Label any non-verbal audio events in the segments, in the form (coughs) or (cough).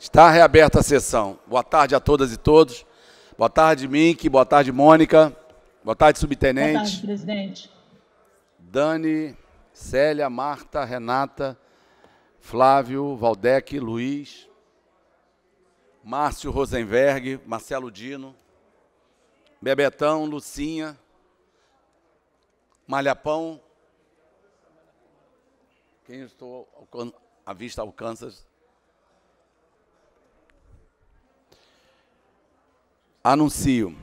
Está reaberta a sessão. Boa tarde a todas e todos. Boa tarde, Mink. Boa tarde, Mônica. Boa tarde, subtenente. Boa tarde, presidente. Dani, Célia, Marta, Renata, Flávio, Valdec, Luiz, Márcio Rosenberg, Marcelo Dino, Bebetão, Lucinha, Malhapão, quem estou à vista alcança Anuncio.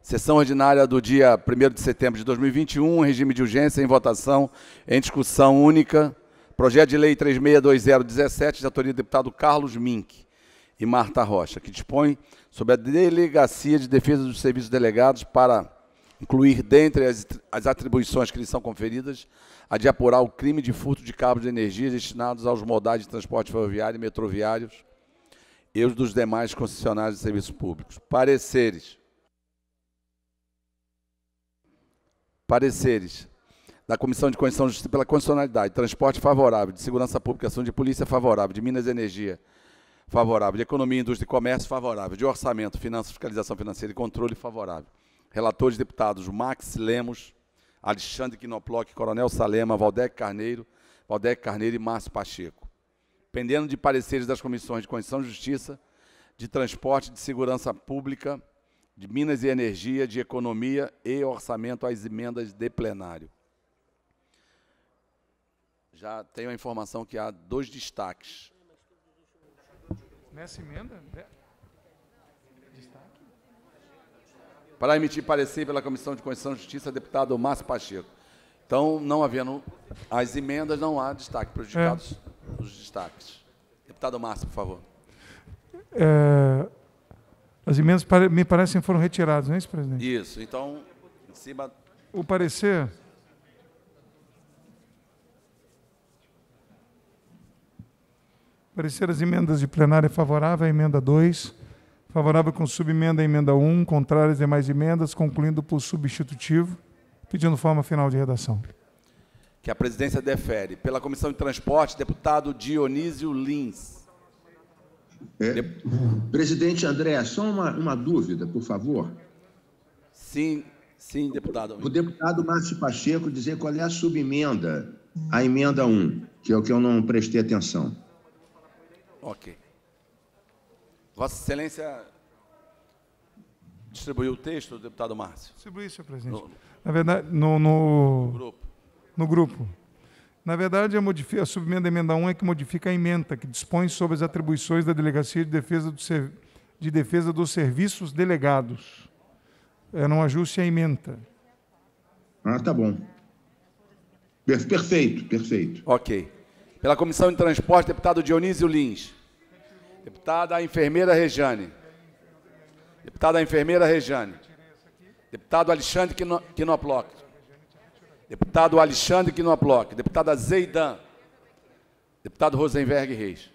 Sessão ordinária do dia 1 de setembro de 2021, regime de urgência em votação em discussão única. Projeto de Lei 362017, de autoria do deputado Carlos Mink e Marta Rocha, que dispõe sobre a Delegacia de Defesa dos Serviços Delegados para incluir, dentre as, as atribuições que lhe são conferidas, a de apurar o crime de furto de cabos de energia destinados aos modais de transporte ferroviário e metroviários e os dos demais concessionários de serviços públicos. Pareceres. Pareceres da Comissão de Constituição e Justiça pela Constitucionalidade, Transporte favorável, de Segurança Pública, Ação de Polícia favorável, de Minas e Energia favorável, de Economia, Indústria e Comércio favorável, de Orçamento, Finanças, Fiscalização Financeira e Controle favorável. Relatores deputados Max Lemos, Alexandre Quinoploc, Coronel Salema, Valdec Carneiro, Valdec Carneiro e Márcio Pacheco dependendo de pareceres das comissões de Constituição e Justiça, de Transporte, de Segurança Pública, de Minas e Energia, de Economia e Orçamento às emendas de plenário. Já tenho a informação que há dois destaques. Nessa emenda? Né? Destaque? Para emitir parecer pela Comissão de Constituição e Justiça, deputado Márcio Pacheco. Então, não havendo as emendas, não há destaque para os É os destaques. Deputado Márcio, por favor. É, as emendas, me parecem, foram retiradas, não é isso, presidente? Isso. Então, em cima... O parecer... Parecer as emendas de plenária favorável à emenda 2, favorável com subemenda à emenda 1, um, contrária às demais emendas, concluindo por substitutivo, pedindo forma final de redação que a presidência defere. Pela Comissão de Transporte, deputado Dionísio Lins. É, presidente André, só uma, uma dúvida, por favor. Sim, sim, deputado. O deputado Márcio Pacheco dizer qual é a subemenda, a emenda 1, que é o que eu não prestei atenção. Ok. Vossa Excelência distribuiu o texto, deputado Márcio? Distribuí, senhor presidente. No... Na verdade, no, no, no grupo. Na verdade, a, a subemenda emenda 1 é que modifica a emenda, que dispõe sobre as atribuições da Delegacia de Defesa, do de Defesa dos Serviços Delegados. Era é, um ajuste à emenda. Ah, tá bom. Perfeito, perfeito. Ok. Pela Comissão de Transporte, deputado Dionísio Lins. Deputada enfermeira Rejane. Deputada enfermeira Rejane. Deputado Alexandre Quinoploc deputado Alexandre Quinoploc, deputada Zeidan, deputado Rosenberg Reis.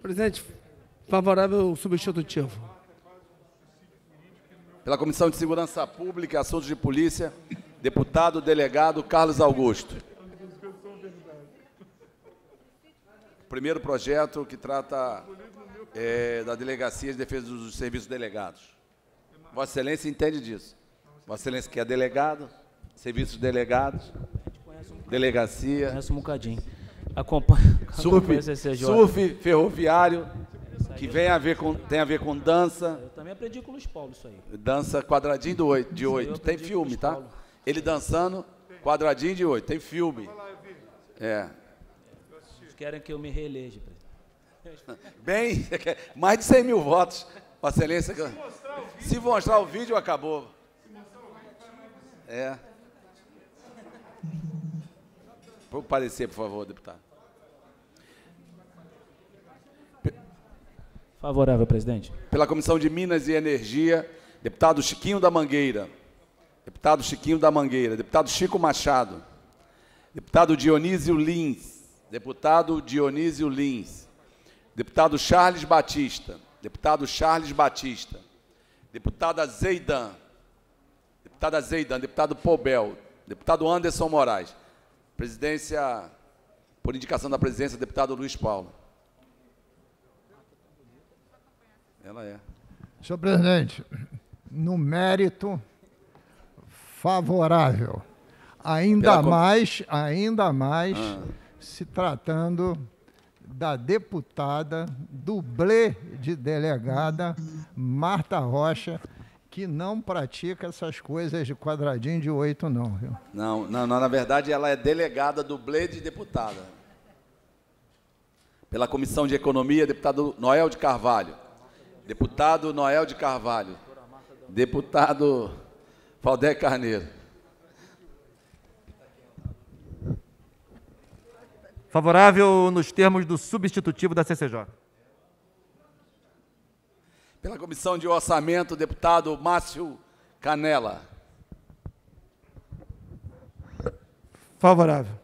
Presidente, favorável substitutivo. Pela Comissão de Segurança Pública, Assuntos de Polícia, Deputado delegado Carlos Augusto. Primeiro projeto que trata é, da Delegacia de Defesa dos Serviços Delegados. Vossa Excelência entende disso. Vossa Excelência que é delegado, serviços delegados, delegacia. Conheço um bocadinho. Acompanho, surf, surf ferroviário, que vem a ver com, tem a ver com dança. Eu também aprendi com o Luiz Paulo isso aí. Dança quadradinho de oito. De oito. Tem filme, tá? Paulo. Ele dançando, quadradinho de oito. Tem filme. É. Eles querem que eu me reeleja, (laughs) Bem, (laughs) mais de 100 mil votos, Vossa Excelência. Se mostrar o vídeo, acabou. É. Vou parecer, por favor, deputado. Favorável, presidente. Pela Comissão de Minas e Energia, deputado Chiquinho da Mangueira deputado Chiquinho da Mangueira, deputado Chico Machado, deputado Dionísio Lins, deputado Dionísio Lins, deputado Charles Batista, deputado Charles Batista, deputada Zeidan, deputada Zeidan, deputado Pobel, deputado Anderson Moraes, presidência, por indicação da presidência, deputado Luiz Paulo. Ela é. Senhor presidente, no mérito, favorável. Ainda Pela mais, com... ainda mais ah. se tratando da deputada, dublê de delegada Marta Rocha, que não pratica essas coisas de quadradinho de oito, não, viu? Não, não, não, na verdade ela é delegada, dublê de deputada. Pela Comissão de Economia, deputado Noel de Carvalho. Deputado Noel de Carvalho. Deputado Valdé Carneiro. Favorável nos termos do substitutivo da CCJ. Pela Comissão de Orçamento, deputado Márcio Canela. Favorável.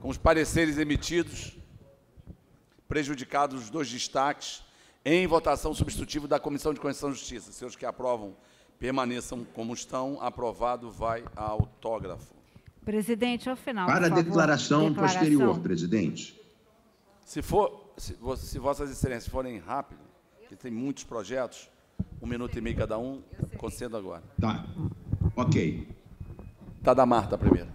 Com os pareceres emitidos, prejudicados os dois destaques, em votação substitutivo da Comissão de Constituição e Justiça. Senhores que aprovam permaneçam como estão. Aprovado, vai a autógrafo. Presidente, ao final. Para a declaração, declaração, posterior, presidente. Se for, se, se vossas excelências forem rápido, que tem muitos projetos, um minuto e meio cada um, concedo agora. Tá. Ok. Tá da Marta primeiro.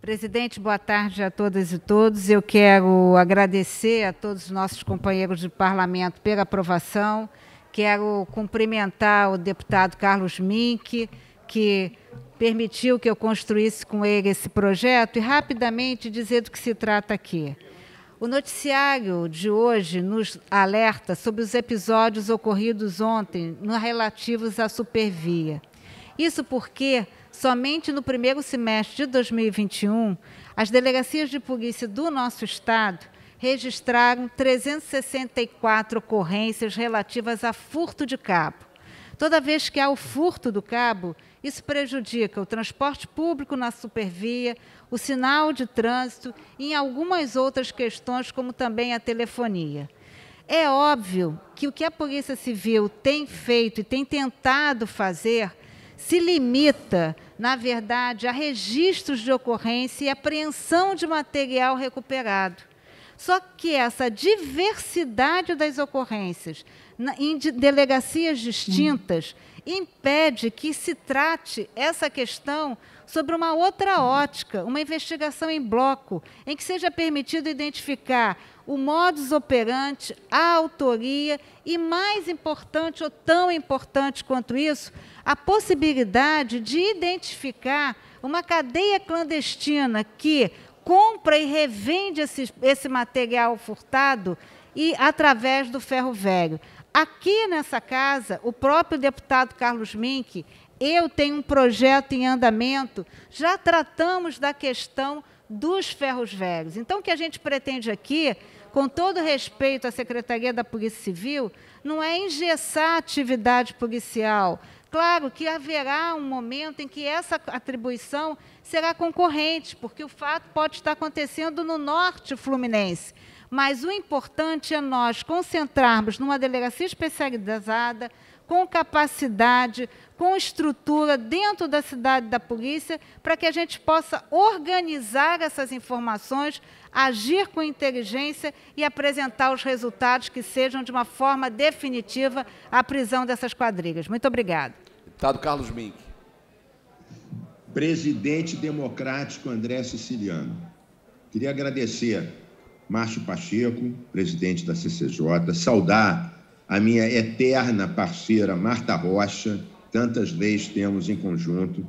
Presidente, boa tarde a todas e todos. Eu quero agradecer a todos os nossos companheiros de parlamento pela aprovação. Quero cumprimentar o deputado Carlos Mink, que permitiu que eu construísse com ele esse projeto e rapidamente dizer do que se trata aqui. O noticiário de hoje nos alerta sobre os episódios ocorridos ontem no relativos à supervia. Isso porque somente no primeiro semestre de 2021, as delegacias de polícia do nosso estado registraram 364 ocorrências relativas a furto de cabo. Toda vez que há o furto do cabo, isso prejudica o transporte público na supervia, o sinal de trânsito e em algumas outras questões, como também a telefonia. É óbvio que o que a Polícia Civil tem feito e tem tentado fazer se limita, na verdade, a registros de ocorrência e apreensão de material recuperado. Só que essa diversidade das ocorrências em delegacias distintas impede que se trate essa questão sobre uma outra ótica, uma investigação em bloco, em que seja permitido identificar o modus operandi, a autoria e, mais importante ou tão importante quanto isso, a possibilidade de identificar uma cadeia clandestina que compra e revende esse, esse material furtado e através do ferro velho. Aqui nessa casa, o próprio deputado Carlos Mink, eu tenho um projeto em andamento, já tratamos da questão dos ferros velhos. Então, o que a gente pretende aqui, com todo respeito à Secretaria da Polícia Civil, não é engessar a atividade policial, Claro que haverá um momento em que essa atribuição será concorrente, porque o fato pode estar acontecendo no norte fluminense. Mas o importante é nós concentrarmos numa delegacia especializada, com capacidade, com estrutura dentro da cidade da polícia, para que a gente possa organizar essas informações, agir com inteligência e apresentar os resultados que sejam de uma forma definitiva a prisão dessas quadrilhas. Muito obrigada. Deputado tá Carlos Mink. Presidente democrático André Siciliano. Queria agradecer Márcio Pacheco, presidente da CCJ, saudar a minha eterna parceira Marta Rocha, tantas leis temos em conjunto,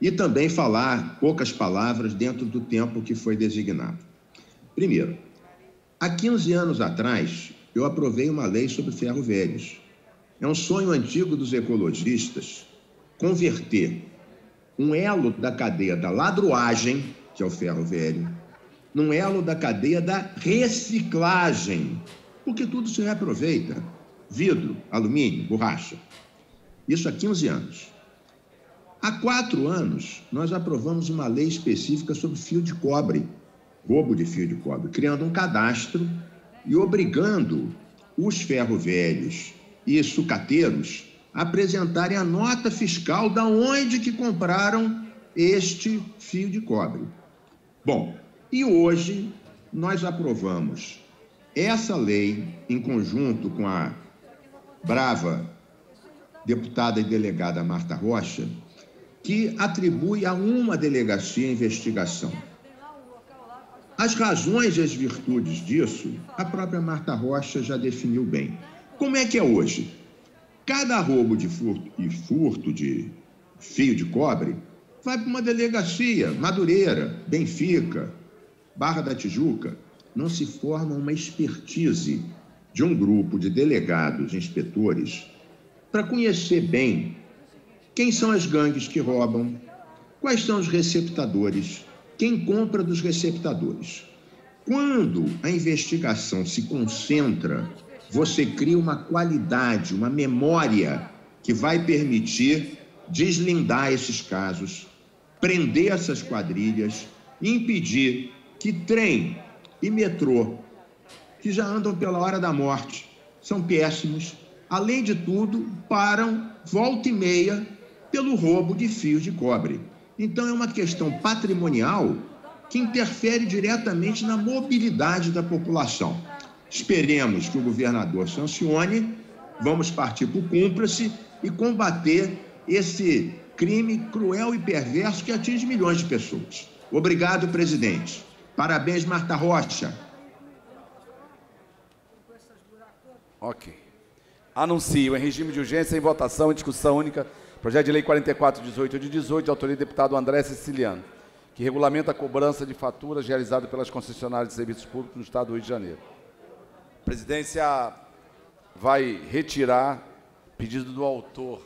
e também falar poucas palavras dentro do tempo que foi designado. Primeiro, há 15 anos atrás, eu aprovei uma lei sobre ferro velhos, é um sonho antigo dos ecologistas converter um elo da cadeia da ladruagem, que é o ferro velho, num elo da cadeia da reciclagem, porque tudo se reaproveita: vidro, alumínio, borracha. Isso há 15 anos. Há quatro anos, nós aprovamos uma lei específica sobre fio de cobre, roubo de fio de cobre, criando um cadastro e obrigando os ferro velhos e sucateiros apresentarem a nota fiscal da onde que compraram este fio de cobre. Bom, e hoje nós aprovamos essa lei em conjunto com a brava deputada e delegada Marta Rocha, que atribui a uma delegacia a investigação. As razões e as virtudes disso, a própria Marta Rocha já definiu bem. Como é que é hoje? Cada roubo de furto e furto de fio de cobre vai para uma delegacia, Madureira, Benfica, Barra da Tijuca. Não se forma uma expertise de um grupo de delegados, inspetores, para conhecer bem quem são as gangues que roubam, quais são os receptadores, quem compra dos receptadores. Quando a investigação se concentra você cria uma qualidade, uma memória que vai permitir deslindar esses casos, prender essas quadrilhas, impedir que trem e metrô, que já andam pela hora da morte, são péssimos, além de tudo, param volta e meia pelo roubo de fios de cobre. Então, é uma questão patrimonial que interfere diretamente na mobilidade da população. Esperemos que o governador sancione, vamos partir para o cúmplice e combater esse crime cruel e perverso que atinge milhões de pessoas. Obrigado, presidente. Parabéns, Marta Rocha. Ok. Anuncio em regime de urgência, em votação e discussão única, projeto de lei 4418 de 18, de autoria do deputado André Siciliano, que regulamenta a cobrança de faturas realizadas pelas concessionárias de serviços públicos no Estado do Rio de Janeiro. A presidência vai retirar pedido do autor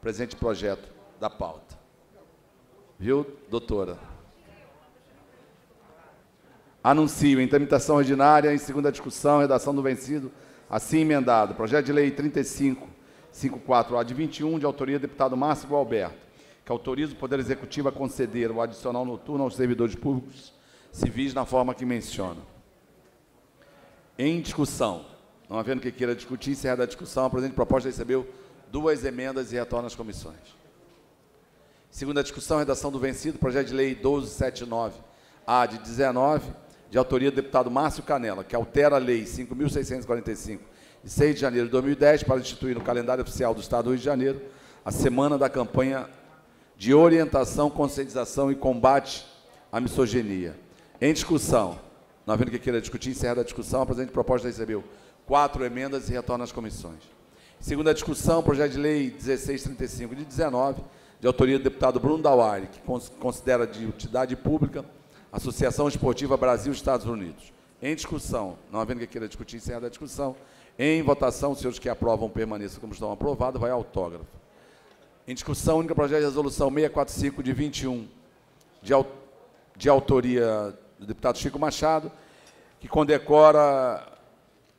presente projeto da pauta. Viu, doutora? Anuncio em tramitação ordinária, em segunda discussão, redação do vencido, assim emendado. Projeto de lei 3554A de 21, de autoria do deputado Márcio Alberto, que autoriza o Poder Executivo a conceder o adicional noturno aos servidores públicos civis na forma que menciona. Em discussão. Não havendo que queira discutir, encerrada a discussão, a presente proposta recebeu duas emendas e retorna às comissões. Segunda discussão, redação do vencido, projeto de lei 1279-A de 19, de autoria do deputado Márcio Canela, que altera a lei 5.645, de 6 de janeiro de 2010, para instituir no calendário oficial do Estado do Rio de Janeiro a semana da campanha de orientação, conscientização e combate à misoginia. Em discussão, não havendo que queira discutir, encerra a discussão. apresente presente proposta recebeu quatro emendas e retorna às comissões. Segunda discussão, projeto de lei 1635 de 19, de autoria do deputado Bruno Dauari, que considera de utilidade pública Associação Esportiva Brasil-Estados Unidos. Em discussão, não havendo que queira discutir, encerra a discussão. Em votação, os senhores que aprovam permaneçam como estão aprovados, vai autógrafo. Em discussão, única projeto de resolução 645 de 21, de, de autoria do deputado Chico Machado, que condecora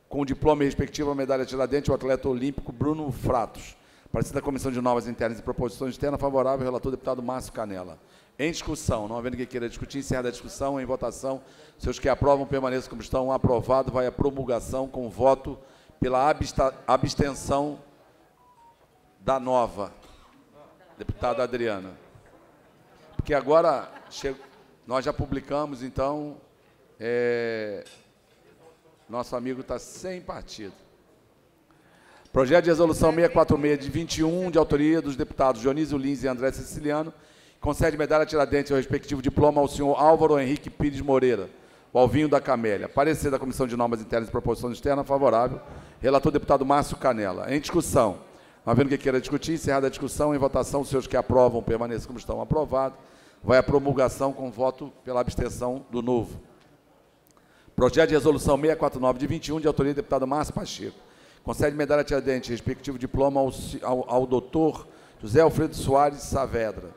com o diploma e respectiva medalha Tiradentes o atleta olímpico Bruno Fratos. Parecer da Comissão de Novas Internas e Proposições Externa, favorável, relator deputado Márcio Canela. Em discussão, não havendo quem queira discutir, encerra a discussão, em votação, Seus que aprovam permaneçam como estão, aprovado, vai a promulgação com voto pela abstenção da nova, deputada Adriana. Porque agora chegou... Nós já publicamos, então, é... nosso amigo está sem partido. Projeto de resolução 646 de 21, de autoria dos deputados Dionísio Lins e André Siciliano, concede medalha Tiradentes e o respectivo diploma ao senhor Álvaro Henrique Pires Moreira, o Alvinho da Camélia. Parecer da Comissão de Normas Internas e Proposição Externa favorável. Relator deputado Márcio Canela. Em discussão. Não havendo que queira discutir, encerrada a discussão, em votação, os senhores que aprovam permaneçam como estão aprovados vai à promulgação com voto pela abstenção do novo. Projeto de resolução 649 de 21, de autoria do deputado Márcio Pacheco. Concede medalha Tiradentes, respectivo diploma ao, ao, ao doutor José Alfredo Soares Saavedra.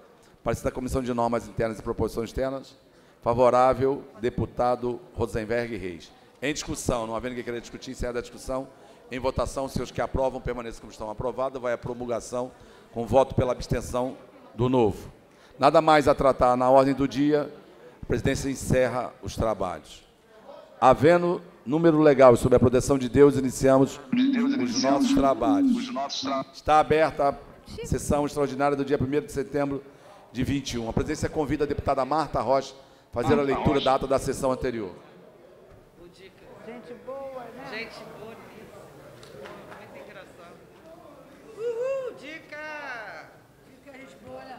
Parece da Comissão de Normas Internas e Proposições Externas. Favorável, deputado Rosenberg Reis. Em discussão, não havendo ninguém querer discutir, encerra a discussão. Em votação, se os que aprovam permaneçam como estão aprovados, vai à promulgação com voto pela abstenção do novo. Nada mais a tratar na ordem do dia, a presidência encerra os trabalhos. Havendo número legal sobre sob a proteção de Deus, iniciamos, os, nossos trabalhos. Está aberta a sessão extraordinária do dia 1 de setembro de 21. A presidência convida a deputada Marta Rocha a fazer a leitura da ata da sessão anterior. Gente boa, né? Gente boa. Muito engraçado. Uhul, dica! Dica, gente boa, né?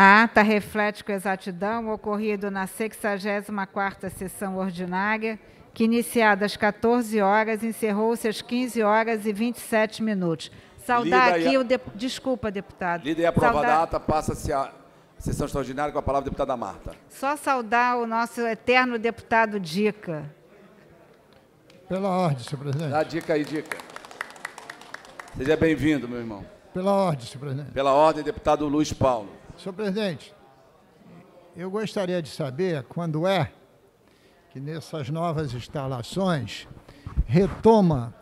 A ata reflete com exatidão o ocorrido na 64ª sessão ordinária, que iniciada às 14 horas, encerrou-se às 15 horas e 27 minutos. Saudar Lida aqui a... o... De... Desculpa, deputado. Lida e aprovada Saudar... a ata, passa-se a sessão extraordinária com a palavra a deputada Marta. Só saudar o nosso eterno deputado Dica. Pela ordem, senhor presidente. Dá dica aí, Dica. Seja bem-vindo, meu irmão. Pela ordem, senhor presidente. Pela ordem, deputado Luiz Paulo. Senhor presidente, eu gostaria de saber quando é que nessas novas instalações retoma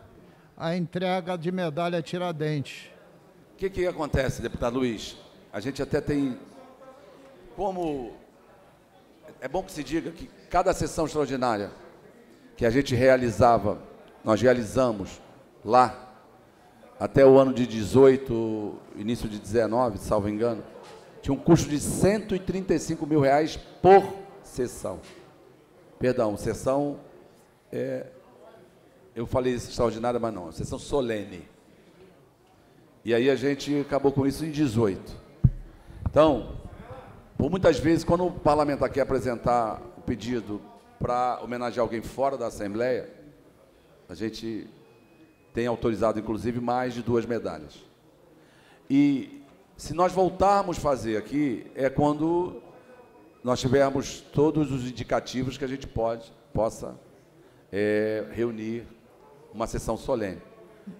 a entrega de medalha Tiradentes. O que, que acontece, deputado Luiz? A gente até tem. Como. É bom que se diga que cada sessão extraordinária que a gente realizava, nós realizamos lá, até o ano de 18, início de 19, salvo engano, tinha um custo de 135 mil reais por sessão. Perdão, sessão. É, eu falei extraordinária, mas não, sessão solene. E aí a gente acabou com isso em 18. Então, por muitas vezes, quando o parlamentar quer apresentar o pedido para homenagear alguém fora da Assembleia, a gente tem autorizado, inclusive, mais de duas medalhas. E se nós voltarmos a fazer aqui, é quando nós tivermos todos os indicativos que a gente pode, possa é, reunir uma sessão solene.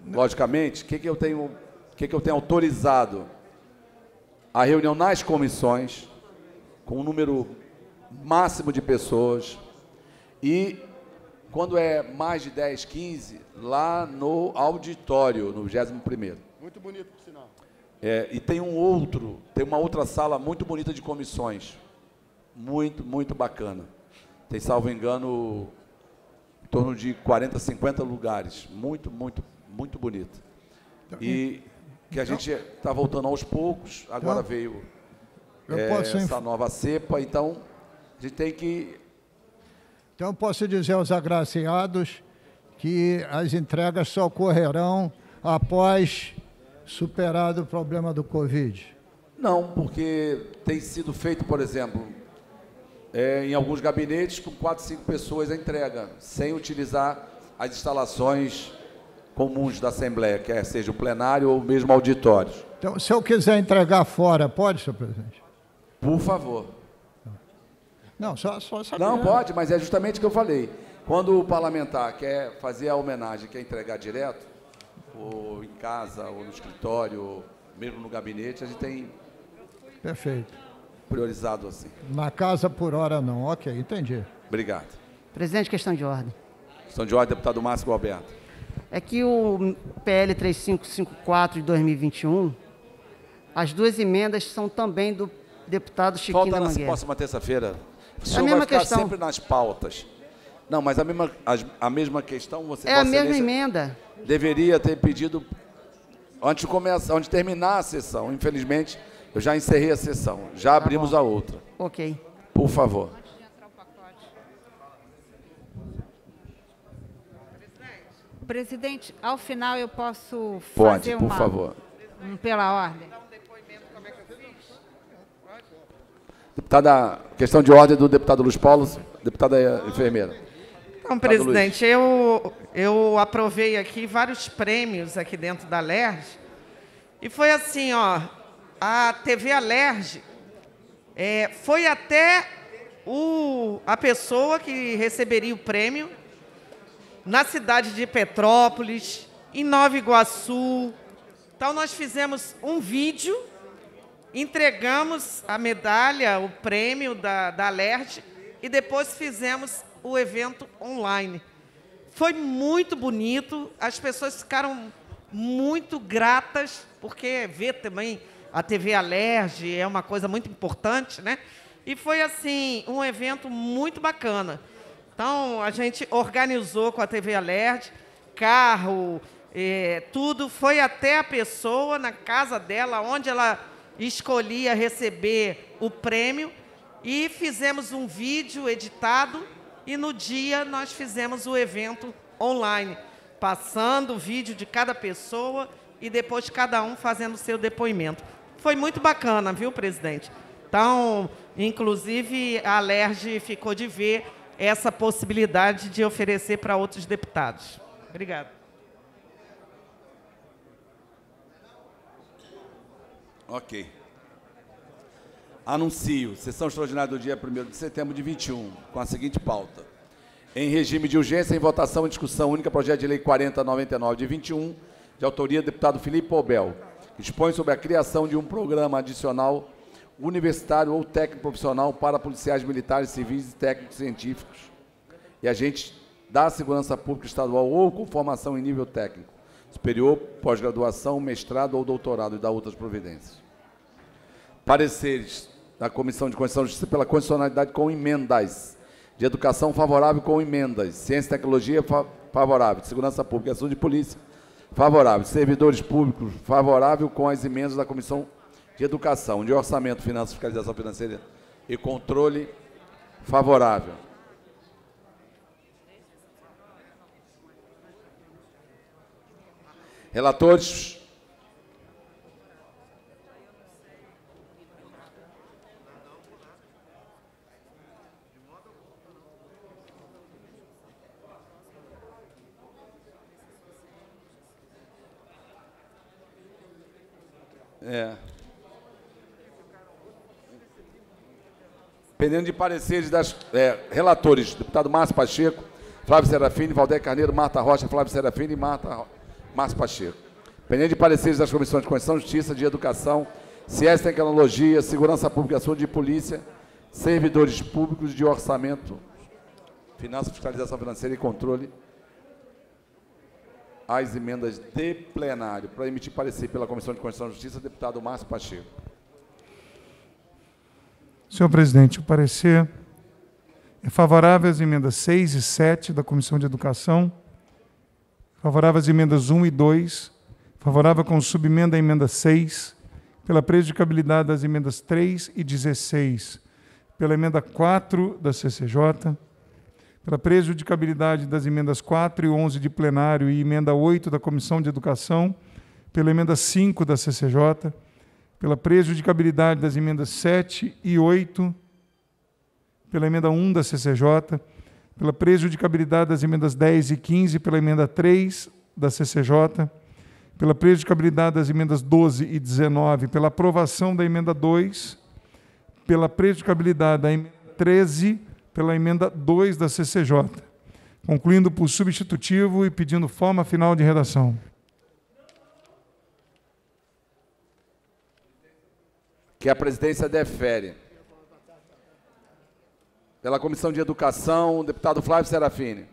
Logicamente, o que, que, eu tenho, que, que eu tenho autorizado? A reunião nas comissões, com um número máximo de pessoas, e quando é mais de 10, 15, lá no auditório, no 21º. Muito bonito. É, e tem um outro, tem uma outra sala muito bonita de comissões. Muito, muito bacana. Tem, salvo engano, em torno de 40, 50 lugares. Muito, muito, muito bonito. Tá e que a então gente está voltando aos poucos, agora então, veio é, essa nova cepa, então a gente tem que. Então posso dizer aos agraciados que as entregas só ocorrerão após superado o problema do Covid? Não, porque tem sido feito, por exemplo, é, em alguns gabinetes com quatro, cinco pessoas a entrega, sem utilizar as instalações comuns da Assembleia, quer seja o plenário ou mesmo auditórios. Então, se eu quiser entregar fora, pode, senhor presidente? Por favor. Não, só, só saber. Não, pode, mas é justamente o que eu falei. Quando o parlamentar quer fazer a homenagem, quer entregar direto, ou em casa, ou no escritório, mesmo no gabinete, a gente tem. Perfeito. Priorizado assim. Na casa por hora não, ok, entendi. Obrigado. Presidente, questão de ordem. Questão de ordem, deputado Márcio Alberto. É que o PL 3554 de 2021, as duas emendas são também do deputado Chiquinho Falta da Mangueira. Falta na próxima terça-feira. O senhor a mesma vai ficar questão. sempre nas pautas. Não, mas a mesma, a, a mesma questão você É a mesma emenda deveria ter pedido antes de começar, terminar a sessão. Infelizmente, eu já encerrei a sessão. Já tá abrimos a outra. Ok. Por favor. Presidente, ao final eu posso fazer Pode, por uma, favor. Um pela ordem. Deputada, tá questão de ordem do deputado Luiz Paulo, deputada enfermeira. Então, deputado presidente, Luiz. eu eu aprovei aqui vários prêmios aqui dentro da LERJ. E foi assim, ó, a TV Alerj é, foi até o, a pessoa que receberia o prêmio na cidade de Petrópolis, em Nova Iguaçu. Então, nós fizemos um vídeo, entregamos a medalha, o prêmio da, da Alerj, e depois fizemos o evento online. Foi muito bonito, as pessoas ficaram muito gratas, porque ver também a TV Alerge é uma coisa muito importante, né? E foi, assim, um evento muito bacana. Então, a gente organizou com a TV Alerge, carro, é, tudo. Foi até a pessoa, na casa dela, onde ela escolhia receber o prêmio. E fizemos um vídeo editado e no dia nós fizemos o evento online, passando o vídeo de cada pessoa e depois cada um fazendo o seu depoimento. Foi muito bacana, viu, presidente? Então, inclusive, a LERJ ficou de ver essa possibilidade de oferecer para outros deputados. Obrigado. Ok. Anuncio sessão extraordinária do dia 1 de setembro de 21, com a seguinte pauta. Em regime de urgência, em votação e discussão única, projeto de lei 4099 de 21, de autoria do deputado Felipe Obel, que dispõe sobre a criação de um programa adicional universitário ou técnico profissional para policiais militares, civis e técnicos científicos e agentes da segurança pública estadual ou com formação em nível técnico, superior, pós-graduação, mestrado ou doutorado e da outras providências. Pareceres da Comissão de Constituição e Justiça pela condicionalidade com emendas. De educação favorável com emendas. Ciência e tecnologia fa favorável. De segurança pública e assunto de polícia favorável. servidores públicos favorável com as emendas da Comissão de Educação. De orçamento, finanças, fiscalização financeira e controle favorável. Relatores, É. Pendendo de pareceres das é, relatores, deputado Márcio Pacheco, Flávio Serafini, Valdeir Carneiro, Marta Rocha, Flávio Serafini e Marta, Márcio Pacheco. Pendente de pareceres das comissões de Constituição, Justiça, de Educação, Ciência e Tecnologia, Segurança Pública, Saúde e Polícia, Servidores Públicos de Orçamento, Finanças, Fiscalização Financeira e Controle as emendas de plenário. Para emitir parecer pela Comissão de Constituição e Justiça, deputado Márcio Pacheco. Senhor presidente, o parecer é favorável às emendas 6 e 7 da Comissão de Educação, favorável às emendas 1 e 2, favorável com subemenda à emenda 6, pela prejudicabilidade das emendas 3 e 16, pela emenda 4 da CCJ, pela prejudicabilidade das emendas 4 e 11 de plenário e emenda 8 da Comissão de Educação, pela emenda 5 da CCJ, pela prejudicabilidade das emendas 7 e 8, pela emenda 1 da CCJ, pela prejudicabilidade das emendas 10 e 15, pela emenda 3 da CCJ, pela prejudicabilidade das emendas 12 e 19, pela aprovação da emenda 2, pela prejudicabilidade da emenda 13 e pela emenda 2 da CCJ, concluindo por substitutivo e pedindo forma final de redação. Que a presidência defere. Pela Comissão de Educação, o deputado Flávio Serafini.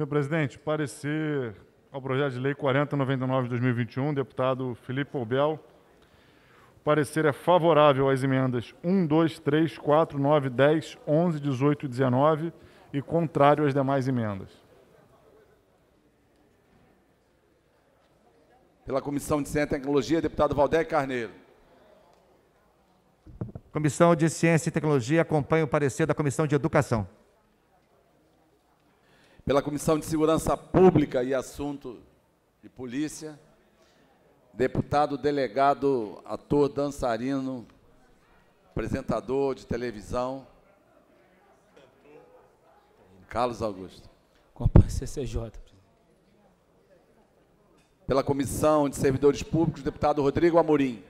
Senhor presidente, parecer ao projeto de lei 4099 de 2021, deputado Felipe Obel. O parecer é favorável às emendas 1, 2, 3, 4, 9, 10, 11, 18 e 19 e contrário às demais emendas. Pela Comissão de Ciência e Tecnologia, deputado Valdeir Carneiro. Comissão de Ciência e Tecnologia acompanha o parecer da Comissão de Educação pela Comissão de Segurança Pública e Assunto de Polícia, deputado delegado, ator, dançarino, apresentador de televisão, Carlos Augusto. Compa CCJ. Pela Comissão de Servidores Públicos, deputado Rodrigo Amorim.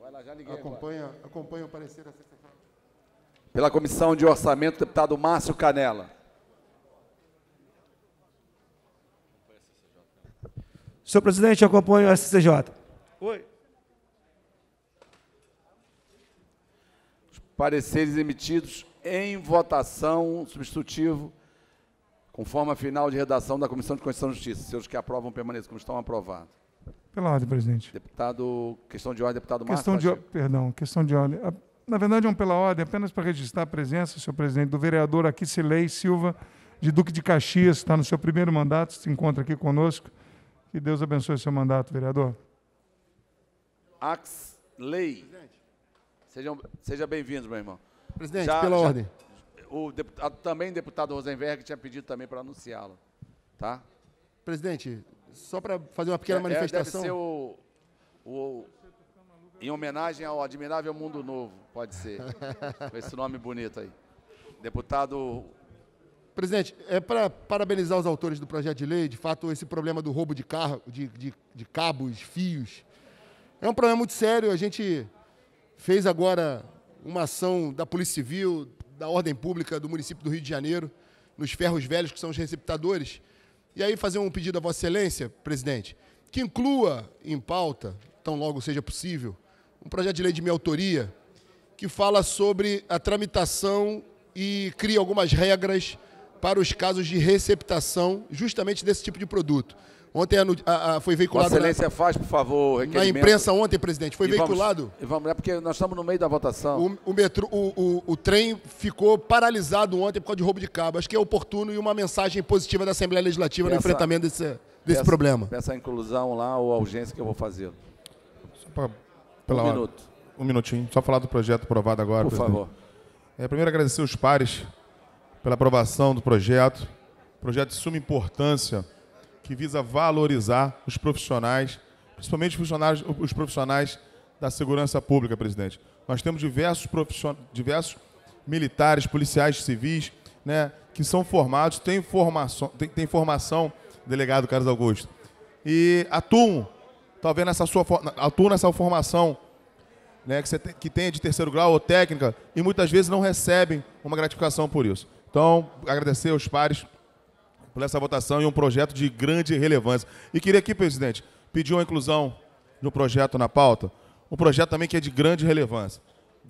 Vai lá, já liguei acompanha, acompanha o parecer da CCJ. Pela Comissão de Orçamento, deputado Márcio Canela. Senhor presidente, eu acompanho o SCJ. Oi. Os pareceres emitidos em votação substitutivo, conforme a final de redação da Comissão de Constituição e Justiça. Se os que aprovam permaneçam como estão aprovados. Pela ordem, presidente. Deputado, questão de ordem, deputado questão Márcio. De, perdão, questão de ordem na verdade, é um pela ordem, apenas para registrar a presença, senhor presidente, do vereador Aquicilei Silva, de Duque de Caxias, está no seu primeiro mandato, se encontra aqui conosco. Que Deus abençoe o seu mandato, vereador. Axley. Sejam, seja bem-vindo, meu irmão. Presidente, já, pela já, ordem. O deputado, também deputado Rosenberg tinha pedido também para anunciá-lo. Tá? Presidente, só para fazer uma pequena é, é manifestação. Deve ser o, o em homenagem ao Admirável Mundo Novo, pode ser. (laughs) Com esse nome bonito aí. Deputado. Presidente, é para parabenizar os autores do projeto de lei, de fato, esse problema do roubo de, carro, de, de, de cabos, fios. É um problema muito sério. A gente fez agora uma ação da Polícia Civil, da Ordem Pública do município do Rio de Janeiro, nos ferros velhos, que são os receptadores. E aí fazer um pedido a Vossa Excelência, presidente, que inclua em pauta, tão logo seja possível, um projeto de lei de minha autoria que fala sobre a tramitação e cria algumas regras para os casos de receptação justamente desse tipo de produto. Ontem a, a, foi veiculado. Vossa Excelência na, faz, por favor, Na imprensa ontem, presidente, foi e veiculado. Vamos, vamos, é porque nós estamos no meio da votação. O, o, metro, o, o, o trem ficou paralisado ontem por causa de roubo de cabo. Acho que é oportuno e uma mensagem positiva da Assembleia Legislativa peça, no enfrentamento desse, desse peça, problema. Peça a inclusão lá ou a urgência que eu vou fazer. Só para pela um minuto. Um minutinho. Só falar do projeto aprovado agora. Por presidente. favor. É, primeiro, agradecer os pares pela aprovação do projeto. Projeto de suma importância que visa valorizar os profissionais, principalmente os profissionais, os profissionais da segurança pública, presidente. Nós temos diversos, diversos militares, policiais civis, né, que são formados, têm formação, tem, formação, delegado Carlos Augusto, e atuam talvez tá nessa sua atua nessa formação né, que, tem, que tem de terceiro grau ou técnica e muitas vezes não recebem uma gratificação por isso. Então, agradecer aos pares por essa votação e um projeto de grande relevância. E queria aqui, presidente, pedir uma inclusão no projeto na pauta, um projeto também que é de grande relevância.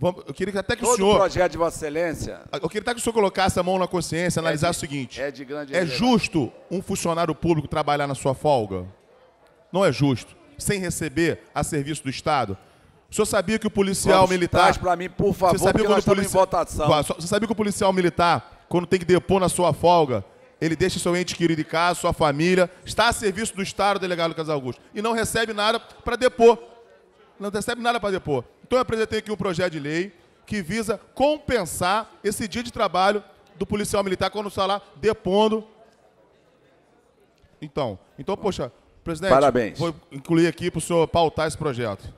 eu queria até que Todo o senhor. projeto de Vossa Excelência. Ah, eu queria até que o senhor colocasse a mão na consciência, é analisar é de, o seguinte: é, de grande é relevância. justo um funcionário público trabalhar na sua folga? Não é justo sem receber a serviço do Estado? O senhor sabia que o policial Vamos militar. para mim, por favor, você sabia nós em votação. Você sabia que o policial militar, quando tem que depor na sua folga, ele deixa seu ente querido em casa, sua família, está a serviço do Estado, delegado Casal Augusto, e não recebe nada para depor. Não recebe nada para depor. Então eu apresentei aqui um projeto de lei que visa compensar esse dia de trabalho do policial militar quando está lá depondo. Então, então poxa, Presidente, Parabéns. vou incluir aqui para o senhor pautar esse projeto.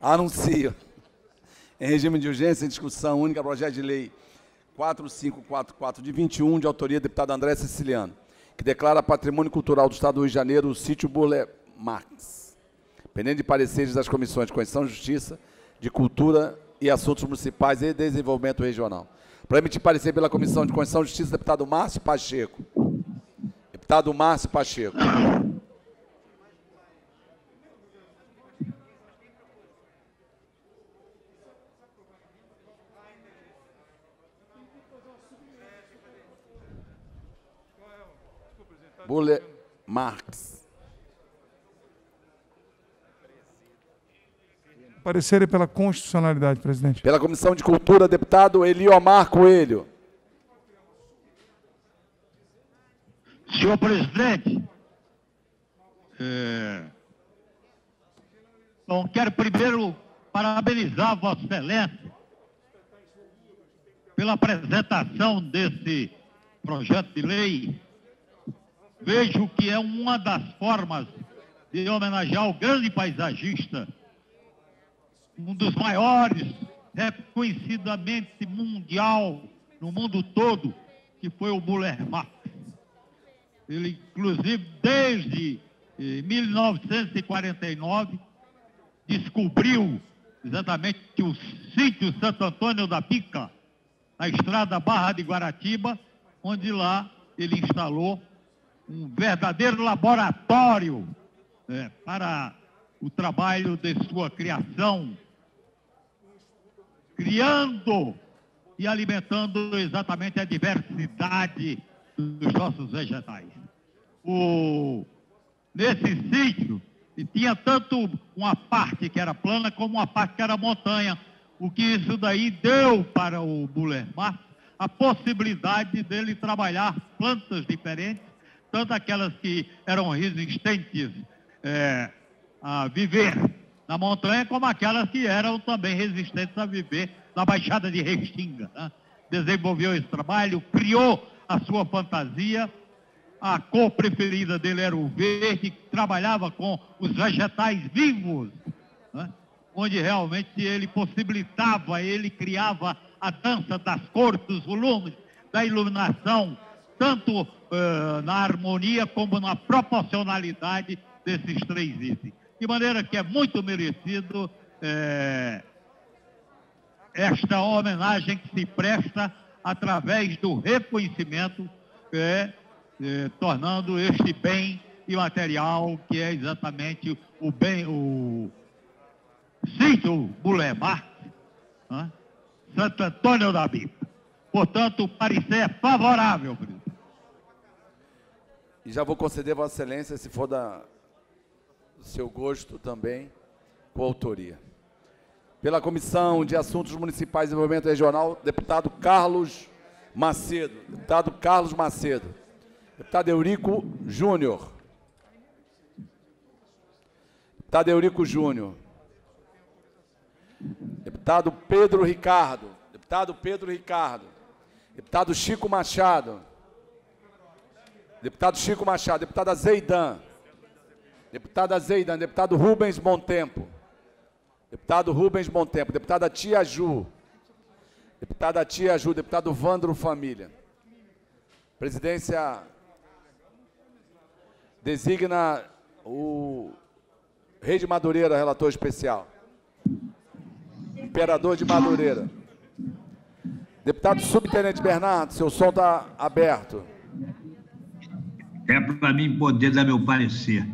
Anuncio. Em regime de urgência, em discussão única, projeto de lei 4544 de 21, de autoria do deputado André Siciliano, que declara patrimônio cultural do Estado do Rio de Janeiro o sítio Burle Marx, pendente de pareceres das comissões de Constituição, Justiça, de Cultura e Assuntos Municipais e Desenvolvimento Regional emitir parecer pela Comissão de Constituição e Justiça, deputado Márcio Pacheco. Deputado Márcio Pacheco. Buller Marx. parecer é pela constitucionalidade, presidente. Pela Comissão de Cultura, deputado Eliomar Coelho. Senhor presidente, é... bom, quero primeiro parabenizar Vossa Excelência pela apresentação desse projeto de lei. Vejo que é uma das formas de homenagear o grande paisagista um dos maiores, reconhecidamente né, mundial no mundo todo, que foi o Buller Marx. Ele, inclusive, desde 1949, eh, descobriu exatamente que o sítio Santo Antônio da Pica, na estrada Barra de Guaratiba, onde lá ele instalou um verdadeiro laboratório é, para o trabalho de sua criação criando e alimentando exatamente a diversidade dos nossos vegetais. O, nesse sítio tinha tanto uma parte que era plana como uma parte que era montanha, o que isso daí deu para o Bulermar a possibilidade dele trabalhar plantas diferentes, tanto aquelas que eram resistentes é, a viver na montanha, como aquelas que eram também resistentes a viver na Baixada de Restinga. Né? Desenvolveu esse trabalho, criou a sua fantasia, a cor preferida dele era o verde, trabalhava com os vegetais vivos, né? onde realmente ele possibilitava, ele criava a dança das cores, dos volumes, da iluminação, tanto uh, na harmonia como na proporcionalidade desses três itens. De maneira que é muito merecido é, esta homenagem que se presta através do reconhecimento, é, é, tornando este bem imaterial, que é exatamente o bem, o sítio Bulemar, né? Santo Antônio da Bipa. Portanto, o parecer é favorável, presidente. E já vou conceder Vossa Excelência, se for da do seu gosto também, com autoria. Pela Comissão de Assuntos Municipais e Desenvolvimento Regional, deputado Carlos Macedo. Deputado Carlos Macedo. Deputado Eurico Júnior. Deputado Eurico Júnior. Deputado Pedro Ricardo. Deputado Pedro Ricardo. Deputado Chico Machado. Deputado Chico Machado. Deputada Zeidan. Deputada Zeida, deputado Rubens Montempo. Deputado Rubens Montempo, deputada Tia Ju. Deputada Tia Ju, deputado Vandro Família. Presidência designa o Rei de Madureira, relator especial. Imperador de Madureira. Deputado Subtenente Bernardo, seu som está aberto. É para mim poder dar meu parecer.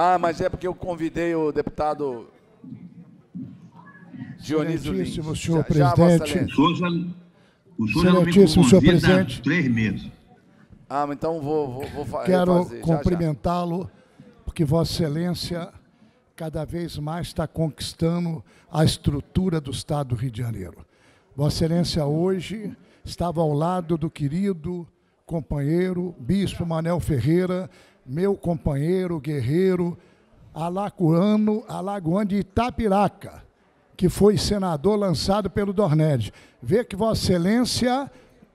Ah, mas é porque eu convidei o deputado Dionísio Lins. senhor já, presidente. o senhor já, o senhor já me convida há três meses. Ah, então vou, vou, vou Quero cumprimentá-lo, porque Vossa Excelência cada vez mais está conquistando a estrutura do Estado do Rio de Janeiro. Vossa Excelência hoje estava ao lado do querido companheiro Bispo Manel Ferreira, meu companheiro, guerreiro, alacuano, alagoano de Itapiraca, que foi senador lançado pelo Dornelles. Vê que Vossa Excelência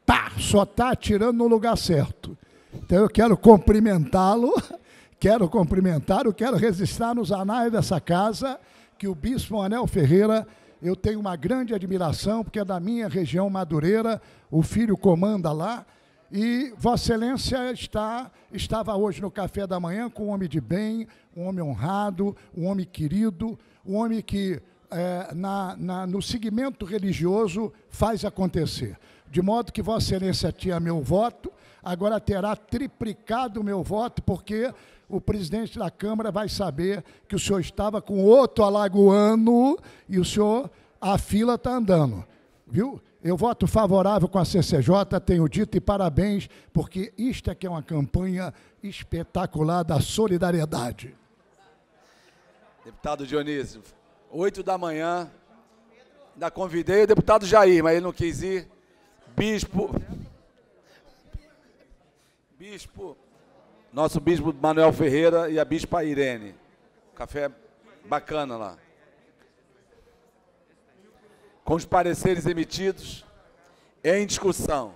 pá, tá, só está atirando no lugar certo. Então eu quero cumprimentá-lo, (laughs) quero cumprimentar, quero registrar nos anais dessa casa que o bispo Anel Ferreira, eu tenho uma grande admiração, porque é da minha região madureira, o filho comanda lá, e Vossa Excelência está, estava hoje no café da manhã com um homem de bem, um homem honrado, um homem querido, um homem que é, na, na, no segmento religioso faz acontecer. De modo que Vossa Excelência tinha meu voto, agora terá triplicado o meu voto, porque o presidente da Câmara vai saber que o senhor estava com outro alagoano e o senhor, a fila está andando, viu? Eu voto favorável com a CCJ, tenho dito, e parabéns, porque isto é que é uma campanha espetacular da solidariedade. Deputado Dionísio, 8 da manhã, ainda convidei o deputado Jair, mas ele não quis ir. Bispo. Bispo. Nosso bispo Manuel Ferreira e a bispa Irene. Café bacana lá com os pareceres emitidos em discussão.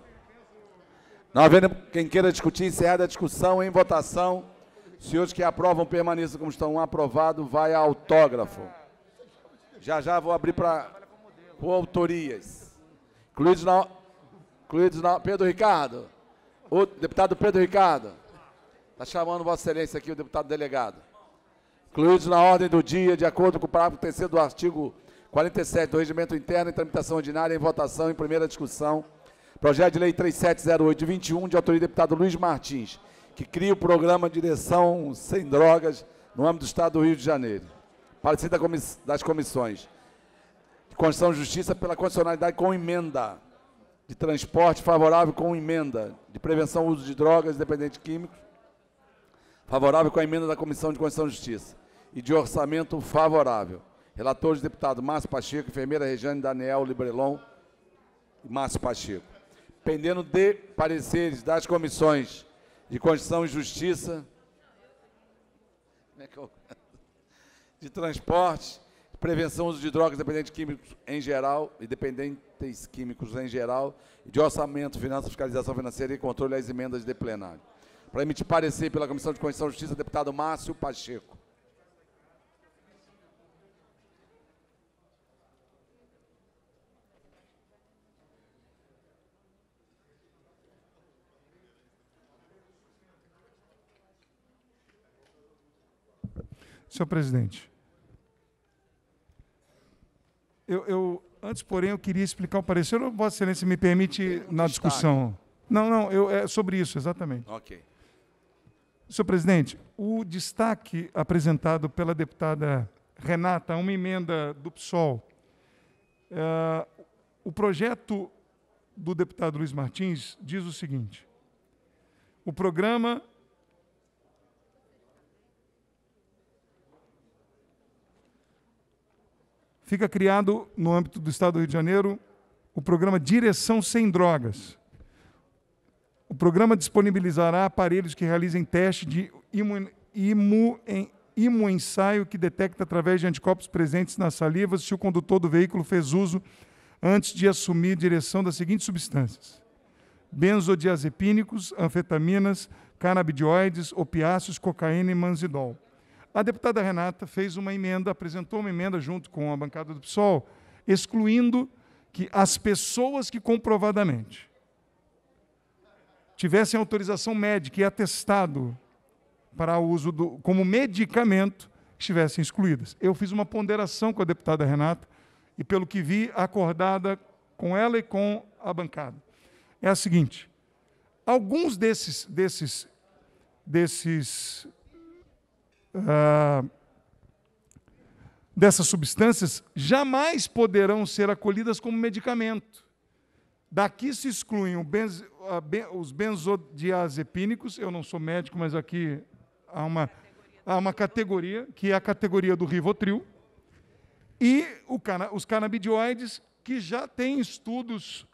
Não havendo quem queira discutir, encerrada é a discussão em votação. Senhores que aprovam, permaneçam como estão. Um aprovado, vai a autógrafo. Já já vou abrir para coautorias. Incluídos na, incluídos na. Pedro Ricardo. O deputado Pedro Ricardo. Está chamando Vossa Excelência aqui, o deputado delegado. Incluídos na ordem do dia, de acordo com o parágrafo terceiro do artigo 47 do Regimento Interno em tramitação ordinária, em votação, em primeira discussão. Projeto de Lei 3708 de 21, de autoria do deputado Luiz Martins, que cria o programa Direção Sem Drogas no âmbito do Estado do Rio de Janeiro. Parecer das comissões. De Constituição e Justiça pela condicionalidade com emenda. De transporte favorável com emenda. De prevenção ao uso de drogas e dependentes químicos. Favorável com a emenda da Comissão de Constituição e Justiça. E de orçamento favorável. Relatores, deputado Márcio Pacheco, enfermeira Rejane Daniel Librelon e Márcio Pacheco. Pendendo de pareceres das comissões de Constituição e Justiça, é (laughs) de de Prevenção Uso de Drogas Dependentes Químicos em geral e Dependentes Químicos em geral, e de Orçamento, Finanças, Fiscalização Financeira e Controle às Emendas de Plenário. Para emitir parecer pela Comissão de Constituição e Justiça, deputado Márcio Pacheco. Senhor presidente. Eu, eu, antes, porém, eu queria explicar o parecer. Vossa Excelência me permite um na discussão? Não, não, eu, é sobre isso, exatamente. Ok. Senhor presidente, o destaque apresentado pela deputada Renata, uma emenda do PSOL. É, o projeto do deputado Luiz Martins diz o seguinte: o programa fica criado, no âmbito do Estado do Rio de Janeiro, o programa Direção Sem Drogas. O programa disponibilizará aparelhos que realizem teste de imuno, que detecta através de anticorpos presentes nas salivas se o condutor do veículo fez uso antes de assumir direção das seguintes substâncias: benzodiazepínicos, anfetaminas, canabidioides, opiáceos, cocaína e manzidol. A deputada Renata fez uma emenda, apresentou uma emenda junto com a bancada do PSOL, excluindo que as pessoas que comprovadamente tivessem autorização médica e atestado para uso do, como medicamento estivessem excluídas. Eu fiz uma ponderação com a deputada Renata e, pelo que vi, acordada com ela e com a bancada. É a seguinte: alguns desses, desses, desses ah, dessas substâncias jamais poderão ser acolhidas como medicamento. Daqui se excluem os benzodiazepínicos, eu não sou médico, mas aqui há uma, há uma categoria, que é a categoria do Rivotril, e o, os canabidioides, que já têm estudos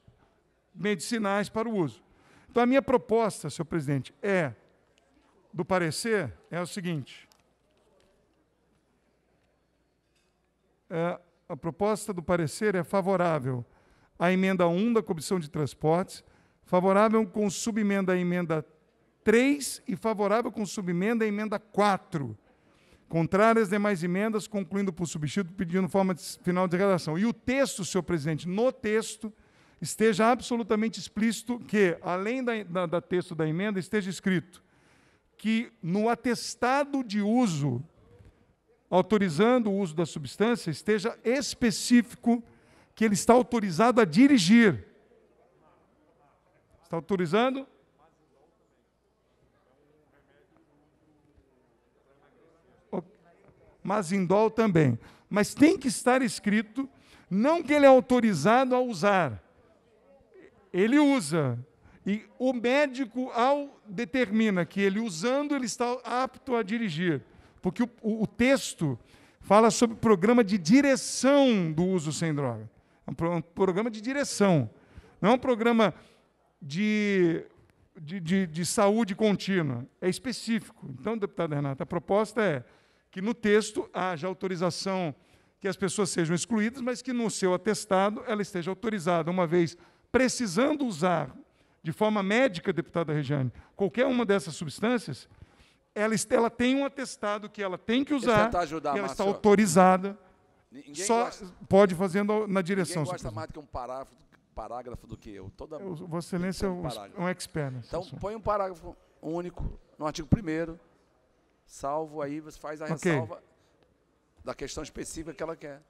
medicinais para o uso. Então, a minha proposta, senhor presidente, é, do parecer, é o seguinte: é, a proposta do parecer é favorável à emenda 1 da Comissão de Transportes, favorável com subemenda à emenda 3 e favorável com subemenda à emenda 4. Contrárias às demais emendas, concluindo por substituto, pedindo forma de, final de redação. E o texto, senhor presidente, no texto, esteja absolutamente explícito que, além da, da, da texto da emenda, esteja escrito que no atestado de uso autorizando o uso da substância esteja específico que ele está autorizado a dirigir. Está autorizando? Mazindol também. Mas tem que estar escrito, não que ele é autorizado a usar. Ele usa. E o médico, ao determina que ele usando, ele está apto a dirigir porque o, o, texto fala sobre programa de direção do uso sem droga. É um, pro, um programa de direção, não é um programa de, de, de, de saúde contínua, é específico. Então, deputada Renata, a proposta é que no texto haja autorização que as pessoas sejam excluídas, mas que no seu atestado ela esteja autorizada, uma vez precisando usar de forma médica, deputada Regiane, qualquer uma dessas substâncias, ela, ela tem um atestado que ela tem que usar, que ela está autorizada. Ninguém só gosta, pode fazendo na direção. Ninguém gosta mais do que um parágrafo, parágrafo do que eu. Toda, eu Vossa Excelência é um, expert. Então, põe um parágrafo único no artigo 1 salvo aí, você faz a ressalva da questão específica que ela quer.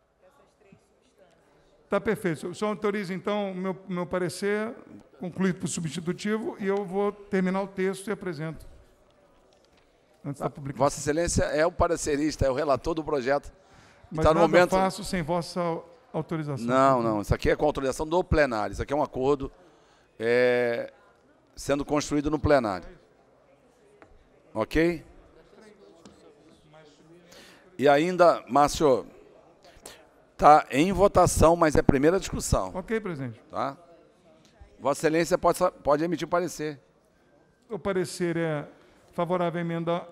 Está perfeito. O senhor autoriza, então, o meu, meu parecer, concluído por substitutivo, e eu vou terminar o texto e apresento antes ah, da publicação. Vossa Excelência é o parecerista, é o relator do projeto. Mas tá no momento... faço sem vossa autorização. Não, não. Isso aqui é com autorização do plenário. Isso aqui é um acordo é, sendo construído no plenário. Ok? E ainda, Márcio, está em votação, mas é primeira discussão. Ok, presidente. Tá? Vossa Excelência pode, pode emitir parecer. O parecer é favorável à emenda,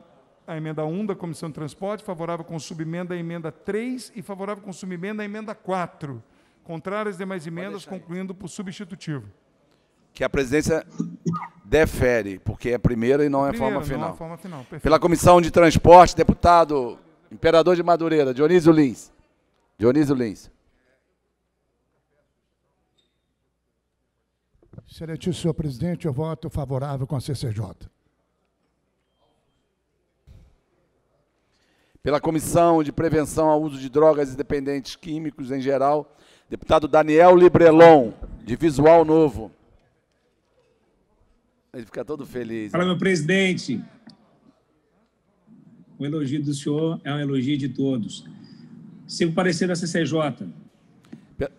à emenda 1 da Comissão de Transporte, favorável com subemenda à emenda 3 e favorável com subemenda à emenda 4. Contrário às demais emendas, concluindo por substitutivo. Que a presidência defere, porque é a primeira e não é a é forma final. Não é forma final Pela Comissão de Transporte, deputado Imperador de Madureira, Dionísio Lins. Dionísio Lins. Excelentíssimo senhor presidente, eu voto favorável com a CCJ. pela Comissão de Prevenção ao Uso de Drogas e Dependentes Químicos em geral, deputado Daniel Librelon, de Visual Novo. Ele fica todo feliz. Fala, né? meu presidente. O elogio do senhor é um elogio de todos. Sigo parecer da CCJ.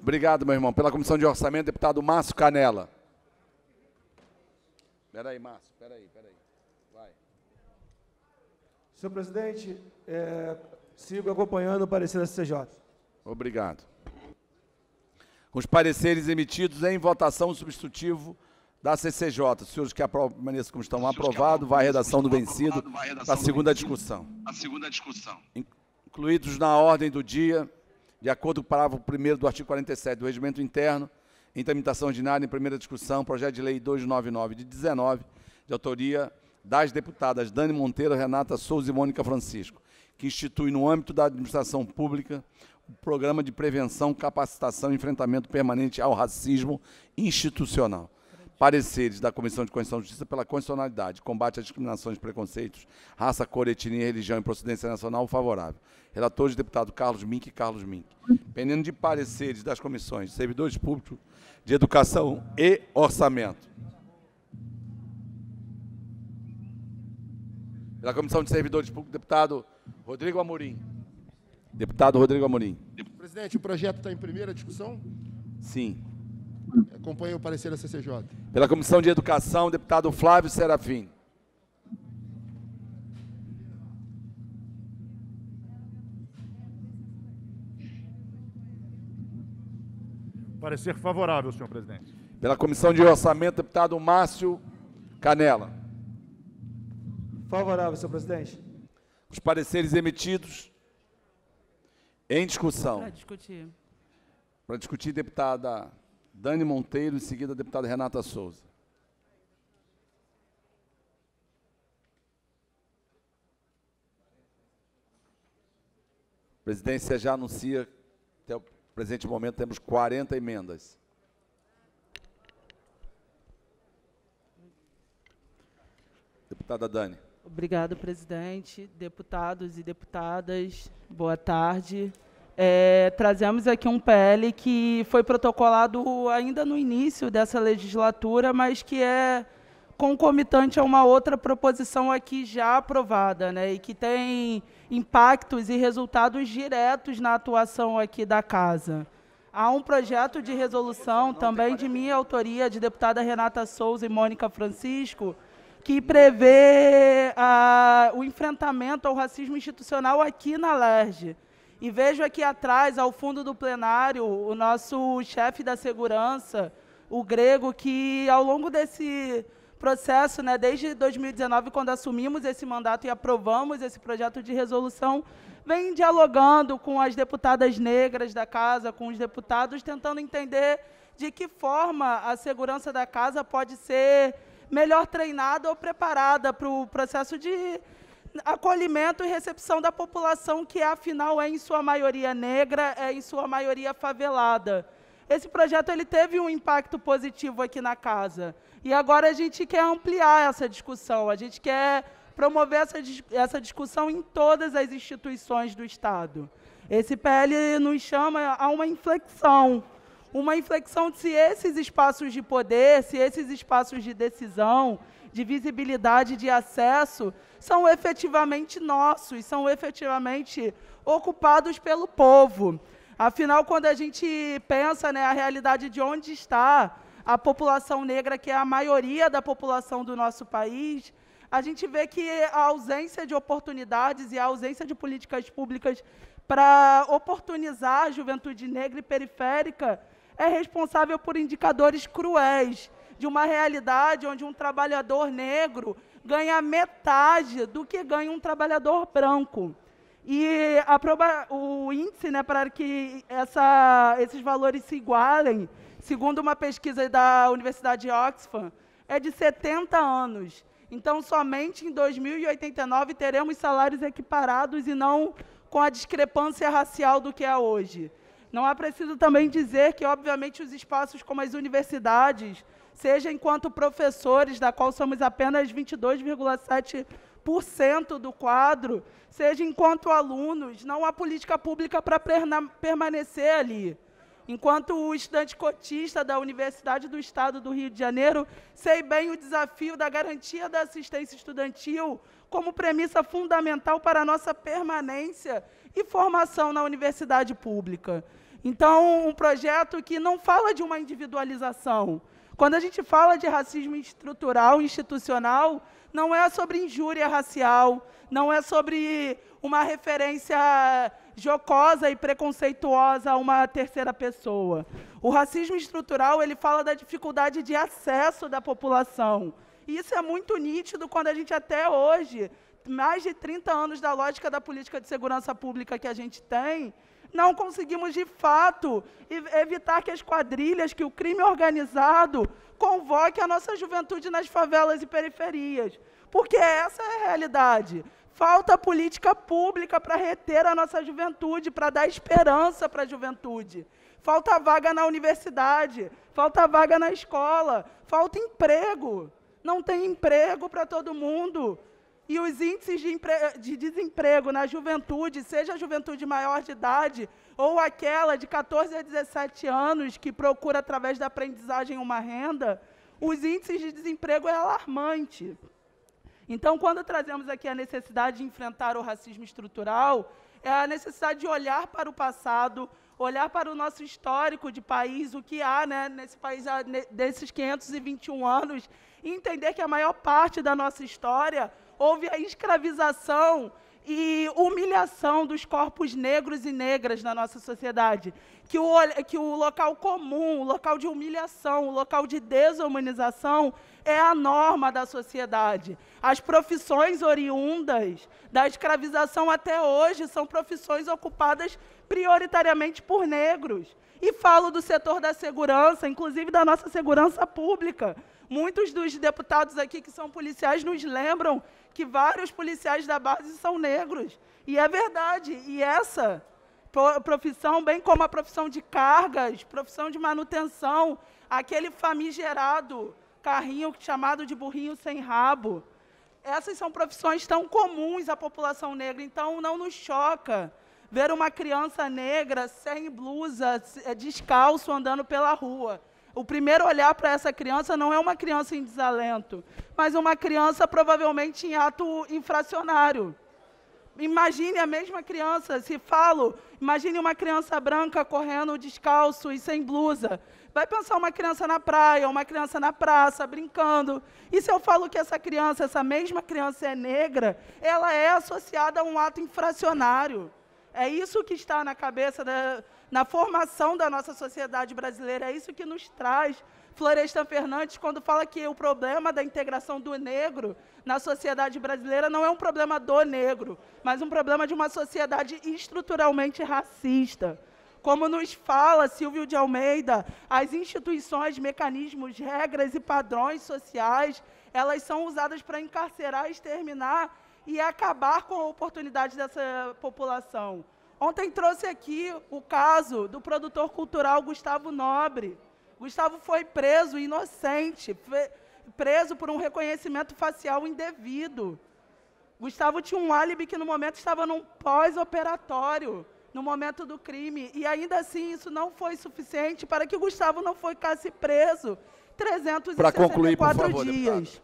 Obrigado, meu irmão. Pela Comissão de Orçamento, deputado Márcio Canela. Espera aí, Márcio. Espera aí, espera aí. Vai. Senhor presidente, é, sigo acompanhando o parecer da CCJ. Obrigado. Com os pareceres emitidos em votação substitutivo da CCJ. Senhores que permaneçam como estão aprovado, vai a redação do vencido para a segunda discussão. A segunda discussão. Incluídos na ordem do dia, de acordo com o parágrafo 1 do artigo 47 do Regimento Interno, em tramitação ordinária, em primeira discussão, projeto de lei 299 de 19, de autoria das deputadas Dani Monteiro, Renata Souza e Mônica Francisco, que institui no âmbito da administração pública o Programa de Prevenção, Capacitação e Enfrentamento Permanente ao Racismo Institucional. Pareceres da Comissão de Constituição e Justiça pela Constitucionalidade, Combate às Discriminações, Preconceitos, Raça, Cor, Etnia, Religião e Procedência Nacional, favorável. Relatores, deputado Carlos Mink e Carlos Mink. Pendendo de pareceres das comissões de Servidores Públicos, de Educação e Orçamento. Pela Comissão de Servidores Públicos, deputado Rodrigo Amorim. Deputado Rodrigo Amorim. Presidente, o projeto está em primeira discussão? Sim. Acompanhe o parecer da CCJ. Pela Comissão de Educação, deputado Flávio Serafim. Parecer favorável, senhor presidente. Pela Comissão de Orçamento, deputado Márcio Canela. Favorável, senhor presidente. Os pareceres emitidos em discussão. Para discutir. Para discutir, deputada Dani Monteiro, em seguida, a deputada Renata Souza. A presidência já anuncia, até o presente momento, temos 40 emendas. Deputada Dani. Obrigado, presidente, deputados e deputadas, boa tarde. É, trazemos aqui um PL que foi protocolado ainda no início dessa legislatura, mas que é concomitante a uma outra proposição aqui já aprovada, né, e que tem impactos e resultados diretos na atuação aqui da casa. Há um projeto de resolução também de minha autoria, de deputada Renata Souza e Mônica Francisco, que prevê a, ah, o enfrentamento ao racismo institucional aqui na LERJ. E vejo aqui atrás, ao fundo do plenário, o nosso chefe da segurança, o grego, que ao longo desse processo, né, desde 2019, quando assumimos esse mandato e aprovamos esse projeto de resolução, vem dialogando com as deputadas negras da casa, com os deputados, tentando entender de que forma a segurança da casa pode ser melhor treinada ou preparada para o processo de acolhimento e recepção da população, que é, afinal é em sua maioria negra, é em sua maioria favelada. Esse projeto ele teve um impacto positivo aqui na casa. E agora a gente quer ampliar essa discussão, a gente quer promover essa, essa discussão em todas as instituições do Estado. Esse PL nos chama a uma inflexão, uma inflexão de se esses espaços de poder, se esses espaços de decisão, de visibilidade, de acesso, são efetivamente nossos, são efetivamente ocupados pelo povo. Afinal, quando a gente pensa né, a realidade de onde está a população negra, que é a maioria da população do nosso país, a gente vê que a ausência de oportunidades e a ausência de políticas públicas para oportunizar a juventude negra e periférica é responsável por indicadores cruéis de uma realidade onde um trabalhador negro ganha metade do que ganha um trabalhador branco. E o índice né, para que essa, esses valores se igualem, segundo uma pesquisa da Universidade de Oxford, é de 70 anos. Então, somente em 2089 teremos salários equiparados e não com a discrepância racial do que é hoje. Não é preciso também dizer que, obviamente, os espaços como as universidades, seja enquanto professores, da qual somos apenas 22,7% do quadro, seja enquanto alunos, não há política pública para permanecer ali. Enquanto o estudante cotista da Universidade do Estado do Rio de Janeiro, sei bem o desafio da garantia da assistência estudantil como premissa fundamental para a nossa permanência e formação na universidade pública. Então, um projeto que não fala de uma individualização. Quando a gente fala de racismo estrutural, institucional, não é sobre injúria racial, não é sobre uma referência jocosa e preconceituosa a uma terceira pessoa. O racismo estrutural, ele fala da dificuldade de acesso da população. E isso é muito nítido quando a gente até hoje, mais de 30 anos da lógica da política de segurança pública que a gente tem, não conseguimos de fato evitar que as quadrilhas, que o crime organizado convoque a nossa juventude nas favelas e periferias. Porque essa é a realidade. Falta política pública para reter a nossa juventude, para dar esperança para a juventude. Falta vaga na universidade, falta vaga na escola, falta emprego. Não tem emprego para todo mundo. E os índices de, de, desemprego na juventude, seja a juventude maior de idade ou aquela de 14 a 17 anos que procura através da aprendizagem uma renda, os índices de desemprego é alarmante. Então, quando trazemos aqui a necessidade de enfrentar o racismo estrutural, é a necessidade de olhar para o passado, olhar para o nosso histórico de país, o que há né, nesse país desses 521 anos, e entender que a maior parte da nossa história houve a escravização e humilhação dos corpos negros e negras na nossa sociedade. Que o, que o local comum, o local de humilhação, o local de desumanização é a norma da sociedade. As profissões oriundas da escravização até hoje são profissões ocupadas prioritariamente por negros. E falo do setor da segurança, inclusive da nossa segurança pública. Muitos dos deputados aqui que são policiais nos lembram que vários policiais da base são negros. E é verdade. E essa profissão, bem como a profissão de cargas, profissão de manutenção, aquele famigerado carrinho chamado de burrinho sem rabo. Essas são profissões tão comuns à população negra, então não nos choca ver uma criança negra sem blusa, eh, descalço, andando pela rua. O primeiro olhar para essa criança não é uma criança em desalento, mas uma criança provavelmente em ato infracionário. Imagine a mesma criança, se falo, imagine uma criança branca correndo descalço e sem blusa. Vai pensar uma criança na praia, uma criança na praça, brincando. E se eu falo que essa criança, essa mesma criança é negra, ela é associada a um ato infracionário. É isso que está na cabeça da, na formação da nossa sociedade brasileira. É isso que nos traz Florestan Fernandes quando fala que o problema da integração do negro na sociedade brasileira não é um problema do negro, mas um problema de uma sociedade estruturalmente racista. Como nos fala Silvio de Almeida, as instituições, mecanismos, regras e padrões sociais, elas são usadas para encarcerar, exterminar e acabar com a oportunidade dessa população. Ontem trouxe aqui o caso do produtor cultural Gustavo Nobre. Gustavo foi preso inocente, preso por um reconhecimento facial indevido. Gustavo tinha um álibi que no momento estava num pós-operatório, no momento do crime, e ainda assim isso não foi suficiente para que Gustavo não ficasse preso 364 concluir, por favor, dias.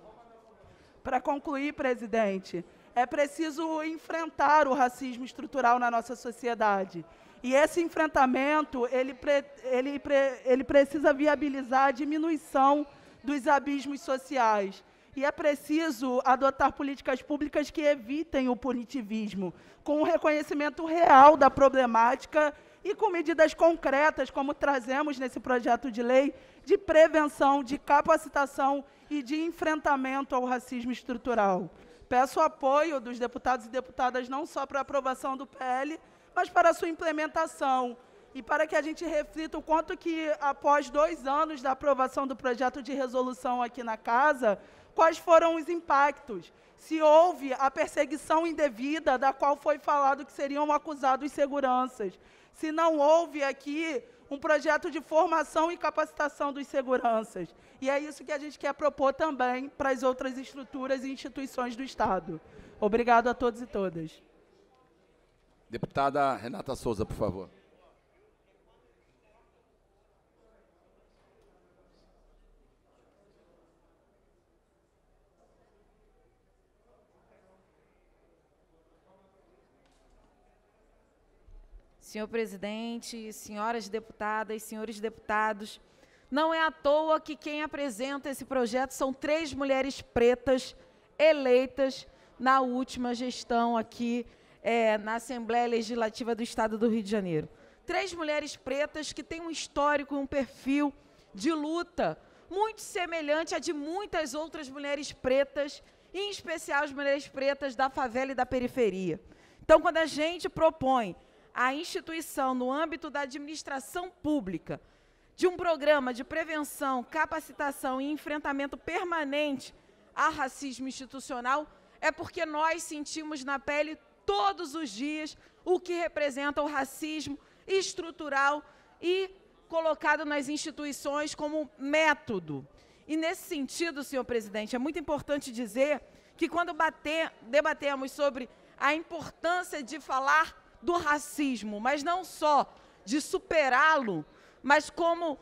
Para concluir, presidente, é preciso enfrentar o racismo estrutural na nossa sociedade. E esse enfrentamento, ele, pre, ele, pre, ele precisa viabilizar a diminuição dos abismos sociais. E é preciso adotar políticas públicas que evitem o punitivismo, com o reconhecimento real da problemática e com medidas concretas, como trazemos nesse projeto de lei, de prevenção, de capacitação e de enfrentamento ao racismo estrutural. Peço o apoio dos deputados e deputadas não só para a aprovação do PL, mas para a sua implementação e para que a gente reflita o quanto que, após dois anos da aprovação do projeto de resolução aqui na Casa, quais foram os impactos. Se houve a perseguição indevida da qual foi falado que seriam acusados seguranças. Se não houve aqui um projeto de formação e capacitação dos seguranças. E é isso que a gente quer propor também para as outras estruturas e instituições do Estado. Obrigado a todos e todas. Deputada Renata Souza, por favor. Senhor presidente, senhoras deputadas, senhores deputados, não é à toa que quem apresenta esse projeto são três mulheres pretas eleitas na última gestão aqui é, na Assembleia Legislativa do Estado do Rio de Janeiro. Três mulheres pretas que têm um histórico e um perfil de luta muito semelhante a de muitas outras mulheres pretas, em especial as mulheres pretas da favela e da periferia. Então, quando a gente propõe a instituição, no âmbito da administração pública, de um programa de prevenção, capacitação e enfrentamento permanente ao racismo institucional, é porque nós sentimos na pele todos os dias o que representa o racismo estrutural e colocado nas instituições como método. E nesse sentido, senhor presidente, é muito importante dizer que quando bater, debatemos sobre a importância de falar do racismo, mas não só de superá-lo, mas como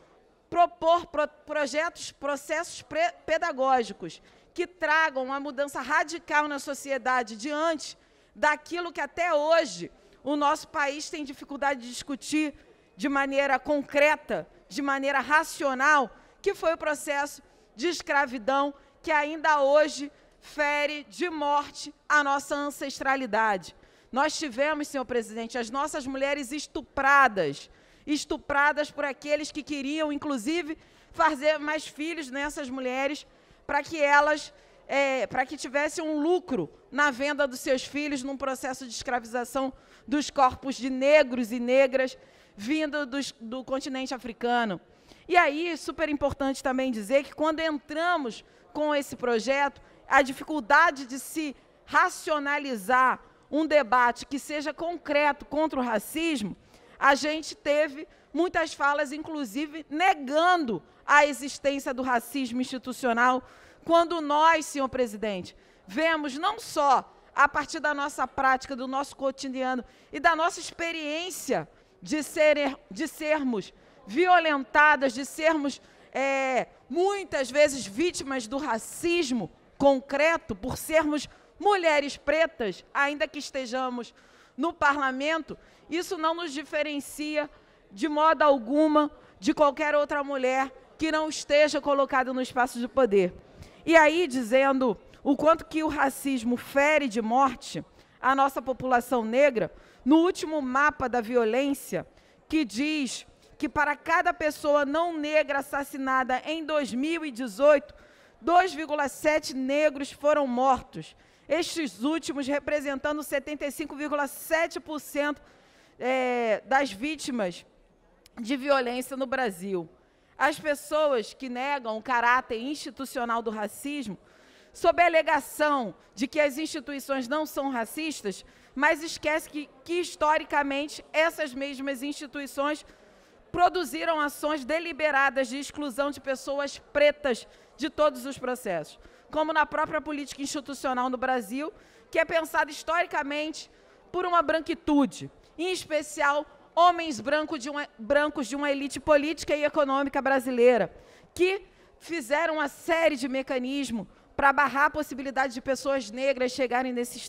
propor pro projetos, processos pedagógicos que tragam uma mudança radical na sociedade diante daquilo que até hoje o nosso país tem dificuldade de discutir de maneira concreta, de maneira racional, que foi o processo de escravidão que ainda hoje fere de morte a nossa ancestralidade. Nós tivemos, senhor presidente, as nossas mulheres estupradas, estupradas por aqueles que queriam, inclusive, fazer mais filhos nessas mulheres para que elas é, para que tivessem um lucro na venda dos seus filhos num processo de escravização dos corpos de negros e negras vindo dos, do continente africano. E aí, super importante também dizer que quando entramos com esse projeto, a dificuldade de se racionalizar um debate que seja concreto contra o racismo, a gente teve muitas falas, inclusive, negando a existência do racismo institucional, quando nós, senhor presidente, vemos não só a partir da nossa prática, do nosso cotidiano e da nossa experiência de, ser, de sermos violentadas, de sermos é, muitas vezes vítimas do racismo concreto, por sermos mulheres pretas, ainda que estejamos no parlamento, isso não nos diferencia de modo alguma de qualquer outra mulher que não esteja colocada no espaço de poder. E aí, dizendo o quanto que o racismo fere de morte a nossa população negra, no último mapa da violência, que diz que para cada pessoa não negra assassinada em 2018, 2,7 negros foram mortos estes últimos representando 75,7% é, das vítimas de violência no Brasil. As pessoas que negam o caráter institucional do racismo, sob a alegação de que as instituições não são racistas, mas esquece que, que historicamente essas mesmas instituições produziram ações deliberadas de exclusão de pessoas pretas de todos os processos como na própria política institucional no Brasil, que é pensada historicamente por uma branquitude, em especial homens brancos de uma, brancos de uma elite política e econômica brasileira, que fizeram uma série de mecanismos para barrar a possibilidade de pessoas negras chegarem nesse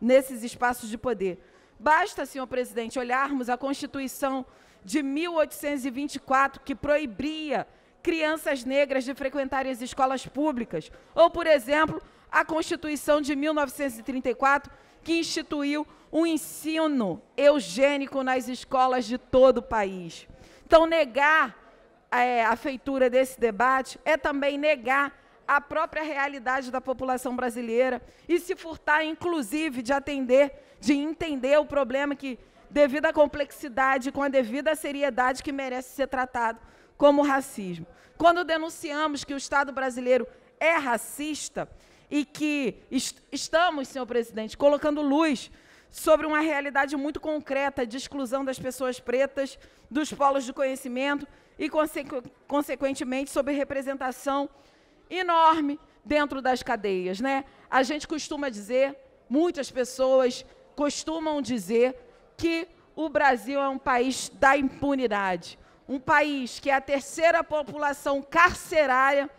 nesses espaços de poder. Basta, senhor presidente, olharmos a Constituição de 1824, que proibia crianças negras de frequentarem as escolas públicas. Ou, por exemplo, a Constituição de 1934, que instituiu um ensino eugênico nas escolas de todo o país. Então, negar é, a feitura desse debate é também negar a própria realidade da população brasileira e se furtar, inclusive, de atender, de entender o problema que, devido à complexidade, com a devida seriedade que merece ser tratado, como o racismo. Quando denunciamos que o Estado brasileiro é racista e que est estamos, senhor presidente, colocando luz sobre uma realidade muito concreta de exclusão das pessoas pretas dos polos de conhecimento e, consequ consequentemente, sobre representação enorme dentro das cadeias. Né? A gente costuma dizer, muitas pessoas costumam dizer, que o Brasil é um país da impunidade um país que é a terceira população carcerária,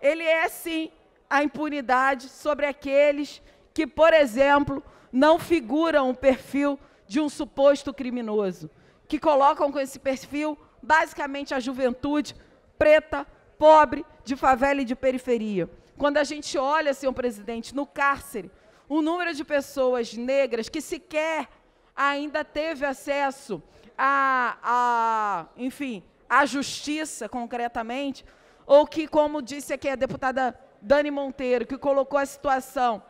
ele é sim a impunidade sobre aqueles que, por exemplo, não figuram o perfil de um suposto criminoso, que colocam com esse perfil basicamente a juventude preta, pobre, de favela e de periferia. Quando a gente olha, senhor presidente, no cárcere, o número de pessoas negras que sequer ainda teve acesso a, a, enfim, a justiça concretamente, ou que, como disse aqui a deputada Dani Monteiro, que colocou a situação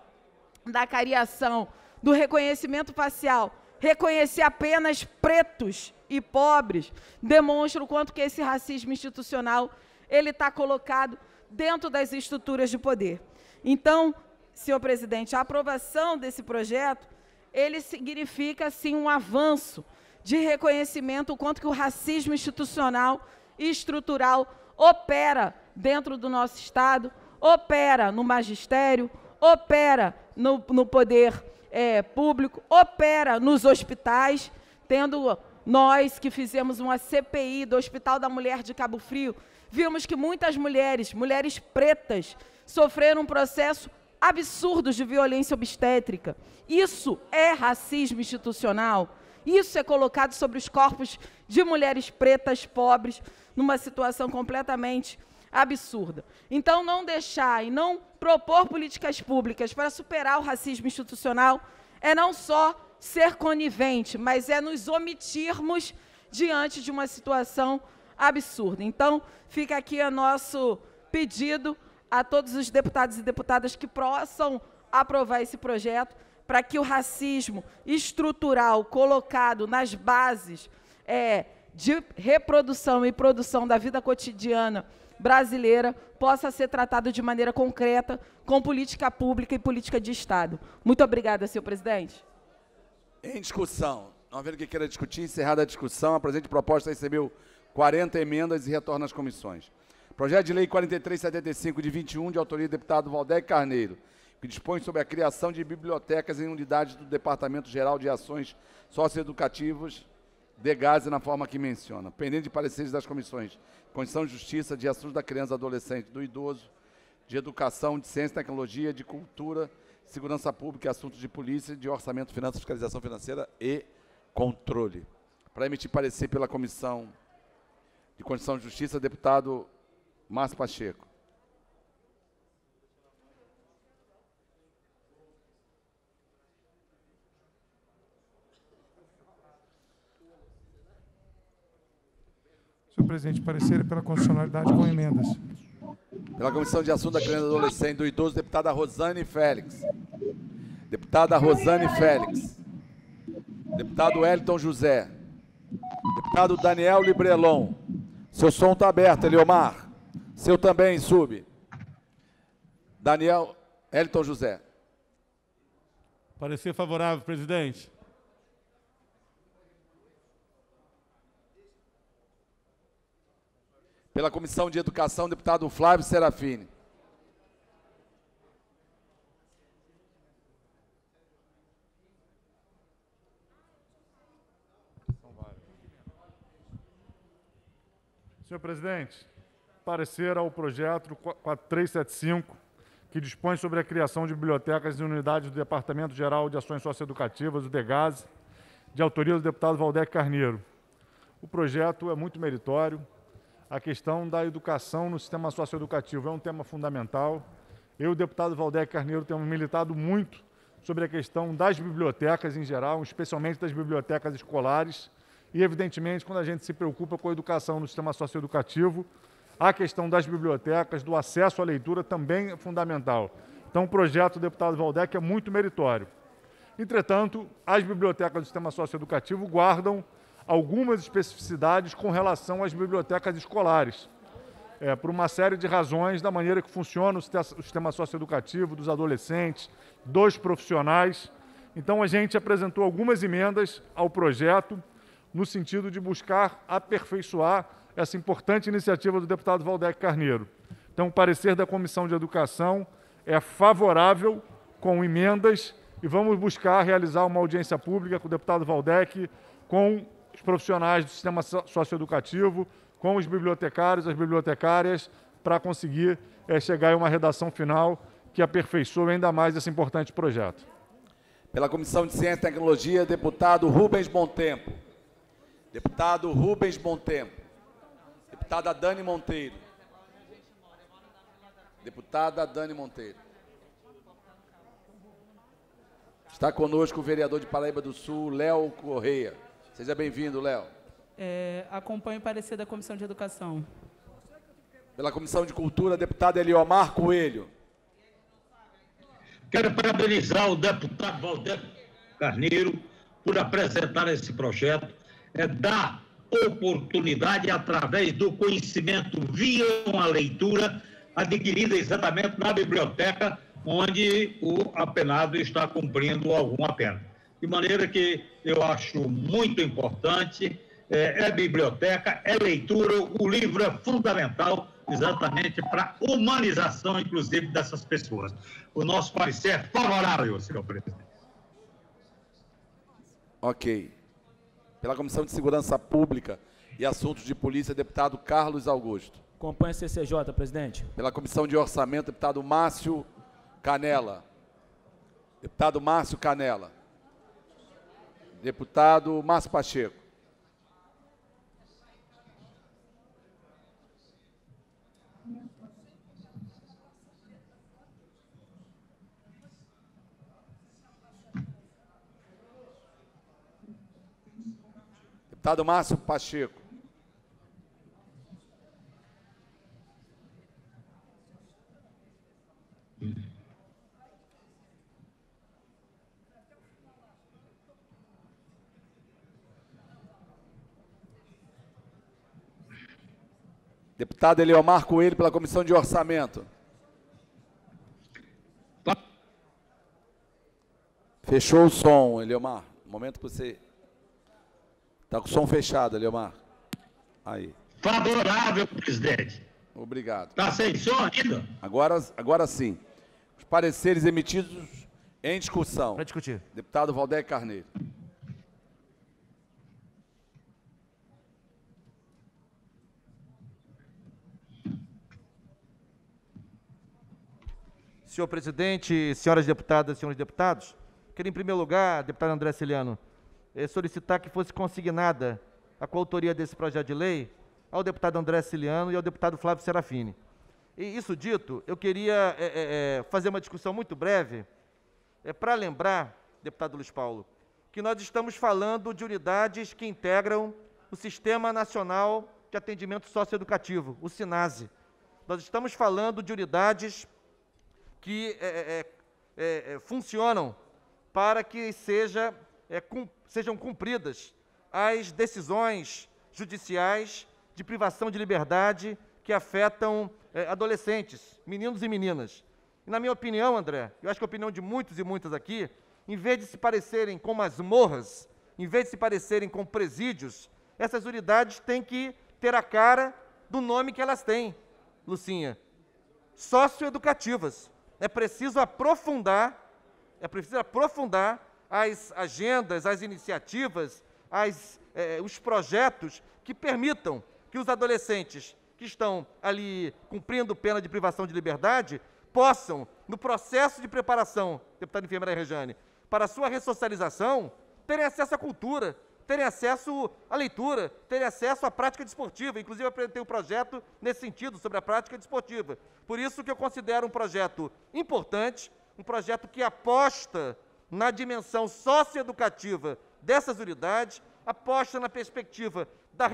da cariação, do reconhecimento facial, reconhecer apenas pretos e pobres, demonstra o quanto que esse racismo institucional ele está colocado dentro das estruturas de poder. Então, senhor presidente, a aprovação desse projeto, ele significa, sim, um avanço, de reconhecimento o quanto que o racismo institucional e estrutural opera dentro do nosso Estado, opera no magistério, opera no, no poder é, público, opera nos hospitais, tendo nós que fizemos uma CPI do Hospital da Mulher de Cabo Frio, vimos que muitas mulheres, mulheres pretas, sofreram um processo absurdo de violência obstétrica. Isso é racismo institucional. Isso é colocado sobre os corpos de mulheres pretas, pobres, numa situação completamente absurda. Então, não deixar e não propor políticas públicas para superar o racismo institucional é não só ser conivente, mas é nos omitirmos diante de uma situação absurda. Então, fica aqui o nosso pedido a todos os deputados e deputadas que possam aprovar esse projeto para que o racismo estrutural colocado nas bases é, de reprodução e produção da vida cotidiana brasileira possa ser tratado de maneira concreta com política pública e política de Estado. Muito obrigada, senhor presidente. Em discussão, não havendo que queira discutir, encerrada a discussão, a presente proposta recebeu 40 emendas e retorna às comissões. Projeto de Lei 4375, de 21, de autoria do deputado Valdec Carneiro que dispõe sobre a criação de bibliotecas em unidades do Departamento Geral de Ações Socioeducativas de Gaza na forma que menciona. Pendente de pareceres das comissões Condição de Justiça, de Assuntos da Criança e Adolescente, do Idoso, de Educação, de Ciência e Tecnologia, de Cultura, Segurança Pública, Assuntos de Polícia, de Orçamento, Finanças, Fiscalização Financeira e Controle. Para emitir parecer pela Comissão de Condição de Justiça, deputado Márcio Pacheco. Senhor presidente, parecer pela constitucionalidade com emendas. Pela Comissão de Assuntos da Criança e Adolescente do Idoso, deputada Rosane Félix. Deputada Rosane Félix. Deputado Elton José. Deputado Daniel Librelon. Seu som está aberto, Eliomar. Seu também, sub. Daniel Elton José. Parecer favorável, presidente. Pela Comissão de Educação, deputado Flávio Serafini. Senhor presidente, parecer ao projeto 4375, que dispõe sobre a criação de bibliotecas e unidades do Departamento Geral de Ações Socioeducativas, o DEGASE, de autoria do deputado Valdec Carneiro. O projeto é muito meritório, a questão da educação no sistema socioeducativo. É um tema fundamental. Eu, deputado Valdec Carneiro, temos militado muito sobre a questão das bibliotecas em geral, especialmente das bibliotecas escolares. E, evidentemente, quando a gente se preocupa com a educação no sistema socioeducativo, a questão das bibliotecas, do acesso à leitura também é fundamental. Então, o projeto do deputado Valdec é muito meritório. Entretanto, as bibliotecas do sistema socioeducativo guardam algumas especificidades com relação às bibliotecas escolares, é, por uma série de razões da maneira que funciona o sistema socioeducativo dos adolescentes, dos profissionais. Então, a gente apresentou algumas emendas ao projeto no sentido de buscar aperfeiçoar essa importante iniciativa do deputado Valdec Carneiro. Então, o parecer da Comissão de Educação é favorável com emendas e vamos buscar realizar uma audiência pública com o deputado Valdec, com os profissionais do sistema socioeducativo, com os bibliotecários, as bibliotecárias, para conseguir é, chegar a uma redação final que aperfeiçoe ainda mais esse importante projeto. Pela Comissão de Ciência e Tecnologia, deputado Rubens Montempo. Deputado Rubens Montempo. Deputada Dani Monteiro. Deputada Dani Monteiro. Está conosco o vereador de Paraíba do Sul, Léo Correia. Seja bem-vindo, Léo. É, acompanho o parecer da Comissão de Educação. Pela Comissão de Cultura, deputado Eliomar Coelho. Quero parabenizar o deputado Valdeiro Carneiro por apresentar esse projeto. É dar oportunidade através do conhecimento via uma leitura adquirida exatamente na biblioteca onde o apenado está cumprindo alguma pena de maneira que eu acho muito importante. É, é biblioteca, é leitura, o livro é fundamental exatamente para humanização, inclusive, dessas pessoas. O nosso parecer é favorável, senhor presidente. Ok. Pela Comissão de Segurança Pública e Assuntos de Polícia, deputado Carlos Augusto. Acompanha CCJ, presidente. Pela Comissão de Orçamento, deputado Márcio Canela. Deputado Márcio Canela. Deputado Márcio Pacheco. Deputado Márcio Pacheco. Deputado Eliomar Coelho, pela Comissão de Orçamento. Fechou o som, Eliomar. Momento que você... Está com o som fechado, Eliomar. Aí. Favorável, presidente. Obrigado. Está sem som ainda? Agora, agora sim. Os pareceres emitidos em discussão. Para discutir. Deputado Valdeir Carneiro. Senhor presidente, senhoras deputadas, senhores deputados, quero, em primeiro lugar, deputado André Ciliano, eh, solicitar que fosse consignada a coautoria desse projeto de lei ao deputado André Ciliano e ao deputado Flávio Serafini. E isso dito, eu queria é, é, fazer uma discussão muito breve é, para lembrar, deputado Luiz Paulo, que nós estamos falando de unidades que integram o Sistema Nacional de Atendimento Socioeducativo, o SINASE. Nós estamos falando de unidades que é é, é, é, é, funcionam para que seja, cum, sejam cumpridas as decisões judiciais de privação de liberdade que afetam adolescentes, meninos e meninas. E na minha opinião, André, eu acho que a opinião de muitos e muitas aqui, em vez de se parecerem com masmorras, em vez de se parecerem com presídios, essas unidades têm que ter a cara do nome que elas têm, Lucinha. Socioeducativas é preciso aprofundar, é preciso aprofundar as agendas, as iniciativas, as, eh, os projetos que permitam que os adolescentes que estão ali cumprindo pena de privação de liberdade possam, no processo de preparação, deputada enfermeira Rejane, para a sua ressocialização, terem acesso à cultura, terem acesso à leitura, terem acesso à prática desportiva. Inclusive, eu apresentei um projeto nesse sentido, sobre a prática desportiva. Por isso que eu considero um projeto importante, um projeto que aposta na dimensão socioeducativa dessas unidades, aposta na perspectiva da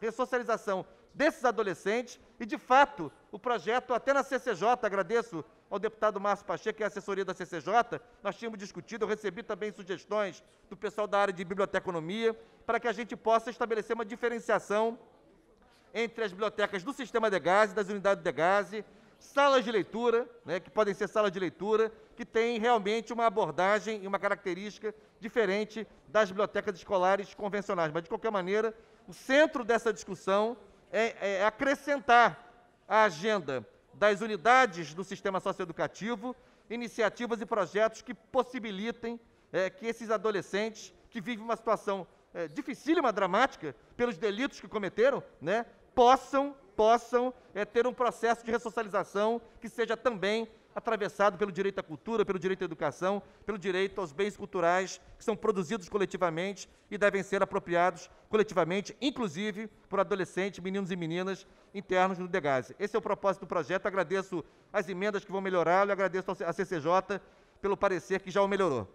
ressocialização desses adolescentes e, de fato, o projeto, até na CCJ, agradeço ao deputado Márcio Pacheco e à é assessoria da CCJ, nós tínhamos discutido, eu recebi também sugestões do pessoal da área de biblioteconomia, para que a gente possa estabelecer uma diferenciação entre as bibliotecas do sistema de gás, das unidades de gás, salas de leitura, né, que podem ser salas de leitura, que têm realmente uma abordagem e uma característica diferente das bibliotecas escolares convencionais. Mas, de qualquer maneira, o centro dessa discussão é, é acrescentar à agenda das unidades do sistema socioeducativo, iniciativas e projetos que possibilitem é, que esses adolescentes que vivem uma situação é, dificílima, dramática, pelos delitos que cometeram, né, possam, possam é, ter um processo de ressocialização que seja também atravessado pelo direito à cultura, pelo direito à educação, pelo direito aos bens culturais que são produzidos coletivamente e devem ser apropriados coletivamente, inclusive por adolescentes, meninos e meninas internos no DEGASE. Esse é o propósito do projeto. Agradeço as emendas que vão melhorá-lo e agradeço à CCJ pelo parecer que já o melhorou.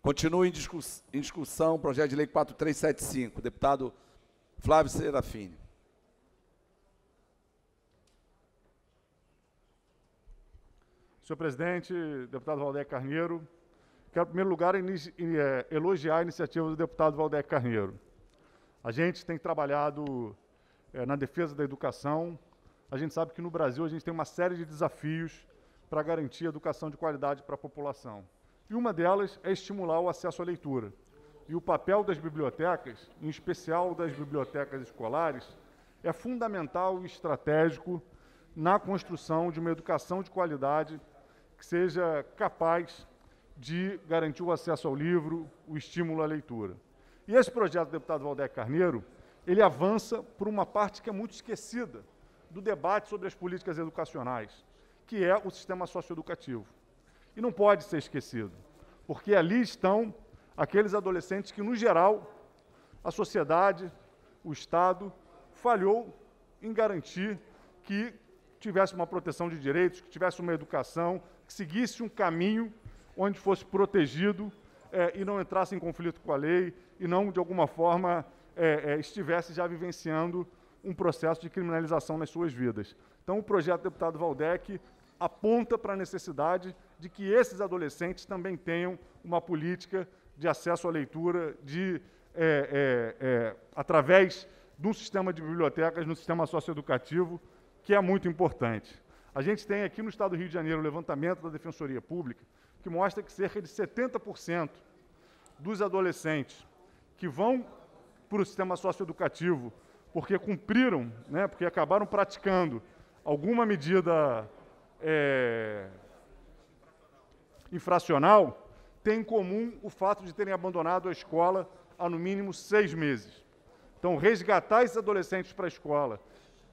Continua em, discuss em discussão o projeto de lei 4375. Deputado Flávio Serafini. Senhor presidente, deputado Valdeir Carneiro, quero, em primeiro lugar, eh, elogiar a iniciativa do deputado Valdeir Carneiro. A gente tem trabalhado é, na defesa da educação. A gente sabe que no Brasil a gente tem uma série de desafios para garantir educação de qualidade para a população. E uma delas é estimular o acesso à leitura. E o papel das bibliotecas, em especial das bibliotecas escolares, é fundamental e estratégico na construção de uma educação de qualidade que seja capaz de garantir o acesso ao livro, o estímulo à leitura. E esse projeto do deputado Valdec Carneiro, ele avança por uma parte que é muito esquecida do debate sobre as políticas educacionais, que é o sistema socioeducativo. E não pode ser esquecido, porque ali estão aqueles adolescentes que, no geral, a sociedade, o Estado, falhou em garantir que tivesse uma proteção de direitos, que tivesse uma educação, seguisse um caminho onde fosse protegido é, e não entrasse em conflito com a lei e não, de alguma forma, é, é, estivesse já vivenciando um processo de criminalização nas suas vidas. Então, o projeto do deputado Valdec aponta para a necessidade de que esses adolescentes também tenham uma política de acesso à leitura, de é, é, é, através de um sistema de bibliotecas, no sistema socioeducativo, que é muito importante. A gente tem aqui no estado do Rio de Janeiro o levantamento da Defensoria Pública, que mostra que cerca de 70% dos adolescentes que vão para o sistema socioeducativo porque cumpriram, né, porque acabaram praticando alguma medida é, infracional, tem em comum o fato de terem abandonado a escola há no mínimo seis meses. Então, resgatar esses adolescentes para a escola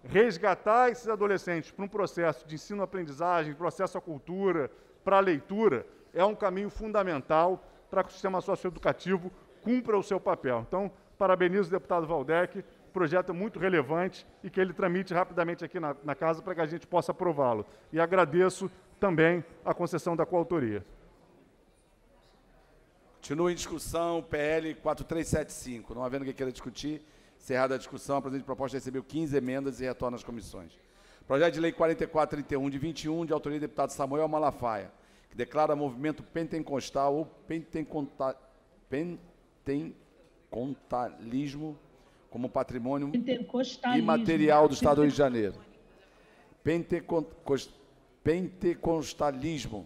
resgatar esses adolescentes para um processo de ensino-aprendizagem, processo à cultura, para a leitura, é um caminho fundamental para que o sistema socioeducativo cumpra o seu papel. Então, parabenizo o deputado Valdec, projeto é muito relevante e que ele tramite rapidamente aqui na, na casa para que a gente possa aprová-lo. E agradeço também a concessão da coautoria. Continua em discussão o PL 4375. Não havendo quem queira discutir, Cerrada a discussão, a presente proposta recebeu 15 emendas e retorna às comissões. Projeto de Lei 4431 de 21, de autoria do deputado Samuel Malafaia, que declara movimento pentecostal ou penteconta, pentecontalismo como patrimônio imaterial do Estado do Rio de Janeiro. Pentecost, pentecostalismo.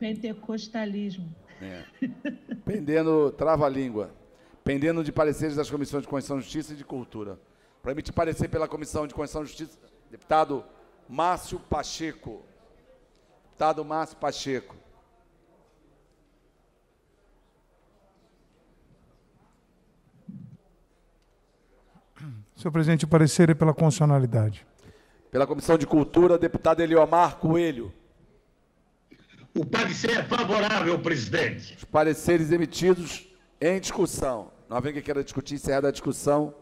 Pentecostalismo. É. Pendendo trava-língua pendendo de pareceres das comissões de Constituição e Justiça e de Cultura. Para emitir parecer pela Comissão de Constituição e Justiça, deputado Márcio Pacheco. Deputado Márcio Pacheco. Senhor presidente, o parecer é pela constitucionalidade. Pela Comissão de Cultura, deputado Eliomar Coelho. O parecer é favorável, presidente. Os pareceres emitidos em discussão. Não havendo que queira discutir, encerra a discussão.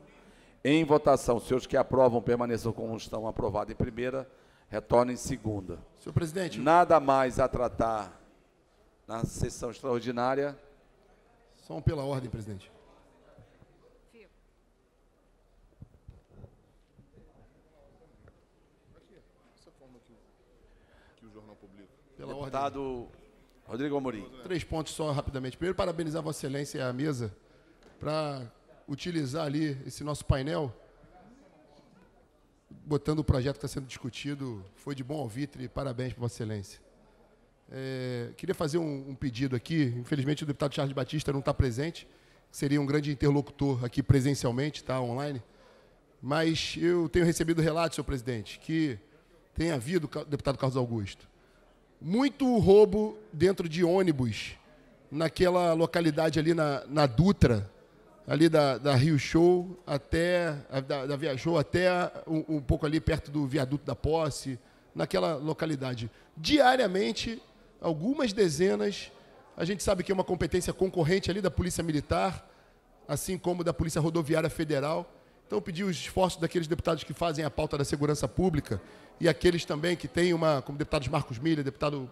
Em votação. Os senhores que aprovam permaneçam como estão aprovados em primeira, retornem em segunda. Senhor presidente. Nada mais a tratar na sessão extraordinária. São pela ordem, presidente. Pela Deputado ordem. Rodrigo Amorim. Três pontos só rapidamente. Primeiro, parabenizar Vossa Excelência e a mesa para utilizar ali esse nosso painel, botando o projeto que está sendo discutido. Foi de bom alvitre, parabéns para Vossa Excelência. É, queria fazer um, um, pedido aqui. Infelizmente, o deputado Charles Batista não está presente, seria um grande interlocutor aqui presencialmente, está online. Mas eu tenho recebido relatos, senhor presidente, que tem havido, deputado Carlos Augusto, muito roubo dentro de ônibus, naquela localidade ali na, na Dutra, ali da, da Rio Show até, da, da Viajou até um, um pouco ali perto do viaduto da posse, naquela localidade. Diariamente, algumas dezenas, a gente sabe que é uma competência concorrente ali da Polícia Militar, assim como da Polícia Rodoviária Federal, então, pedir os esforços daqueles deputados que fazem a pauta da segurança pública e aqueles também que têm uma, como deputados Marcos Milha, deputado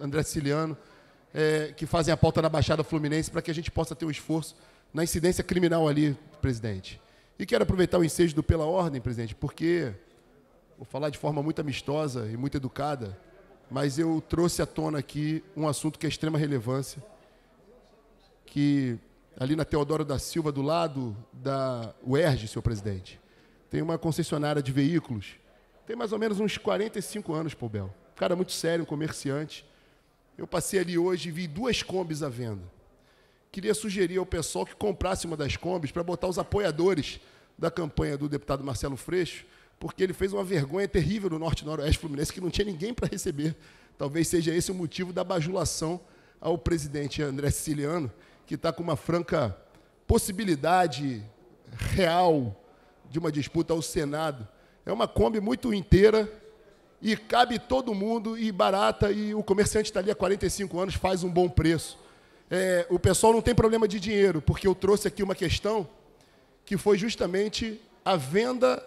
André Siciliano, é, que fazem a pauta na Baixada Fluminense, para que a gente possa ter um esforço na incidência criminal ali, presidente. E quero aproveitar o ensejo do Pela Ordem, presidente, porque, vou falar de forma muito amistosa e muito educada, mas eu trouxe à tona aqui um assunto que é extrema relevância, que ali na Teodoro da Silva, do lado da UERJ, senhor presidente. Tem uma concessionária de veículos. Tem mais ou menos uns 45 anos, Paul Bel. Um cara é muito sério, um comerciante. Eu passei ali hoje e vi duas combis à venda. Queria sugerir ao pessoal que comprasse uma das combis para botar os apoiadores da campanha do deputado Marcelo Freixo, porque ele fez uma vergonha terrível no Norte Noroeste Fluminense que não tinha ninguém para receber. Talvez seja esse o motivo da bajulação ao presidente André Siciliano, que está com uma franca possibilidade real de uma disputa ao Senado. É uma Kombi muito inteira e cabe todo mundo e barata e o comerciante está ali há 45 anos, faz um bom preço. É, o pessoal não tem problema de dinheiro, porque eu trouxe aqui uma questão que foi justamente a venda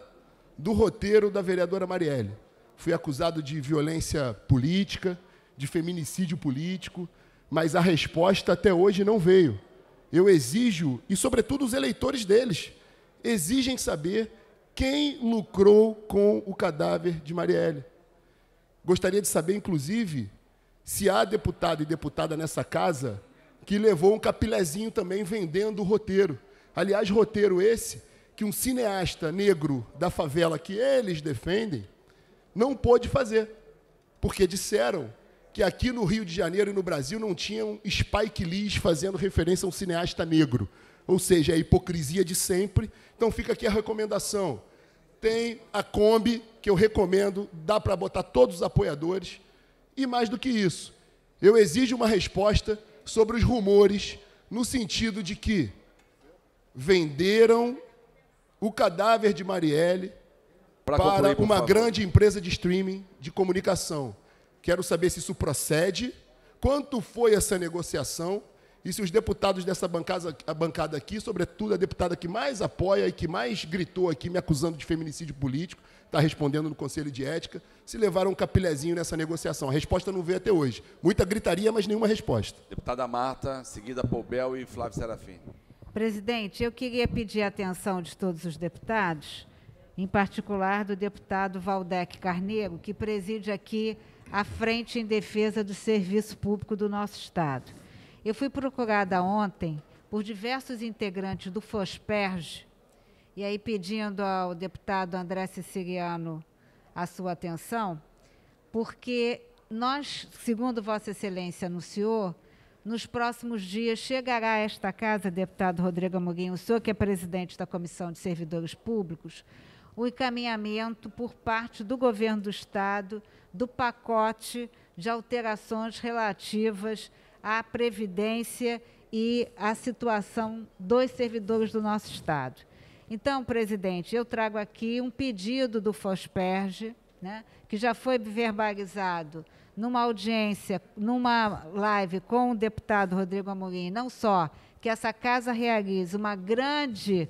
do roteiro da vereadora Marielle. Fui acusado de violência política, de feminicídio político, mas a resposta até hoje não veio. Eu exijo, e sobretudo os eleitores deles, exigem saber quem lucrou com o cadáver de Marielle. Gostaria de saber, inclusive, se há deputado e deputada nessa casa que levou um capilezinho também vendendo o roteiro. Aliás, roteiro esse que um cineasta negro da favela que eles defendem não pôde fazer, porque disseram que aqui no Rio de Janeiro e no Brasil não tinham Spike Lee fazendo referência a um cineasta negro. Ou seja, é a hipocrisia de sempre. Então fica aqui a recomendação. Tem a Kombi, que eu recomendo, dá para botar todos os apoiadores. E mais do que isso, eu exijo uma resposta sobre os rumores, no sentido de que venderam o cadáver de Marielle para, uma grande empresa de streaming de comunicação. Quero saber se isso procede, quanto foi essa negociação e se os deputados dessa bancada, bancada aqui, sobretudo a deputada que mais apoia e que mais gritou aqui, me acusando de feminicídio político, está respondendo no Conselho de Ética, se levaram um capilezinho nessa negociação. A resposta não veio até hoje. Muita gritaria, mas nenhuma resposta. Deputada Marta, seguida Bel e Flávio Serafim. Presidente, eu queria pedir a atenção de todos os deputados, em particular do deputado Valdec Carneiro, que preside aqui à frente em defesa do serviço público do nosso Estado. Eu fui procurada ontem por diversos integrantes do FOSPERGE, e aí pedindo ao deputado André Siciliano a sua atenção, porque nós, segundo Vossa Excelência anunciou, nos próximos dias chegará a esta casa, deputado Rodrigo Amorim, o senhor que é presidente da Comissão de Servidores Públicos, o encaminhamento por parte do governo do Estado do pacote de alterações relativas à Previdência e à situação dos servidores do nosso Estado. Então, presidente, eu trago aqui um pedido do Fosperge, né, que já foi verbalizado numa audiência, numa live com o deputado Rodrigo Amorim, não só que essa casa realize uma grande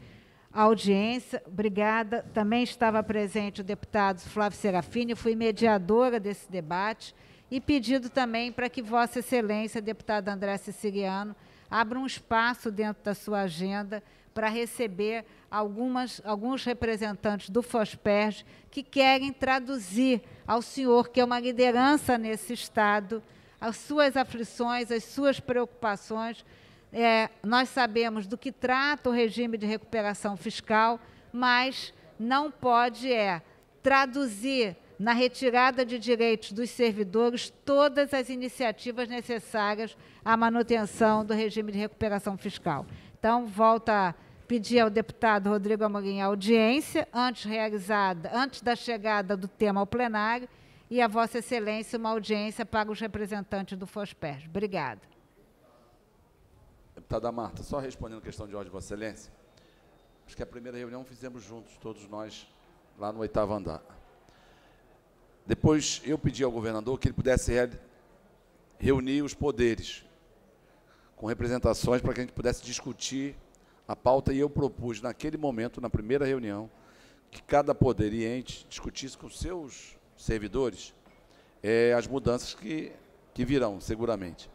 audiência. Obrigada. Também estava presente o deputado Flávio Serafini, fui mediadora desse debate e pedido também para que Vossa Excelência, deputada André Siciliano, abra um espaço dentro da sua agenda para receber algumas, alguns representantes do FOSPERJ que querem traduzir ao senhor, que é uma liderança nesse Estado, as suas aflições, as suas preocupações é, nós sabemos do que trata o regime de recuperação fiscal, mas não pode é traduzir na retirada de direitos dos servidores todas as iniciativas necessárias à manutenção do regime de recuperação fiscal. Então, volta pedir ao deputado Rodrigo Amorim a audiência antes realizada, antes da chegada do tema ao plenário e a Vossa Excelência uma audiência para os representantes do FOSPER. Obrigada. Tá, Deputada Marta, só respondendo a questão de ordem, Vossa Excelência, acho que a primeira reunião fizemos juntos, todos nós, lá no oitavo andar. Depois eu pedi ao governador que ele pudesse reunir os poderes com representações para que a gente pudesse discutir a pauta e eu propus naquele momento, na primeira reunião, que cada poder e ente discutisse com seus servidores é, as mudanças que, que virão, seguramente.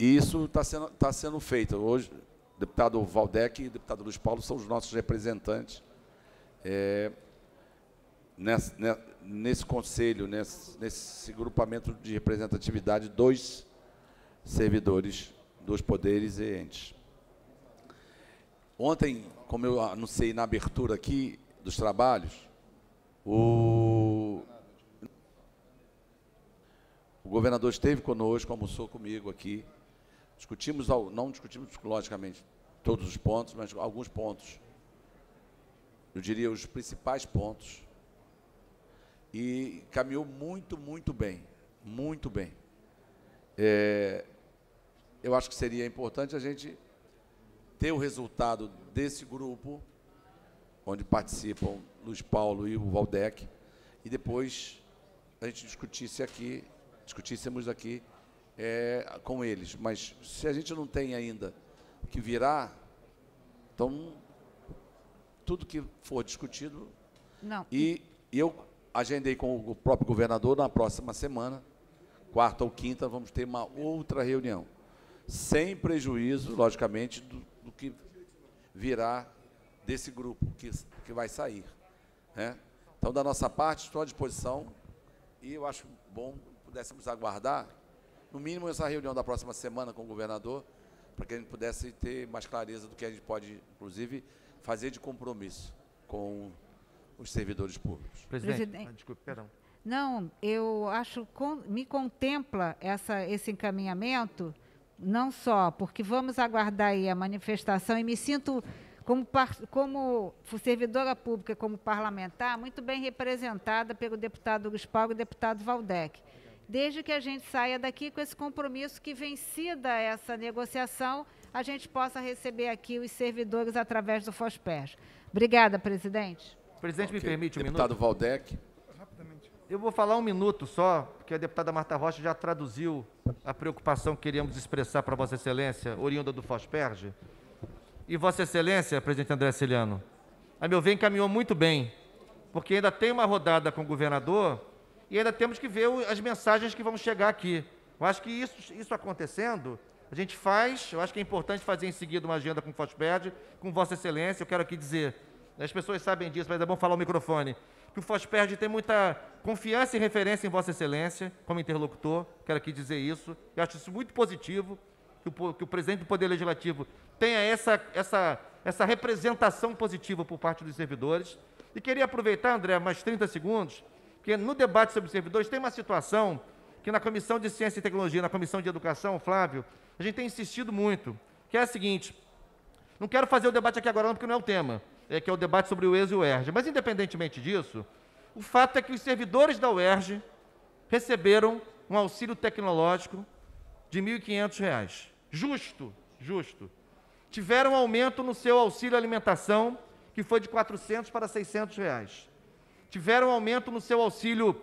E isso está sendo, tá sendo feito. Hoje, o deputado Valdec e o deputado Luiz Paulo são os nossos representantes é, nesse, né, nesse, conselho, nesse, nesse grupamento de representatividade, dois servidores dos poderes e entes. Ontem, como eu anunciei na abertura aqui dos trabalhos, o, o governador esteve conosco, almoçou comigo aqui, Discutimos, não discutimos logicamente todos os pontos, mas alguns pontos. Eu diria os principais pontos. E caminhou muito, muito bem. Muito bem. É, eu acho que seria importante a gente ter o resultado desse grupo, onde participam Luiz Paulo e o Valdec, e depois a gente discutisse aqui, discutíssemos aqui é, com eles. Mas se a gente não tem ainda o que virá, então tudo que for discutido. Não. E, eu agendei com o próprio governador na próxima semana, quarta ou quinta, vamos ter uma outra reunião. Sem prejuízo, logicamente, do, do que virá desse grupo que, que vai sair. Né? Então, da nossa parte, estou à disposição e eu acho bom pudéssemos aguardar no mínimo, essa reunião da próxima semana com o governador, para que a gente pudesse ter mais clareza do que a gente pode, inclusive, fazer de compromisso com os servidores públicos. Presidente, Presidente. Ah, desculpe, perdão. Não, eu acho me contempla essa, esse encaminhamento, não só porque vamos aguardar aí a manifestação e me sinto como, como servidora pública, como parlamentar, muito bem representada pelo deputado Paulo e deputado Valdec desde que a gente saia daqui com esse compromisso que, vencida essa negociação, a gente possa receber aqui os servidores através do FOSPERS. Obrigada, presidente. Presidente, okay. me permite um Deputado minuto? Deputado Valdec. Eu vou falar um minuto só, porque a deputada Marta Rocha já traduziu a preocupação que queríamos expressar para Vossa Excelência, oriunda do FOSPERG. E Vossa Excelência, presidente André Siliano, a meu ver, encaminhou muito bem, porque ainda tem uma rodada com o governador e ainda temos que ver as mensagens que vão chegar aqui. Eu acho que isso, isso acontecendo, a gente faz, eu acho que é importante fazer em seguida uma agenda com o FOSPED, com Vossa Excelência, eu quero aqui dizer, as pessoas sabem disso, mas é bom falar o microfone, que o FOSPERD tem muita confiança e referência em Vossa Excelência, como interlocutor, quero aqui dizer isso, eu acho isso muito positivo, que o, que o presidente do Poder Legislativo tenha essa, essa, essa representação positiva por parte dos servidores, e queria aproveitar, André, mais 30 segundos, porque no debate sobre servidores tem uma situação que na Comissão de Ciência e Tecnologia, na Comissão de Educação, Flávio, a gente tem insistido muito, que é a seguinte, não quero fazer o debate aqui agora não, porque não é o tema, é, que é o debate sobre o ES e o ERJ, mas independentemente disso, o fato é que os servidores da UERJ receberam um auxílio tecnológico de R$ 1.500. Justo, justo. Tiveram um aumento no seu auxílio alimentação, que foi de 400 para 600 reais tiveram aumento no seu auxílio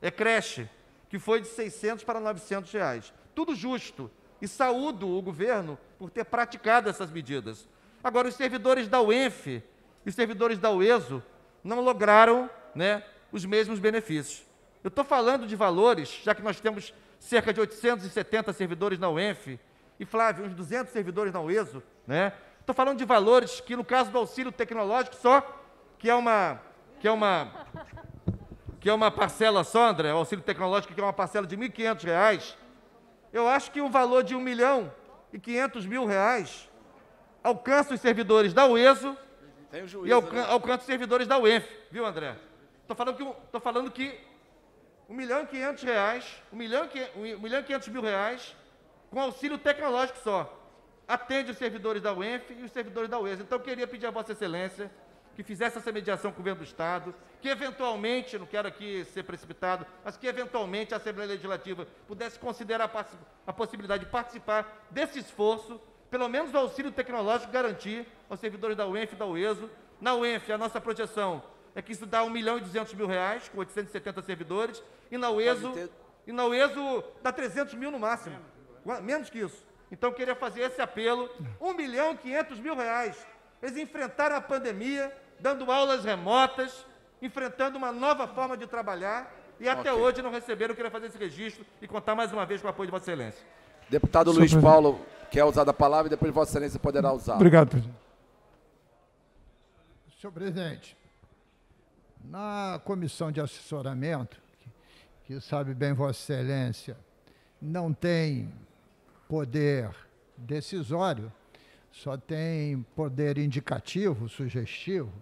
é, creche, que foi de 600 para 900 reais. Tudo justo. E saúdo o governo por ter praticado essas medidas. Agora, os servidores da UENF e os servidores da UESO não lograram né, os mesmos benefícios. Eu estou falando de valores, já que nós temos cerca de 870 servidores na UENF e, Flávio, uns 200 servidores na UESO. Estou né? falando de valores que, no caso do auxílio tecnológico só, que é uma que é uma que é uma parcela só, André, o auxílio tecnológico, que é uma parcela de R$ 1.500, eu acho que o um valor de 1 milhão e 500 mil reais alcança os servidores da UESO juízo, e né? alcança os servidores da UENF, viu, André? Estou falando que, tô falando que 1 milhão e 500 reais, 1 milhão, e, 1 milhão e 500 mil reais com auxílio tecnológico só. Atende os servidores da UENF e os servidores da UESO. Então, eu queria pedir a Vossa Excelência que fizesse essa mediação com o governo do Estado, que eventualmente, não quero aqui ser precipitado, mas que eventualmente a Assembleia Legislativa pudesse considerar a, a possibilidade de participar desse esforço, pelo menos do auxílio tecnológico garantir aos servidores da UENF e da UESO. Na UENF, a nossa projeção é que isso dá 1 milhão e 200 mil reais, com 870 servidores, e na UESO, ter... e na UESO dá 300 mil no máximo, menos que isso. Então, eu queria fazer esse apelo, 1 milhão e 500 mil reais. Eles enfrentaram a pandemia, dando aulas remotas, enfrentando uma nova forma de trabalhar e até okay. hoje não receberam. Eu queria fazer esse registro e contar mais uma vez com o apoio de Vossa Excelência. Deputado Luiz presidente. Paulo quer usar a palavra e depois Vossa Excelência poderá usar. Obrigado, presidente. Senhor presidente, na comissão de assessoramento, que sabe bem Vossa Excelência, não tem poder decisório, só tem poder indicativo, sugestivo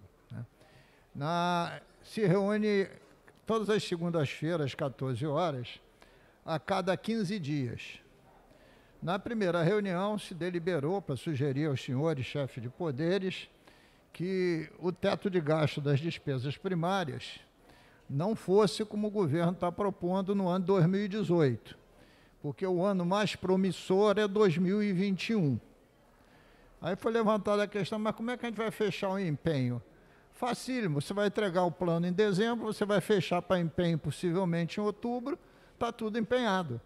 na, se reúne todas as segundas-feiras, 14 horas, a cada 15 dias. Na primeira reunião, se deliberou para sugerir aos senhores chefes de poderes que o teto de gasto das despesas primárias não fosse como o governo está propondo no ano 2018, porque o ano mais promissor é 2021. Aí foi levantada a questão, mas como é que a gente vai fechar o empenho? Facílimo, você vai entregar o plano em dezembro, você vai fechar para empenho possivelmente em outubro, está tudo empenhado.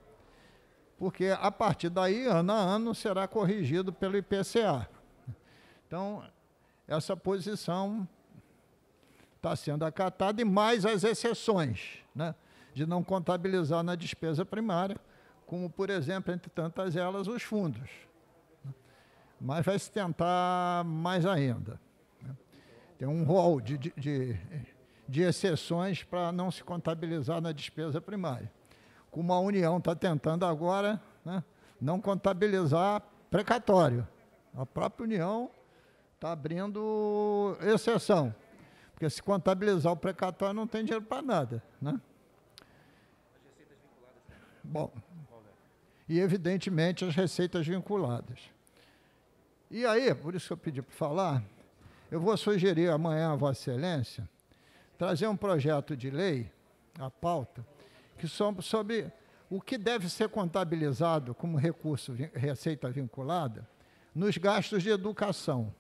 Porque a partir daí, ano a ano, será corrigido pelo IPCA. Então, essa posição está sendo acatada e mais as exceções, né? de não contabilizar na despesa primária, como, por exemplo, entre tantas elas, os fundos. Mas vai se tentar mais ainda tem um rol de, de, de, de exceções para não se contabilizar na despesa primária. Como a União está tentando agora né, não contabilizar precatório. A própria União está abrindo exceção. Porque se contabilizar o precatório não tem dinheiro para nada. Né? Bom, e evidentemente as receitas vinculadas. E aí, por isso que eu pedi para falar, eu vou sugerir amanhã a Vossa Excelência trazer um projeto de lei, a pauta, que sobre o que deve ser contabilizado como recurso receita vinculada nos gastos de educação.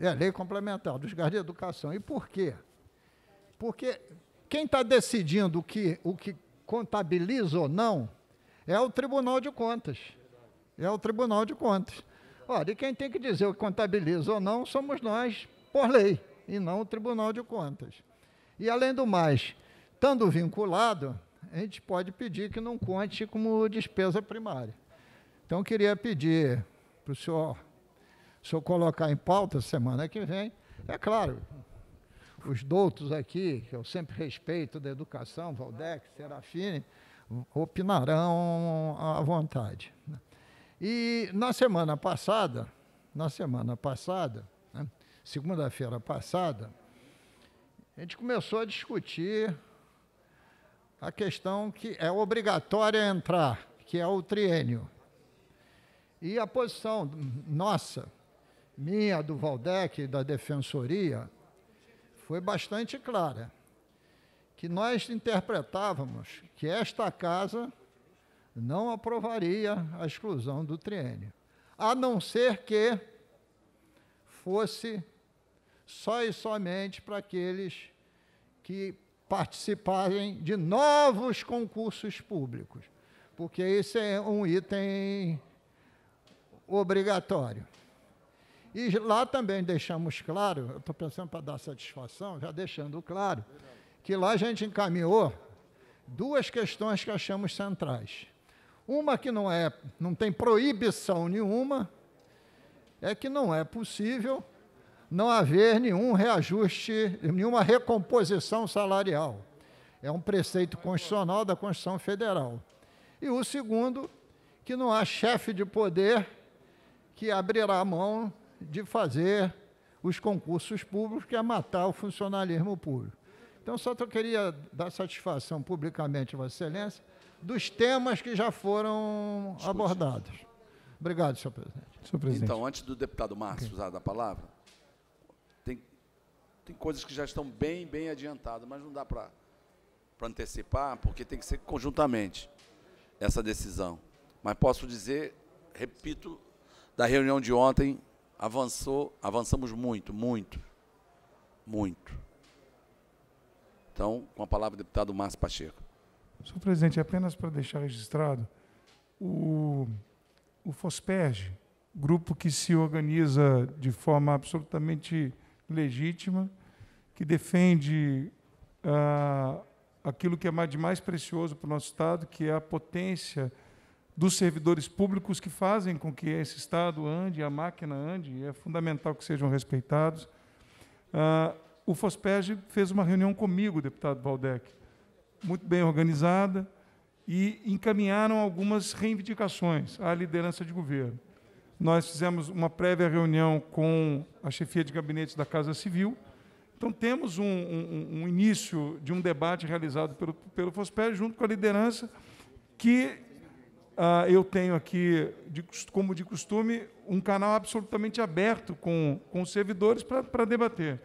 É, lei complementar dos gastos de educação. E por quê? Porque quem está decidindo o que, o que contabiliza ou não é o Tribunal de Contas. É o Tribunal de Contas. Ora, e quem tem que dizer o que contabiliza ou não somos nós, por lei, e não o Tribunal de Contas. E, além do mais, estando vinculado, a gente pode pedir que não conte como despesa primária. Então, queria pedir para o senhor, senhor colocar em pauta semana que vem, é claro, os doutos aqui, que eu sempre respeito da educação, Valdec, Serafine, opinarão à vontade. Né? E na semana passada, na semana passada, né, segunda-feira passada, a gente começou a discutir a questão que é obrigatória entrar, que é o triênio. E a posição nossa, minha, do Valdec, da Defensoria, foi bastante clara, que nós interpretávamos que esta casa não aprovaria a exclusão do triênio, a não ser que fosse só e somente para aqueles que participarem de novos concursos públicos, porque esse é um item obrigatório. E lá também deixamos claro, eu estou pensando para dar satisfação, já deixando claro, que lá a gente encaminhou duas questões que achamos centrais. Uma que não é, não tem proibição nenhuma, é que não é possível não haver nenhum reajuste, nenhuma recomposição salarial. É um preceito constitucional da Constituição Federal. E o segundo, que não há chefe de poder que abrirá a mão de fazer os concursos públicos, que é matar o funcionalismo público. Então, só que eu queria dar satisfação publicamente, Vossa Excelência, dos temas que já foram abordados. Obrigado, senhor presidente. senhor presidente. Então, antes do deputado Márcio okay. usar a palavra, tem, tem coisas que já estão bem, bem adiantadas, mas não dá para antecipar, porque tem que ser conjuntamente essa decisão. Mas posso dizer, repito, da reunião de ontem, avançou, avançamos muito, muito, muito. Então, com a palavra, deputado Márcio Pacheco. Senhor presidente, é apenas para deixar registrado, o, o FOSPERG, grupo que se organiza de forma absolutamente legítima, que defende ah, aquilo que é de mais precioso para o nosso Estado, que é a potência dos servidores públicos que fazem com que esse Estado ande, a máquina ande, e é fundamental que sejam respeitados. Ah, o FOSPERG fez uma reunião comigo, deputado Baldec muito bem organizada, e encaminharam algumas reivindicações à liderança de governo. Nós fizemos uma prévia reunião com a chefia de gabinete da Casa Civil. Então, temos um, um, um início de um debate realizado pelo, pelo FOSPER, junto com a liderança, que ah, eu tenho aqui, de, como de costume, um canal absolutamente aberto com, com os servidores para debater.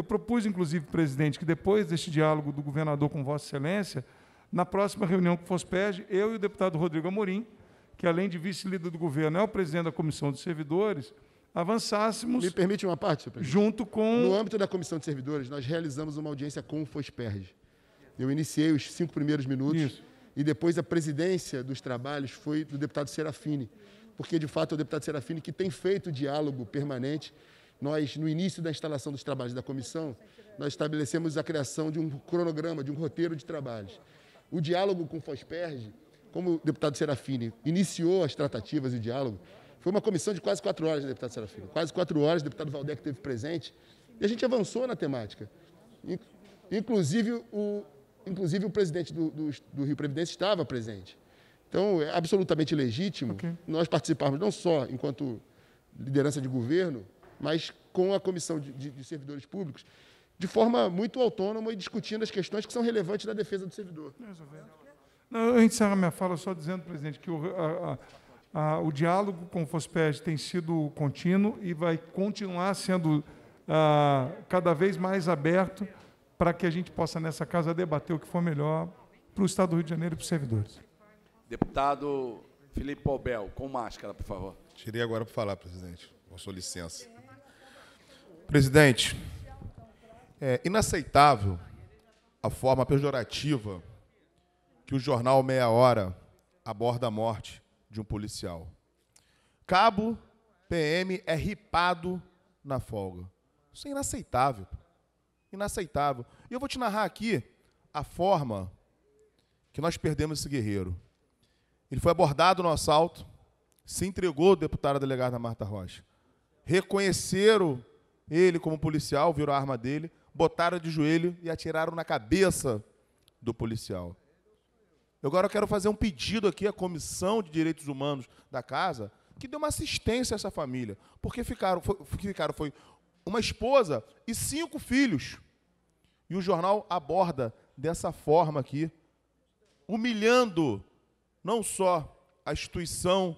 Eu propus, inclusive, presidente, que depois deste diálogo do governador com Vossa Excelência, na próxima reunião que FOSPERG, eu e o deputado Rodrigo Amorim, que além de vice-líder do governo é o presidente da Comissão de Servidores, avançássemos. Me permite uma parte, senhor presidente? Junto com. No âmbito da Comissão de Servidores, nós realizamos uma audiência com o FOSPERG. Eu iniciei os cinco primeiros minutos Isso. e depois a presidência dos trabalhos foi do deputado Serafini, porque de fato é o deputado Serafini que tem feito diálogo permanente nós, no início da instalação dos trabalhos da comissão, nós estabelecemos a criação de um cronograma, de um roteiro de trabalhos. O diálogo com o Fosperge, como o deputado Serafini iniciou as tratativas e o diálogo, foi uma comissão de quase quatro horas, né, deputado Serafini. Quase quatro horas, o deputado Valdec teve presente, e a gente avançou na temática. Inclusive, o, inclusive, o presidente do, do, do Rio Previdência estava presente. Então, é absolutamente legítimo okay. nós participarmos, não só enquanto liderança de governo, mas com a Comissão de, de, de Servidores Públicos, de forma muito autônoma e discutindo as questões que são relevantes da defesa do servidor. É, é Não, eu encerro minha fala só dizendo, presidente, que o, a, a, a, o diálogo com o FOSPES tem sido contínuo e vai continuar sendo ah, cada vez mais aberto para que a gente possa, nessa casa, debater o que for melhor para o Estado do Rio de Janeiro e para os servidores. Deputado Felipe Paubel, com máscara, por favor. Tirei agora para falar, presidente, com sua licença. Presidente, é inaceitável a forma pejorativa que o jornal Meia Hora aborda a morte de um policial. Cabo PM é ripado na folga. Isso é inaceitável. Inaceitável. E eu vou te narrar aqui a forma que nós perdemos esse guerreiro. Ele foi abordado no assalto, se entregou ao deputado delegado Marta Rocha. Reconheceram ele, como policial, virou a arma dele, botaram de joelho e atiraram na cabeça do policial. Agora eu quero fazer um pedido aqui à Comissão de Direitos Humanos da Casa, que dê uma assistência a essa família, porque ficaram foi, ficaram, foi uma esposa e cinco filhos. E o jornal aborda dessa forma aqui, humilhando não só a instituição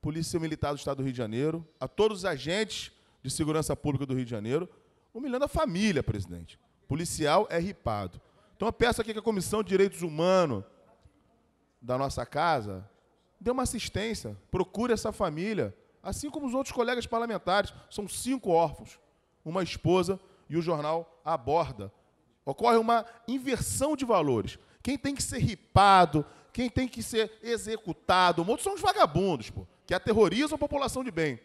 Polícia Militar do Estado do Rio de Janeiro, a todos os agentes de Segurança Pública do Rio de Janeiro, humilhando a família, presidente. Policial é ripado. Então eu peço aqui que a Comissão de Direitos Humanos da nossa casa dê uma assistência, procure essa família, assim como os outros colegas parlamentares. São cinco órfãos, uma esposa e o jornal aborda. Ocorre uma inversão de valores. Quem tem que ser ripado, quem tem que ser executado, um mundo são os vagabundos, pô, que aterrorizam a população de bem.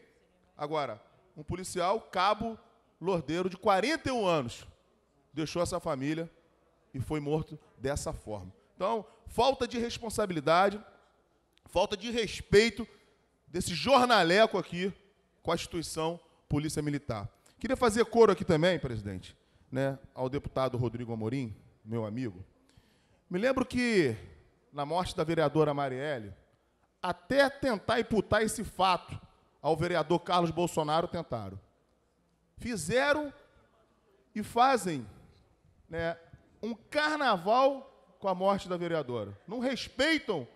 Agora, um policial, cabo Lordeiro, de 41 anos. Deixou essa família e foi morto dessa forma. Então, falta de responsabilidade, falta de respeito desse jornaleco aqui com a instituição Polícia Militar. Queria fazer coro aqui também, presidente, né, ao deputado Rodrigo Amorim, meu amigo. Me lembro que, na morte da vereadora Marielle, até tentar imputar esse fato ao vereador Carlos Bolsonaro tentaram. Fizeram e fazem né, um carnaval com a morte da vereadora. Não respeitam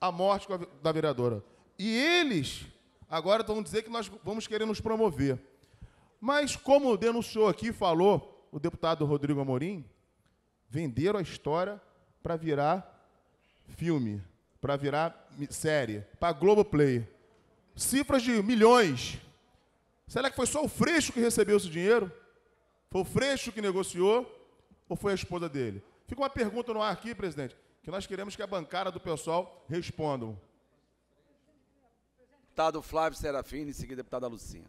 a morte da vereadora. E eles agora estão dizendo que nós vamos querer nos promover. Mas, como denunciou aqui, falou o deputado Rodrigo Amorim, venderam a história para virar filme, para virar série, para Globoplay cifras de milhões. Será que foi só o Freixo que recebeu esse dinheiro? Foi o Freixo que negociou ou foi a esposa dele? Fica uma pergunta no ar aqui, presidente, que nós queremos que a bancada do pessoal responda. Deputado Flávio Serafini em seguida, deputada Lucinha.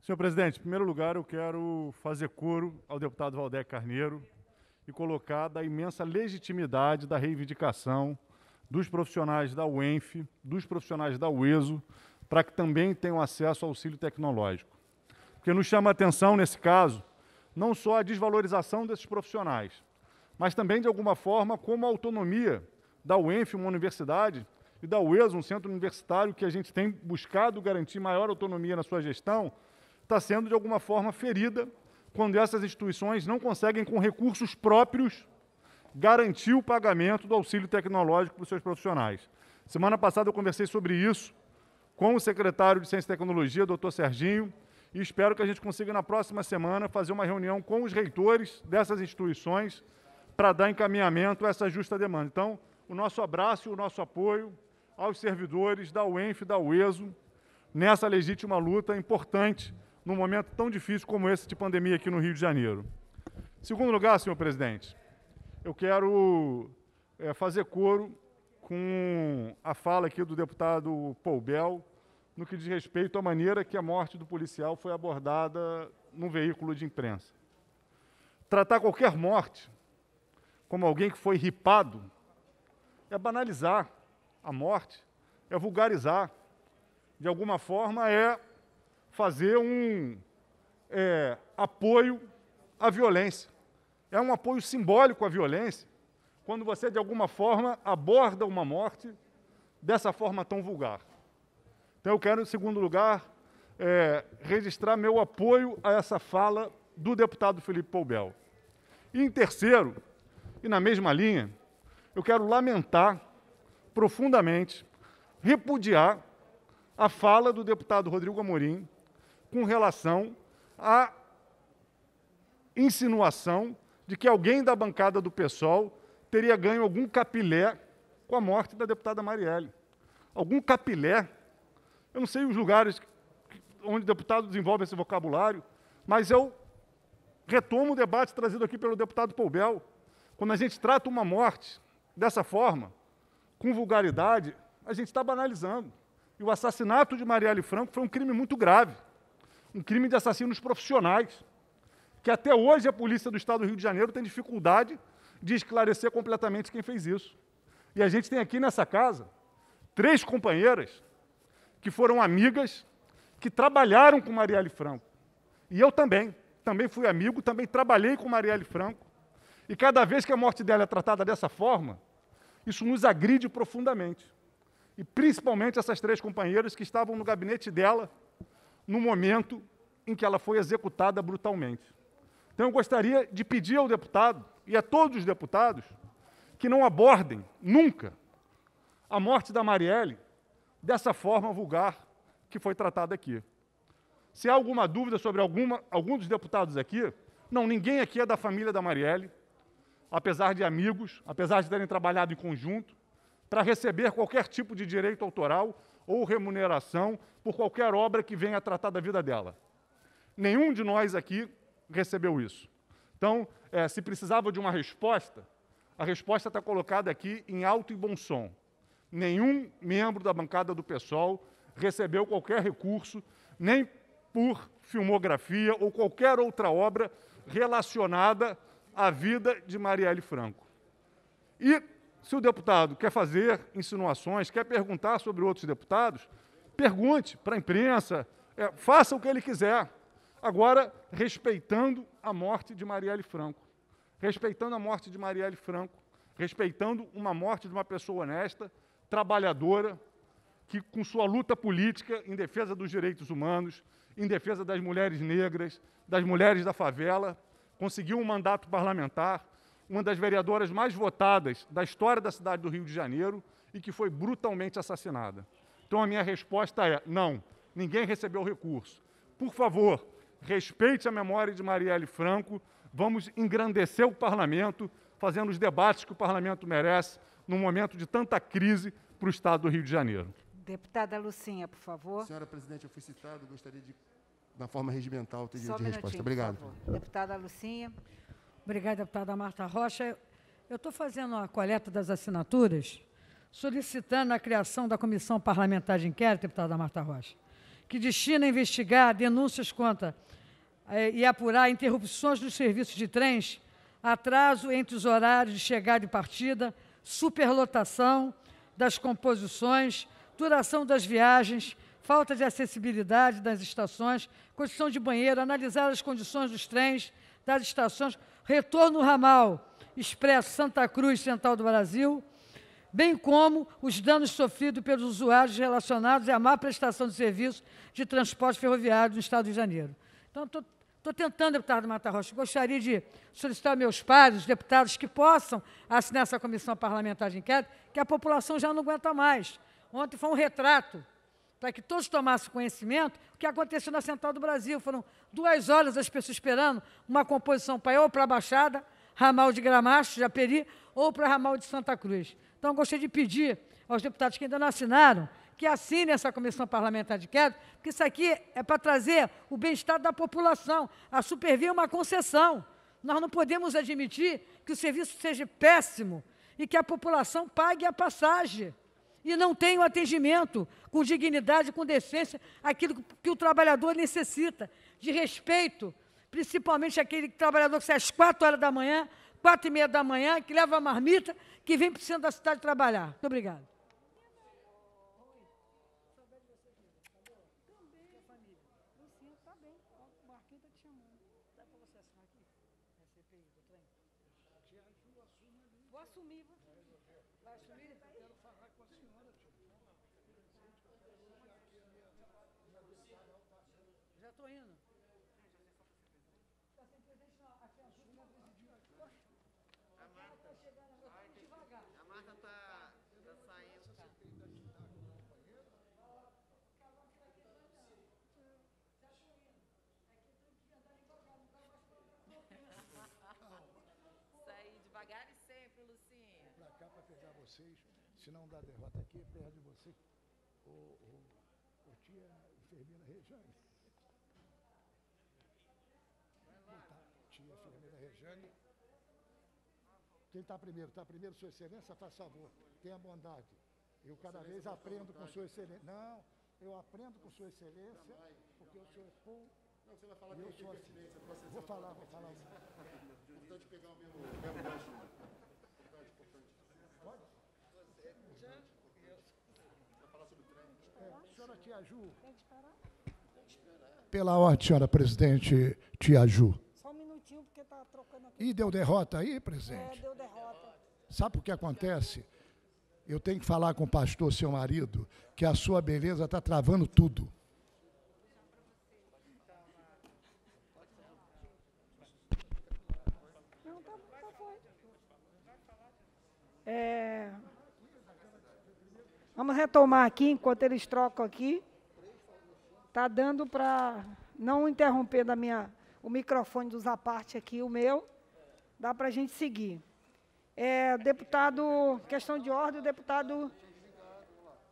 Senhor presidente, em primeiro lugar, eu quero fazer coro ao deputado Valdeque Carneiro e colocar da imensa legitimidade da reivindicação dos profissionais da UENF, dos profissionais da UESO, para que também tenham acesso ao auxílio tecnológico. Porque nos chama a atenção, nesse caso, não só a desvalorização desses profissionais, mas também, de alguma forma, como a autonomia da UENF, uma universidade, e da UESO, um centro universitário que a gente tem buscado garantir maior autonomia na sua gestão, está sendo, de alguma forma, ferida quando essas instituições não conseguem, com recursos próprios, garantiu o pagamento do auxílio tecnológico para os seus profissionais. Semana passada eu conversei sobre isso com o secretário de Ciência e Tecnologia, doutor Serginho, e espero que a gente consiga na próxima semana fazer uma reunião com os reitores dessas instituições para dar encaminhamento a essa justa demanda. Então, o nosso abraço e o nosso apoio aos servidores da UENF e da UESO nessa legítima luta importante num momento tão difícil como esse de pandemia aqui no Rio de Janeiro. Segundo lugar, senhor presidente, eu quero é, fazer coro com a fala aqui do deputado Paul Bell, no que diz respeito à maneira que a morte do policial foi abordada no veículo de imprensa. Tratar qualquer morte como alguém que foi ripado é banalizar a morte, é vulgarizar. De alguma forma, é fazer um é, apoio à violência é um apoio simbólico à violência, quando você, de alguma forma, aborda uma morte dessa forma tão vulgar. Então, eu quero, em segundo lugar, é, registrar meu apoio a essa fala do deputado Felipe Poubel. E, em terceiro, e na mesma linha, eu quero lamentar profundamente, repudiar a fala do deputado Rodrigo Amorim com relação à insinuação de que alguém da bancada do PSOL teria ganho algum capilé com a morte da deputada Marielle. Algum capilé, eu não sei os lugares onde o deputado desenvolve esse vocabulário, mas eu retomo o debate trazido aqui pelo deputado Poubel. Quando a gente trata uma morte dessa forma, com vulgaridade, a gente está banalizando. E o assassinato de Marielle Franco foi um crime muito grave, um crime de assassinos profissionais que até hoje a polícia do estado do Rio de Janeiro tem dificuldade de esclarecer completamente quem fez isso. E a gente tem aqui nessa casa três companheiras que foram amigas, que trabalharam com Marielle Franco. E eu também, também fui amigo, também trabalhei com Marielle Franco. E cada vez que a morte dela é tratada dessa forma, isso nos agride profundamente. E principalmente essas três companheiras que estavam no gabinete dela no momento em que ela foi executada brutalmente. Então eu gostaria de pedir ao deputado e a todos os deputados que não abordem nunca a morte da Marielle dessa forma vulgar que foi tratada aqui. Se há alguma dúvida sobre alguma, algum dos deputados aqui, não, ninguém aqui é da família da Marielle, apesar de amigos, apesar de terem trabalhado em conjunto, para receber qualquer tipo de direito autoral ou remuneração por qualquer obra que venha a tratar da vida dela. Nenhum de nós aqui recebeu isso. Então, é, se precisava de uma resposta, a resposta está colocada aqui em alto e bom som. Nenhum membro da bancada do PSOL recebeu qualquer recurso, nem por filmografia ou qualquer outra obra relacionada à vida de Marielle Franco. E se o deputado quer fazer insinuações, quer perguntar sobre outros deputados, pergunte para a imprensa, é, faça o que ele quiser. Agora, respeitando a morte de Marielle Franco. Respeitando a morte de Marielle Franco. Respeitando uma morte de uma pessoa honesta, trabalhadora, que com sua luta política em defesa dos direitos humanos, em defesa das mulheres negras, das mulheres da favela, conseguiu um mandato parlamentar, uma das vereadoras mais votadas da história da cidade do Rio de Janeiro e que foi brutalmente assassinada. Então a minha resposta é: não, ninguém recebeu recurso. Por favor, respeite a memória de Marielle Franco, vamos engrandecer o parlamento, fazendo os debates que o parlamento merece num momento de tanta crise para o estado do Rio de Janeiro. Deputada Lucinha, por favor. Senhora presidente, eu fui citado, gostaria de, na forma regimental, ter Só de resposta. Obrigado. Deputada Lucinha. Obrigada, deputada Marta Rocha. Eu estou fazendo a coleta das assinaturas, solicitando a criação da comissão parlamentar de inquérito, deputada Marta Rocha que destina a investigar denúncias contra eh, e apurar interrupções nos serviços de trens, atraso entre os horários de chegada e partida, superlotação das composições, duração das viagens, falta de acessibilidade das estações, condição de banheiro, analisar as condições dos trens, das estações, retorno ramal, Expresso Santa Cruz Central do Brasil, bem como os danos sofridos pelos usuários relacionados à má prestação de serviço de transporte ferroviário no Estado de Janeiro. Então, estou tentando, deputado Mata Rocha, gostaria de solicitar meus pares, deputados, que possam assinar essa comissão parlamentar de inquérito, que a população já não aguenta mais. Ontem foi um retrato para que todos tomassem conhecimento o que aconteceu na Central do Brasil. Foram duas horas as pessoas esperando uma composição para ou para a Baixada, ramal de Gramacho, Japeri, ou para ramal de Santa Cruz. Então, gostaria de pedir aos deputados que ainda não assinaram que assinem essa comissão parlamentar de queda, porque isso aqui é para trazer o bem-estar da população. A Supervia é uma concessão. Nós não podemos admitir que o serviço seja péssimo e que a população pague a passagem e não tenha o atendimento com dignidade, com decência, aquilo que o trabalhador necessita, de respeito, principalmente aquele trabalhador que sai às quatro horas da manhã, quatro e meia da manhã, que leva a marmita que vem para o centro da cidade trabalhar. Muito obrigado. vocês. Se não dá derrota aqui, perde você. O, o, tia enfermeira Rejane. Tá, tia enfermeira Rejane. Quem está primeiro? Está primeiro, Sua Excelência, faz favor, tenha bondade. Eu cada vez aprendo com Sua Excelência. Não, eu aprendo com Sua Excelência, porque o senhor é bom. Não, você vai falar que é assim. tá eu sou excelência Vou falar, vou falar. É importante pegar o mesmo gancho. Tia Ju. Tem que esperar. Pela ordem, senhora presidente Tia Ju. Só um minutinho, porque está trocando aqui. E deu derrota aí, presidente? É, deu derrota. Sabe o que acontece? Eu tenho que falar com o pastor, seu marido, que a sua beleza está travando tudo. Tá, tá, é, Vamos retomar aqui, enquanto eles trocam aqui. Está dando para não interromper da minha, o microfone dos aparte aqui, o meu. Dá para a gente seguir. É, deputado, questão de ordem, o deputado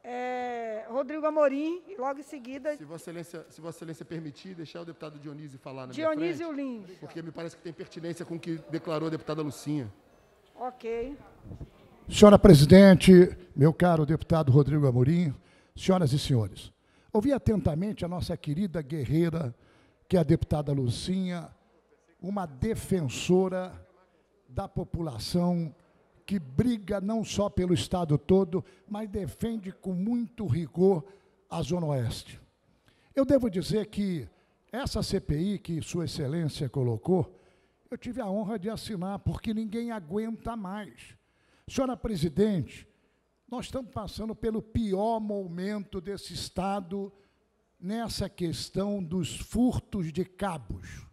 é, Rodrigo Amorim, e logo em seguida... Se Vossa Excelência, se Vossa Excelência permitir, deixar o deputado Dionísio falar na Dionísio minha frente, Lins. Porque me parece que tem pertinência com o que declarou a deputada Lucinha. Ok. Senhora presidente, meu caro deputado Rodrigo Amorim, senhoras e senhores, ouvi atentamente a nossa querida guerreira, que é a deputada Lucinha, uma defensora da população que briga não só pelo Estado todo, mas defende com muito rigor a Zona Oeste. Eu devo dizer que essa CPI que Sua Excelência colocou, eu tive a honra de assinar, porque ninguém aguenta mais. Senhora presidente, nós estamos passando pelo pior momento desse Estado nessa questão dos furtos de cabos.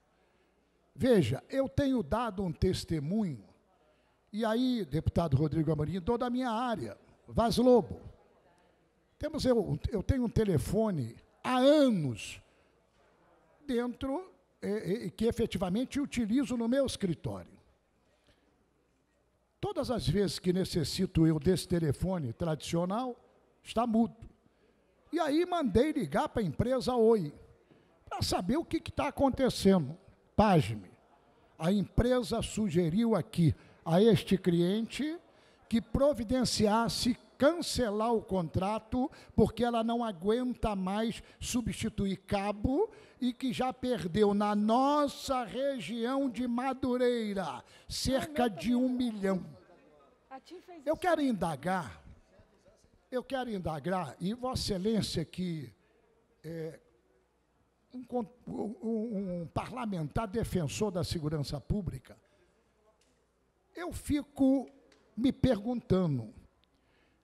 Veja, eu tenho dado um testemunho, e aí, deputado Rodrigo Amorim, toda da minha área, Vaz Lobo. Temos eu, eu tenho um telefone há anos dentro, é, é, que efetivamente utilizo no meu escritório. Todas as vezes que necessito eu desse telefone tradicional, está mudo. E aí mandei ligar para a empresa Oi, para saber o que está acontecendo. Pasme, a empresa sugeriu aqui a este cliente que providenciasse cancelar o contrato, porque ela não aguenta mais substituir cabo e que já perdeu na nossa região de Madureira cerca de um milhão. Eu quero indagar, eu quero indagar, e Vossa Excelência, que é, um, um, um parlamentar defensor da segurança pública, eu fico me perguntando,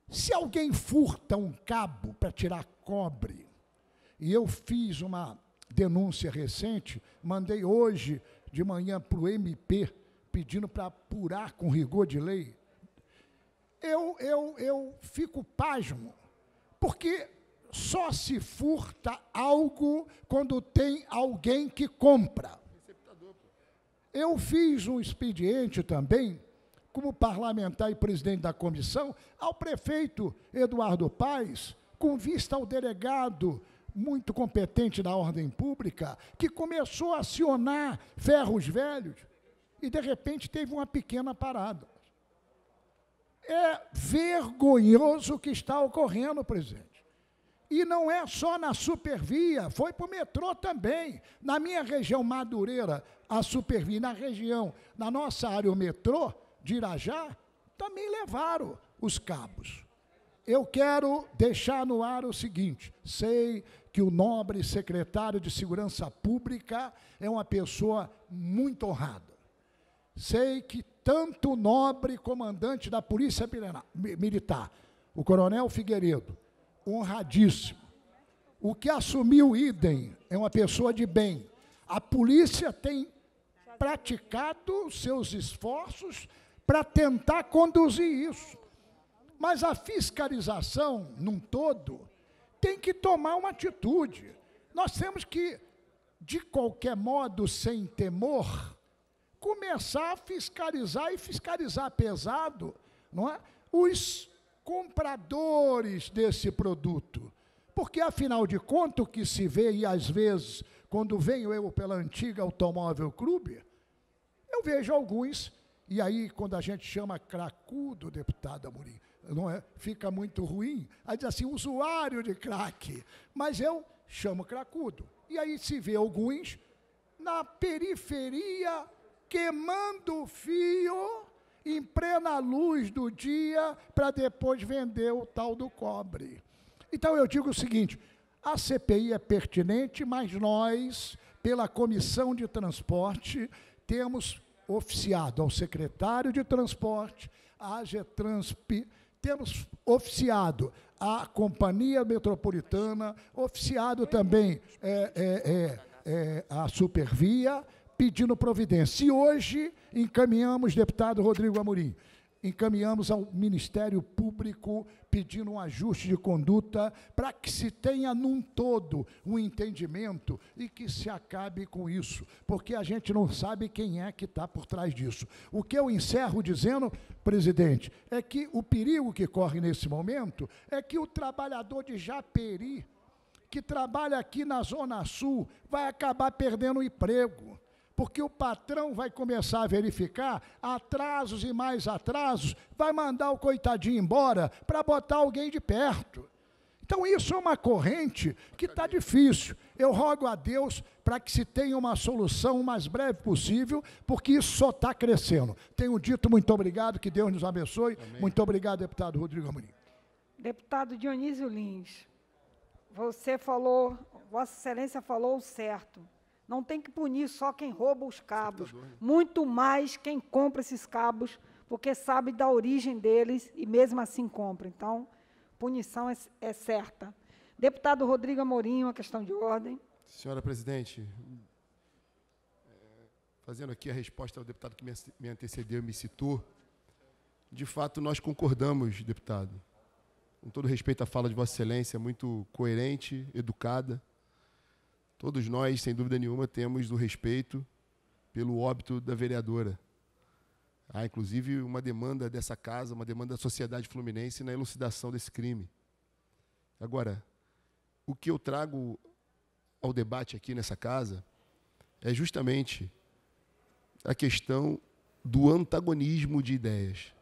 se alguém furta um cabo para tirar cobre, e eu fiz uma denúncia recente, mandei hoje de manhã para o MP pedindo para apurar com rigor de lei. Eu, eu, eu fico pasmo, porque só se furta algo quando tem alguém que compra. Eu fiz um expediente também, como parlamentar e presidente da comissão, ao prefeito Eduardo Paes, com vista ao delegado muito competente da ordem pública, que começou a acionar ferros velhos e, de repente, teve uma pequena parada. É vergonhoso o que está ocorrendo, presidente. E não é só na supervia, foi para o metrô também. Na minha região madureira, a supervia, na região, na nossa área, o metrô de Irajá, também levaram os cabos eu quero deixar no ar o seguinte: sei que o nobre secretário de Segurança Pública é uma pessoa muito honrada. Sei que tanto o nobre comandante da Polícia Militar, o Coronel Figueiredo, honradíssimo. O que assumiu idem é uma pessoa de bem. A polícia tem praticado seus esforços para tentar conduzir isso. Mas a fiscalização, num todo, tem que tomar uma atitude. Nós temos que, de qualquer modo, sem temor, começar a fiscalizar e fiscalizar pesado não é? os compradores desse produto. Porque, afinal de contas, o que se vê, e às vezes, quando venho eu pela antiga Automóvel Clube, eu vejo alguns, e aí, quando a gente chama cracudo, deputado Amorim, não é? Fica muito ruim. Aí diz assim, usuário de crack. Mas eu chamo cracudo. E aí se vê alguns na periferia queimando fio em plena luz do dia para depois vender o tal do cobre. Então eu digo o seguinte, a CPI é pertinente, mas nós, pela Comissão de Transporte, temos oficiado ao secretário de Transporte, a AGETRANSP, temos oficiado a Companhia Metropolitana, oficiado também é, é, é, é, a Supervia, pedindo providência. E hoje encaminhamos, deputado Rodrigo Amorim, encaminhamos ao Ministério Público pedindo um ajuste de conduta para que se tenha num todo um entendimento e que se acabe com isso, porque a gente não sabe quem é que está por trás disso. O que eu encerro dizendo, presidente, é que o perigo que corre nesse momento é que o trabalhador de Japeri, que trabalha aqui na Zona Sul, vai acabar perdendo o emprego porque o patrão vai começar a verificar atrasos e mais atrasos, vai mandar o coitadinho embora para botar alguém de perto. Então, isso é uma corrente que está difícil. Eu rogo a Deus para que se tenha uma solução o mais breve possível, porque isso só está crescendo. Tenho dito muito obrigado, que Deus nos abençoe. Amém. Muito obrigado, deputado Rodrigo Amorim. Deputado Dionísio Lins, você falou, Vossa Excelência falou o certo. Não tem que punir só quem rouba os cabos, tá muito mais quem compra esses cabos, porque sabe da origem deles e mesmo assim compra. Então, punição é, é certa. Deputado Rodrigo Amorim, uma questão de ordem. Senhora presidente, é, fazendo aqui a resposta ao deputado que me antecedeu e me citou, de fato nós concordamos, deputado. Com todo respeito à fala de Vossa Excelência, muito coerente, educada Todos nós, sem dúvida nenhuma, temos o respeito pelo óbito da vereadora. Há, inclusive, uma demanda dessa casa, uma demanda da sociedade fluminense na elucidação desse crime. Agora, o que eu trago ao debate aqui nessa casa é justamente a questão do antagonismo de ideias.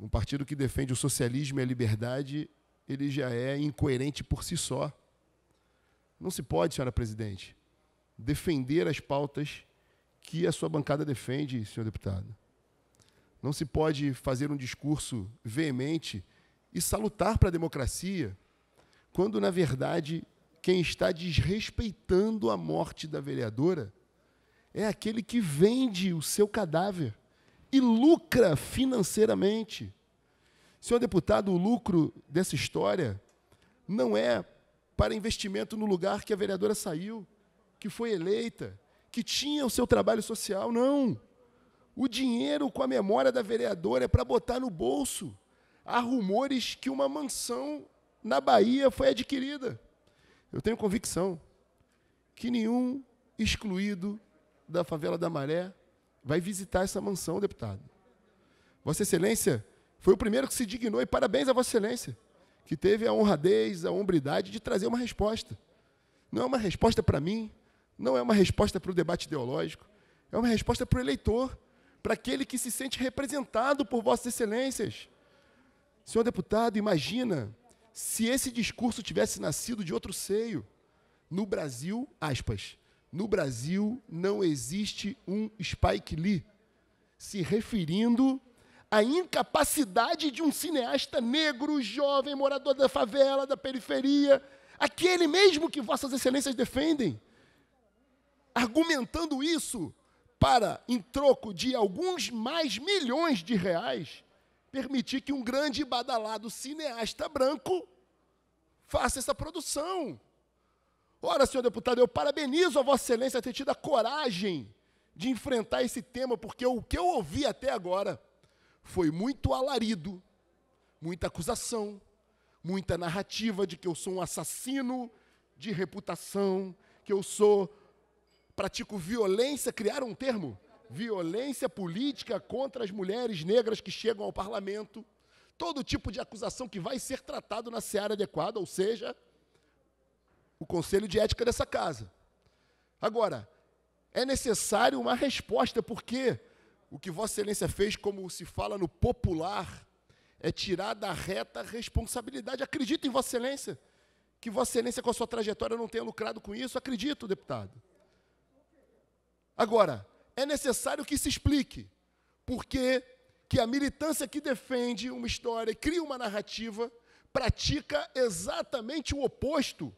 Um partido que defende o socialismo e a liberdade, ele já é incoerente por si só. Não se pode, senhora presidente, defender as pautas que a sua bancada defende, senhor deputado. Não se pode fazer um discurso veemente e salutar para a democracia, quando, na verdade, quem está desrespeitando a morte da vereadora é aquele que vende o seu cadáver e lucra financeiramente. Senhor deputado, o lucro dessa história não é para investimento no lugar que a vereadora saiu, que foi eleita, que tinha o seu trabalho social. Não. O dinheiro com a memória da vereadora é para botar no bolso. Há rumores que uma mansão na Bahia foi adquirida. Eu tenho convicção que nenhum excluído da favela da Maré vai visitar essa mansão, deputado. Vossa Excelência foi o primeiro que se dignou, e parabéns a Vossa Excelência que teve a honradez, a hombridade de trazer uma resposta. Não é uma resposta para mim, não é uma resposta para o debate ideológico, é uma resposta para o eleitor, para aquele que se sente representado por Vossas Excelências. Senhor deputado, imagina se esse discurso tivesse nascido de outro seio. No Brasil, aspas, no Brasil não existe um Spike Lee, se referindo a incapacidade de um cineasta negro, jovem, morador da favela, da periferia, aquele mesmo que Vossas Excelências defendem, argumentando isso para, em troco de alguns mais milhões de reais, permitir que um grande badalado cineasta branco faça essa produção. Ora, senhor deputado, eu parabenizo a Vossa Excelência ter tido a coragem de enfrentar esse tema, porque o que eu ouvi até agora foi muito alarido, muita acusação, muita narrativa de que eu sou um assassino de reputação, que eu sou pratico violência, criaram um termo, violência política contra as mulheres negras que chegam ao parlamento, todo tipo de acusação que vai ser tratado na seara adequada, ou seja, o conselho de ética dessa casa. Agora, é necessário uma resposta, porque o que Vossa Excelência fez, como se fala no popular, é tirar da reta responsabilidade. Acredito em Vossa Excelência. Que Vossa Excelência, com a sua trajetória, não tenha lucrado com isso. Acredito, deputado. Agora, é necessário que se explique por que a militância que defende uma história, cria uma narrativa, pratica exatamente o oposto.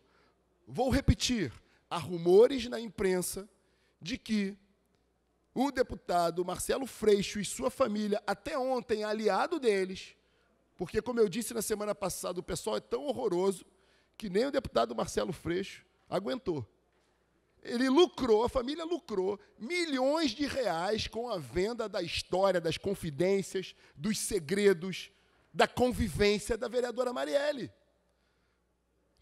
Vou repetir: há rumores na imprensa de que o deputado Marcelo Freixo e sua família, até ontem aliado deles, porque, como eu disse na semana passada, o pessoal é tão horroroso que nem o deputado Marcelo Freixo aguentou. Ele lucrou, a família lucrou milhões de reais com a venda da história, das confidências, dos segredos, da convivência da vereadora Marielle.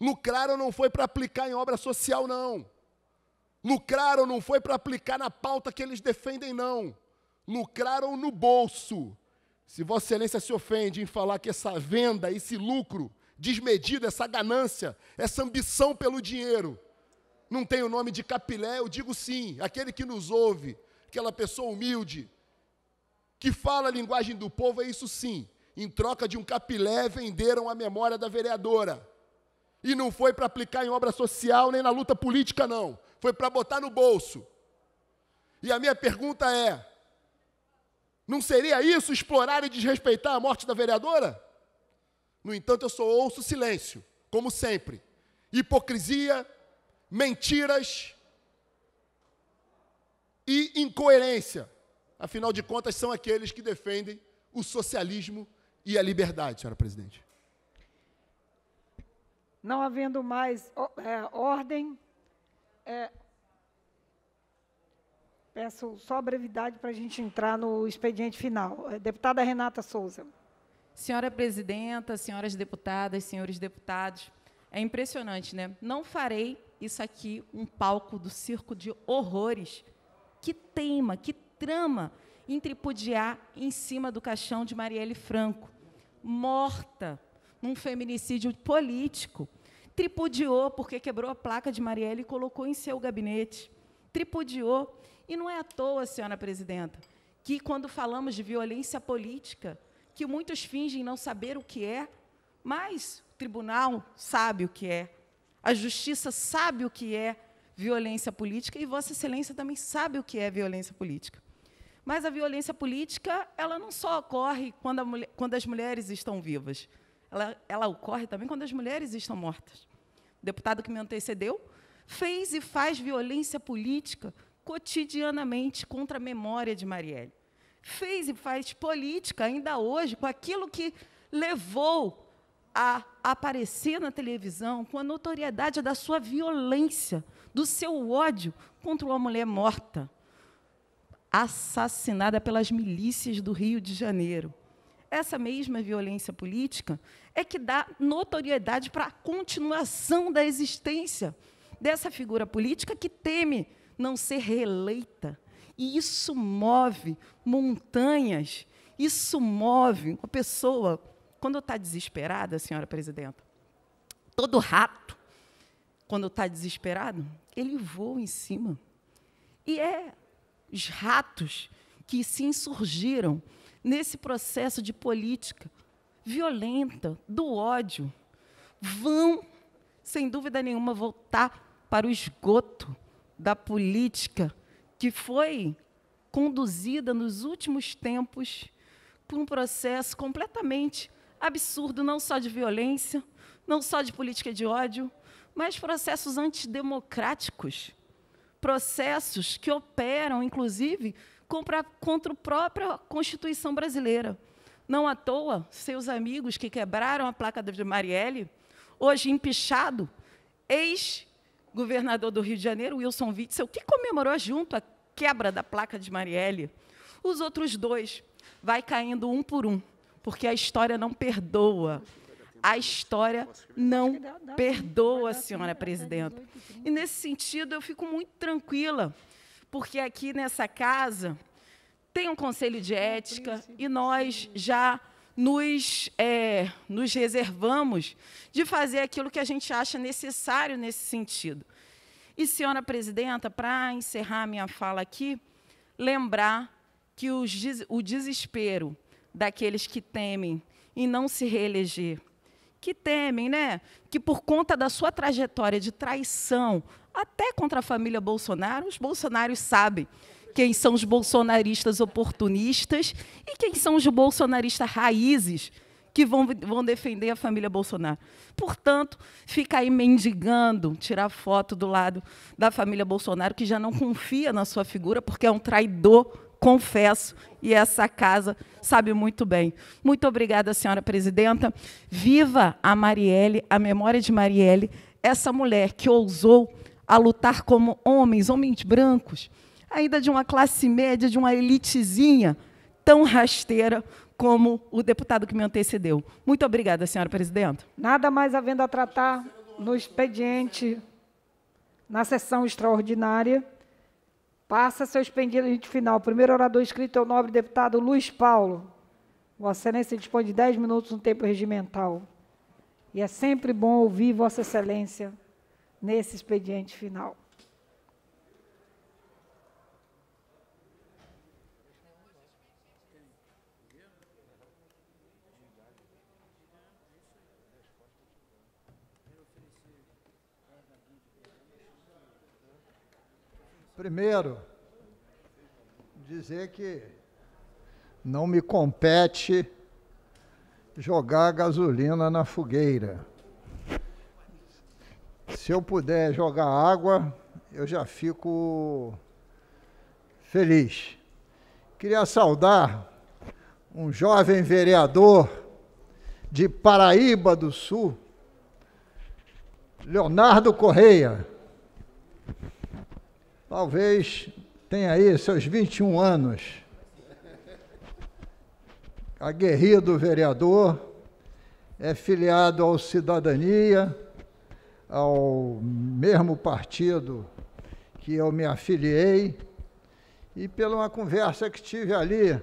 Lucraram não foi para aplicar em obra social, não. Lucraram não foi para aplicar na pauta que eles defendem, não. Lucraram no bolso. Se Vossa Excelência se ofende em falar que essa venda, esse lucro desmedido, essa ganância, essa ambição pelo dinheiro, não tem o nome de capilé, eu digo sim. Aquele que nos ouve, aquela pessoa humilde, que fala a linguagem do povo, é isso sim. Em troca de um capilé, venderam a memória da vereadora. E não foi para aplicar em obra social nem na luta política, não foi para botar no bolso. E a minha pergunta é: não seria isso explorar e desrespeitar a morte da vereadora? No entanto, eu só ouço silêncio, como sempre. Hipocrisia, mentiras e incoerência. Afinal de contas, são aqueles que defendem o socialismo e a liberdade, senhora presidente. Não havendo mais é, ordem, é, peço só brevidade para a gente entrar no expediente final. É, deputada Renata Souza. Senhora presidenta, senhoras deputadas, senhores deputados, é impressionante, né? Não farei isso aqui um palco do circo de horrores. Que tema, que trama em tripudiar em cima do caixão de Marielle Franco, morta num feminicídio político tripudiou porque quebrou a placa de Marielle e colocou em seu gabinete. Tripudiou. E não é à toa, senhora presidenta, que quando falamos de violência política, que muitos fingem não saber o que é, mas o tribunal sabe o que é, a justiça sabe o que é violência política e Vossa Excelência também sabe o que é violência política. Mas a violência política, ela não só ocorre quando, mulher, quando as mulheres estão vivas ela, ela ocorre também quando as mulheres estão mortas. O deputado que me antecedeu fez e faz violência política cotidianamente contra a memória de Marielle. Fez e faz política ainda hoje com aquilo que levou a aparecer na televisão com a notoriedade da sua violência, do seu ódio contra uma mulher morta, assassinada pelas milícias do Rio de Janeiro essa mesma violência política é que dá notoriedade para a continuação da existência dessa figura política que teme não ser reeleita. E isso move montanhas, isso move uma pessoa. Quando está desesperada, senhora presidenta, todo rato, quando está desesperado, ele voa em cima. E é os ratos que se insurgiram nesse processo de política violenta, do ódio, vão, sem dúvida nenhuma, voltar para o esgoto da política que foi conduzida nos últimos tempos por um processo completamente absurdo, não só de violência, não só de política de ódio, mas processos antidemocráticos, processos que operam, inclusive, contra, contra a própria Constituição brasileira. Não à toa, seus amigos que quebraram a placa de Marielle, hoje empichado, ex-governador do Rio de Janeiro, Wilson Witzel, que comemorou junto a quebra da placa de Marielle, os outros dois vai caindo um por um, porque a história não perdoa. A história não perdoa, senhora presidenta. E nesse sentido, eu fico muito tranquila porque aqui nessa casa tem um conselho de ética e nós já nos, é, nos reservamos de fazer aquilo que a gente acha necessário nesse sentido. E, senhora presidenta, para encerrar minha fala aqui, lembrar que o desespero daqueles que temem em não se reeleger que temem, né? Que por conta da sua trajetória de traição, até contra a família Bolsonaro, os bolsonaristas sabem quem são os bolsonaristas oportunistas e quem são os bolsonaristas raízes que vão, vão defender a família Bolsonaro. Portanto, fica aí mendigando, tirar foto do lado da família Bolsonaro, que já não confia na sua figura, porque é um traidor confesso, e essa casa sabe muito bem. Muito obrigada, senhora presidenta. Viva a Marielle, a memória de Marielle, essa mulher que ousou a lutar como homens, homens brancos, ainda de uma classe média, de uma elitezinha tão rasteira como o deputado que me antecedeu. Muito obrigada, senhora presidenta. Nada mais havendo a tratar no expediente na sessão extraordinária. Passa seu expediente final. Primeiro orador escrito é o nobre deputado Luiz Paulo. Vossa Excelência dispõe de 10 minutos no tempo regimental. E é sempre bom ouvir Vossa Excelência nesse expediente final. Primeiro, dizer que não me compete jogar gasolina na fogueira. Se eu puder jogar água, eu já fico feliz. Queria saudar um jovem vereador de Paraíba do Sul, Leonardo Correia talvez tenha aí seus 21 anos, aguerrido vereador, é filiado ao Cidadania, ao mesmo partido que eu me afiliei, e pela uma conversa que tive ali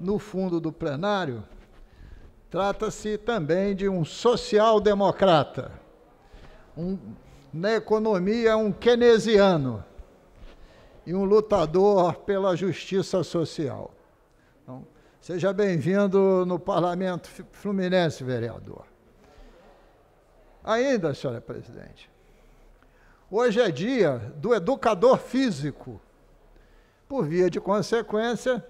no fundo do plenário, trata-se também de um social-democrata, um, na economia, um keynesiano e um lutador pela justiça social. Então, seja bem-vindo no Parlamento Fluminense, vereador. Ainda, senhora presidente, hoje é dia do educador físico. Por via de consequência,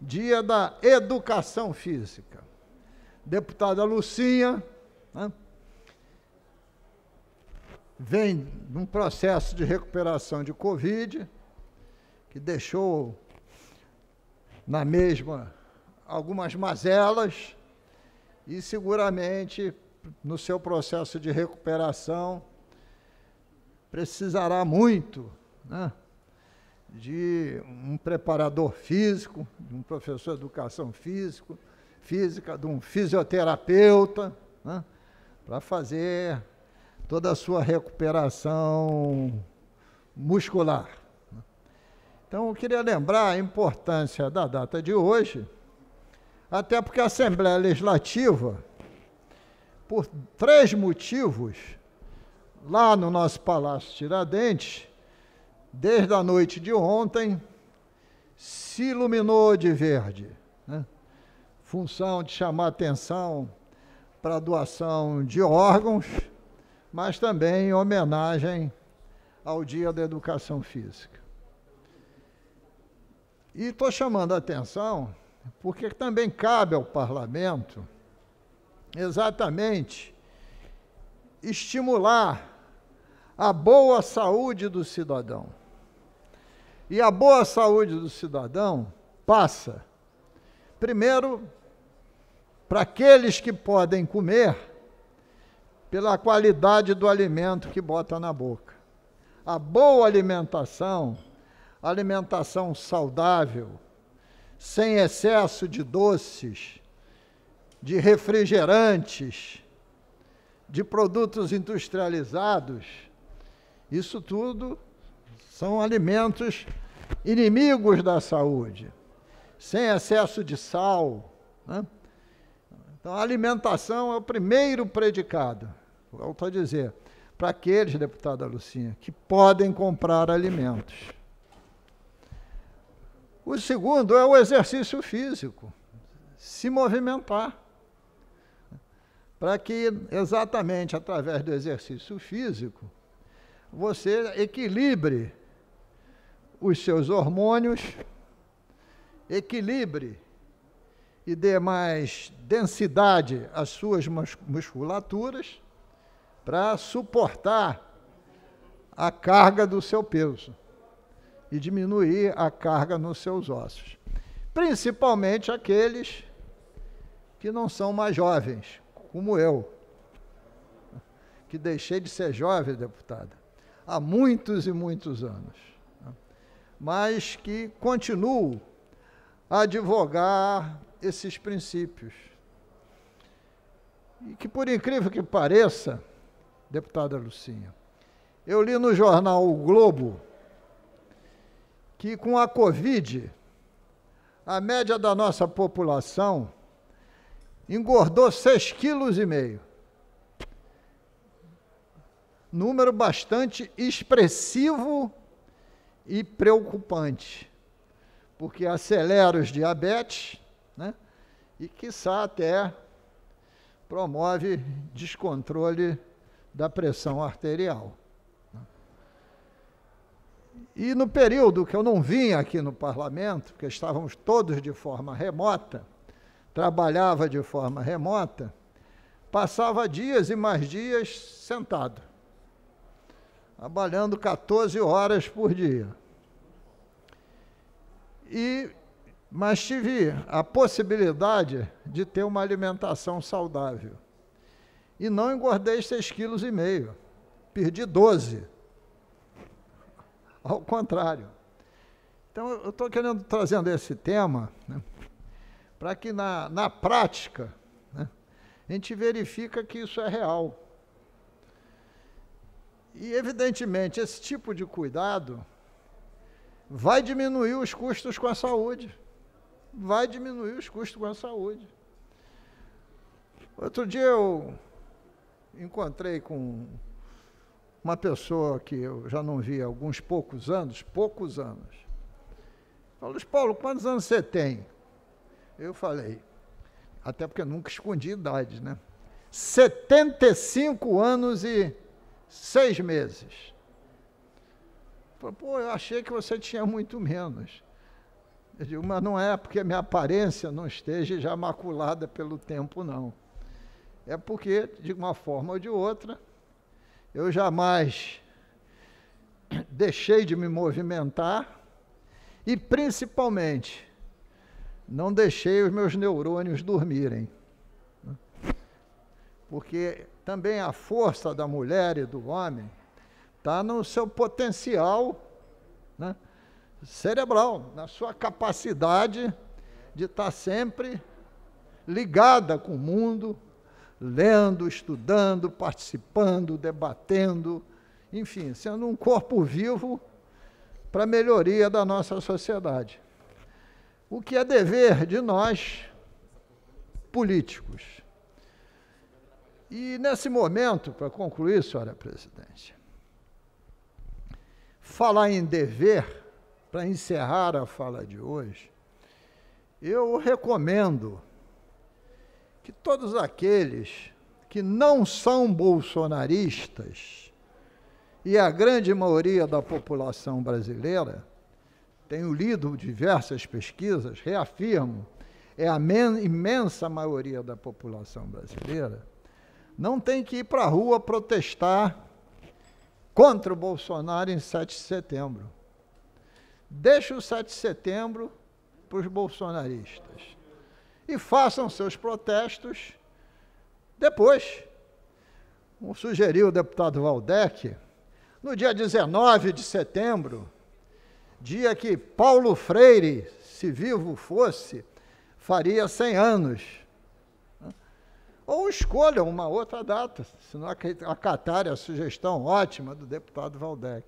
dia da educação física. Deputada Lucinha né, vem num processo de recuperação de Covid, que deixou na mesma algumas mazelas e seguramente no seu processo de recuperação precisará muito né, de um preparador físico, de um professor de educação físico, física, de um fisioterapeuta, né, para fazer toda a sua recuperação muscular. Então, eu queria lembrar a importância da data de hoje, até porque a Assembleia Legislativa, por três motivos, lá no nosso Palácio Tiradentes, desde a noite de ontem, se iluminou de verde. Né? Função de chamar atenção para a doação de órgãos, mas também em homenagem ao Dia da Educação Física. E estou chamando a atenção porque também cabe ao parlamento exatamente estimular a boa saúde do cidadão. E a boa saúde do cidadão passa, primeiro, para aqueles que podem comer, pela qualidade do alimento que bota na boca. A boa alimentação alimentação saudável, sem excesso de doces, de refrigerantes, de produtos industrializados, isso tudo são alimentos inimigos da saúde, sem excesso de sal. Né? Então, a alimentação é o primeiro predicado, volto a dizer, para aqueles, deputada Lucinha, que podem comprar alimentos. O segundo é o exercício físico, se movimentar. Para que, exatamente através do exercício físico, você equilibre os seus hormônios, equilibre e dê mais densidade às suas musculaturas para suportar a carga do seu peso e diminuir a carga nos seus ossos. Principalmente aqueles que não são mais jovens, como eu, que deixei de ser jovem deputada há muitos e muitos anos, né, mas que continuo a advogar esses princípios. E que, por incrível que pareça, deputada Lucinha, eu li no jornal O Globo, que com a Covid, a média da nossa população engordou 6,5 kg. Número bastante expressivo e preocupante, porque acelera os diabetes, né? E quiçá até promove descontrole da pressão arterial. E no período que eu não vinha aqui no parlamento, porque estávamos todos de forma remota, trabalhava de forma remota, passava dias e mais dias sentado, trabalhando 14 horas por dia. E mas tive a possibilidade de ter uma alimentação saudável. E não engordei 6,5 kg. Perdi 12 ao contrário. Então, eu estou querendo trazendo esse tema né, para que na, na prática né, a gente verifica que isso é real. E, evidentemente, esse tipo de cuidado vai diminuir os custos com a saúde. Vai diminuir os custos com a saúde. Outro dia eu encontrei com uma pessoa que eu já não vi há alguns poucos anos, poucos anos. Falou, Paulo, quantos anos você tem? Eu falei, até porque eu nunca escondi idade, né? 75 anos e seis meses. Falei, pô, eu achei que você tinha muito menos. Eu digo, mas não é porque minha aparência não esteja já maculada pelo tempo, não. É porque, de uma forma ou de outra, eu jamais deixei de me movimentar e, principalmente, não deixei os meus neurônios dormirem. Né? Porque também a força da mulher e do homem está no seu potencial né, cerebral, na sua capacidade de estar tá sempre ligada com o mundo, lendo, estudando, participando, debatendo, enfim, sendo um corpo vivo para a melhoria da nossa sociedade. O que é dever de nós, políticos. E nesse momento, para concluir, senhora presidente, falar em dever, para encerrar a fala de hoje, eu recomendo que todos aqueles que não são bolsonaristas, e a grande maioria da população brasileira, tenho lido diversas pesquisas, reafirmo, é a imensa maioria da população brasileira, não tem que ir para a rua protestar contra o Bolsonaro em 7 de setembro. Deixa o 7 de setembro para os bolsonaristas e façam seus protestos depois. Como sugeriu o deputado Valdec, no dia 19 de setembro, dia que Paulo Freire, se vivo fosse, faria 100 anos. Ou escolham uma outra data, se não acatarem a sugestão ótima do deputado Valdec.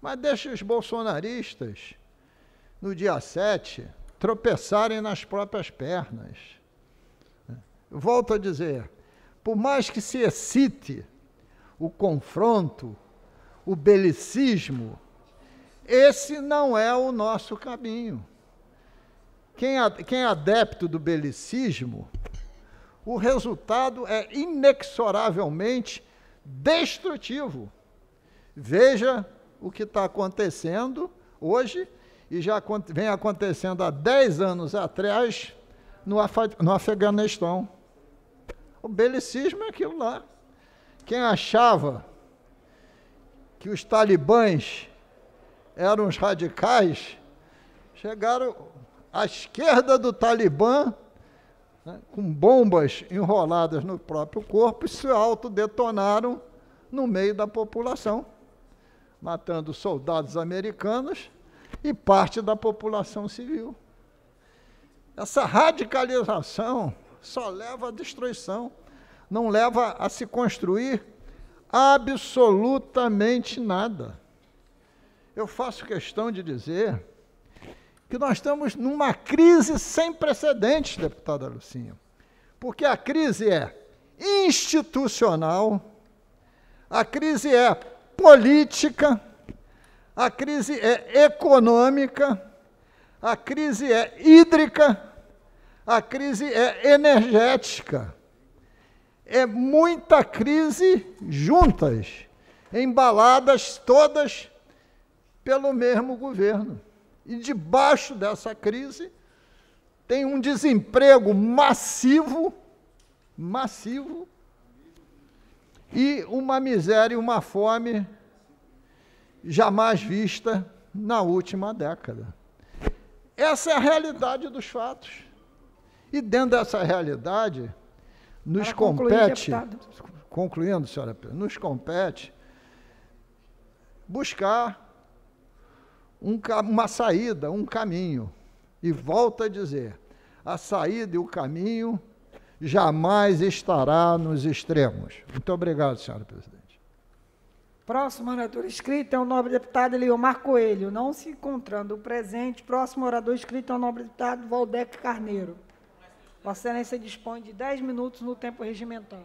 Mas deixe os bolsonaristas, no dia 7, tropeçarem nas próprias pernas. Volto a dizer, por mais que se excite o confronto, o belicismo, esse não é o nosso caminho. Quem, quem é adepto do belicismo, o resultado é inexoravelmente destrutivo. Veja o que está acontecendo hoje e já vem acontecendo há 10 anos atrás no, Af no Afeganistão. O belicismo é aquilo lá. Quem achava que os talibãs eram os radicais, chegaram à esquerda do Talibã, né, com bombas enroladas no próprio corpo, e se autodetonaram no meio da população, matando soldados americanos e parte da população civil. Essa radicalização só leva à destruição, não leva a se construir absolutamente nada. Eu faço questão de dizer que nós estamos numa crise sem precedentes, deputada Lucinha, porque a crise é institucional, a crise é política, a crise é econômica, a crise é hídrica, a crise é energética. É muita crise juntas, embaladas todas pelo mesmo governo. E debaixo dessa crise tem um desemprego massivo, massivo, e uma miséria e uma fome jamais vista na última década. Essa é a realidade dos fatos. E dentro dessa realidade, nos Para compete, concluir, concluindo, senhora, nos compete buscar um, uma saída, um caminho. E volta a dizer, a saída e o caminho jamais estará nos extremos. Muito obrigado, senhora presidente. Próximo orador escrito é o nobre deputado Eliomar Coelho. Não se encontrando presente, próximo orador escrito é o nobre deputado Valdec Carneiro. Vossa Excelência dispõe de 10 minutos no tempo regimental.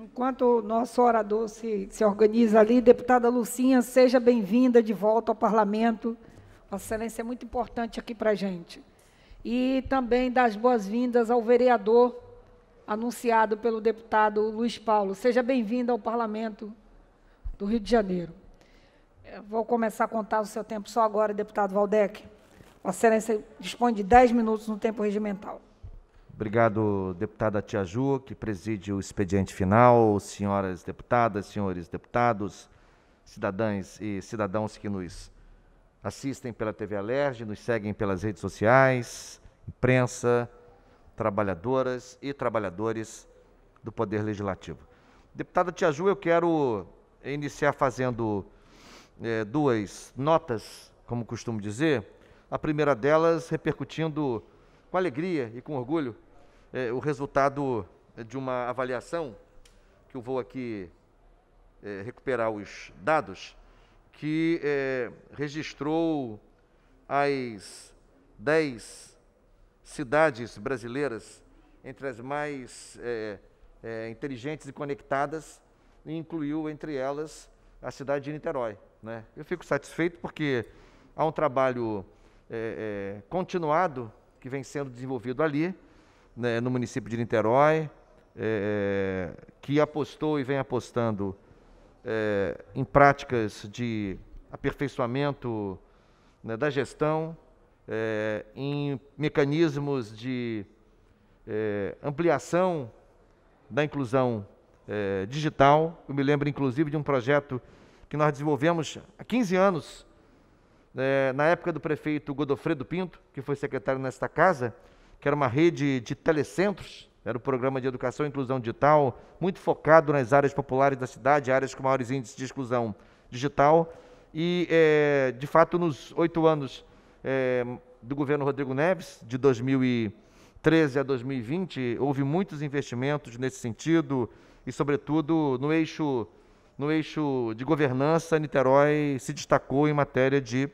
Enquanto o nosso orador se, se organiza ali, deputada Lucinha, seja bem-vinda de volta ao parlamento. Vossa excelência é muito importante aqui para a gente. E também das boas-vindas ao vereador anunciado pelo deputado Luiz Paulo. Seja bem-vindo ao parlamento do Rio de Janeiro. Eu vou começar a contar o seu tempo só agora, deputado Valdec. Vossa excelência dispõe de 10 minutos no tempo regimental. Obrigado, deputada Tia Ju, que preside o expediente final, senhoras deputadas, senhores deputados, cidadãs e cidadãos que nos assistem pela TV Alerj, nos seguem pelas redes sociais, imprensa, trabalhadoras e trabalhadores do Poder Legislativo. Deputada Tia Ju, eu quero iniciar fazendo é, duas notas, como costumo dizer. A primeira delas repercutindo com alegria e com orgulho é, o resultado é, de uma avaliação, que eu vou aqui é, recuperar os dados, que é, registrou as 10 cidades brasileiras entre as mais é, é, inteligentes e conectadas, e incluiu entre elas a cidade de Niterói. Né? Eu fico satisfeito porque há um trabalho continuado que vem sendo desenvolvido ali, né, no município de Niterói, é, é, que apostou e vem apostando é, em práticas de aperfeiçoamento né, da gestão, é, em mecanismos de é, ampliação da inclusão é, digital. Eu me lembro, inclusive, de um projeto que nós desenvolvemos há 15 anos, né, na época do prefeito Godofredo Pinto, que foi secretário nesta casa, que era uma rede de telecentros, era o programa de educação e inclusão digital, muito focado nas áreas populares da cidade, áreas com maiores índices de exclusão digital. E, é, de fato, nos oito anos é, do governo Rodrigo Neves, de 2013 a 2020, houve muitos investimentos nesse sentido e, sobretudo, no eixo, no eixo de governança, Niterói se destacou em matéria de,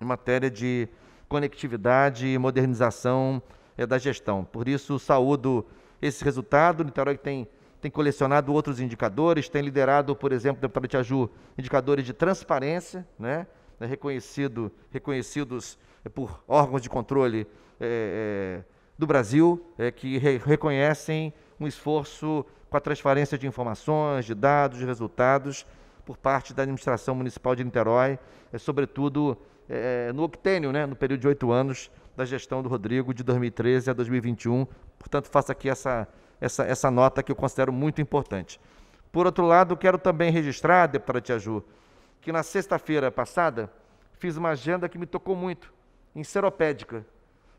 em matéria de conectividade e modernização é, da gestão. Por isso, saúdo esse resultado. O Niterói tem, tem colecionado outros indicadores, tem liderado, por exemplo, deputado Tiaju, indicadores de transparência, né? É reconhecido, reconhecidos é, por órgãos de controle é, é, do Brasil, é, que re reconhecem um esforço com a transferência de informações, de dados, de resultados por parte da administração municipal de Niterói, é, sobretudo é, no octênio, né, no período de oito anos, da gestão do Rodrigo de 2013 a 2021. Portanto, faço aqui essa, essa, essa nota que eu considero muito importante. Por outro lado, quero também registrar, deputada Tia Ju, que na sexta-feira passada fiz uma agenda que me tocou muito, em Seropédica,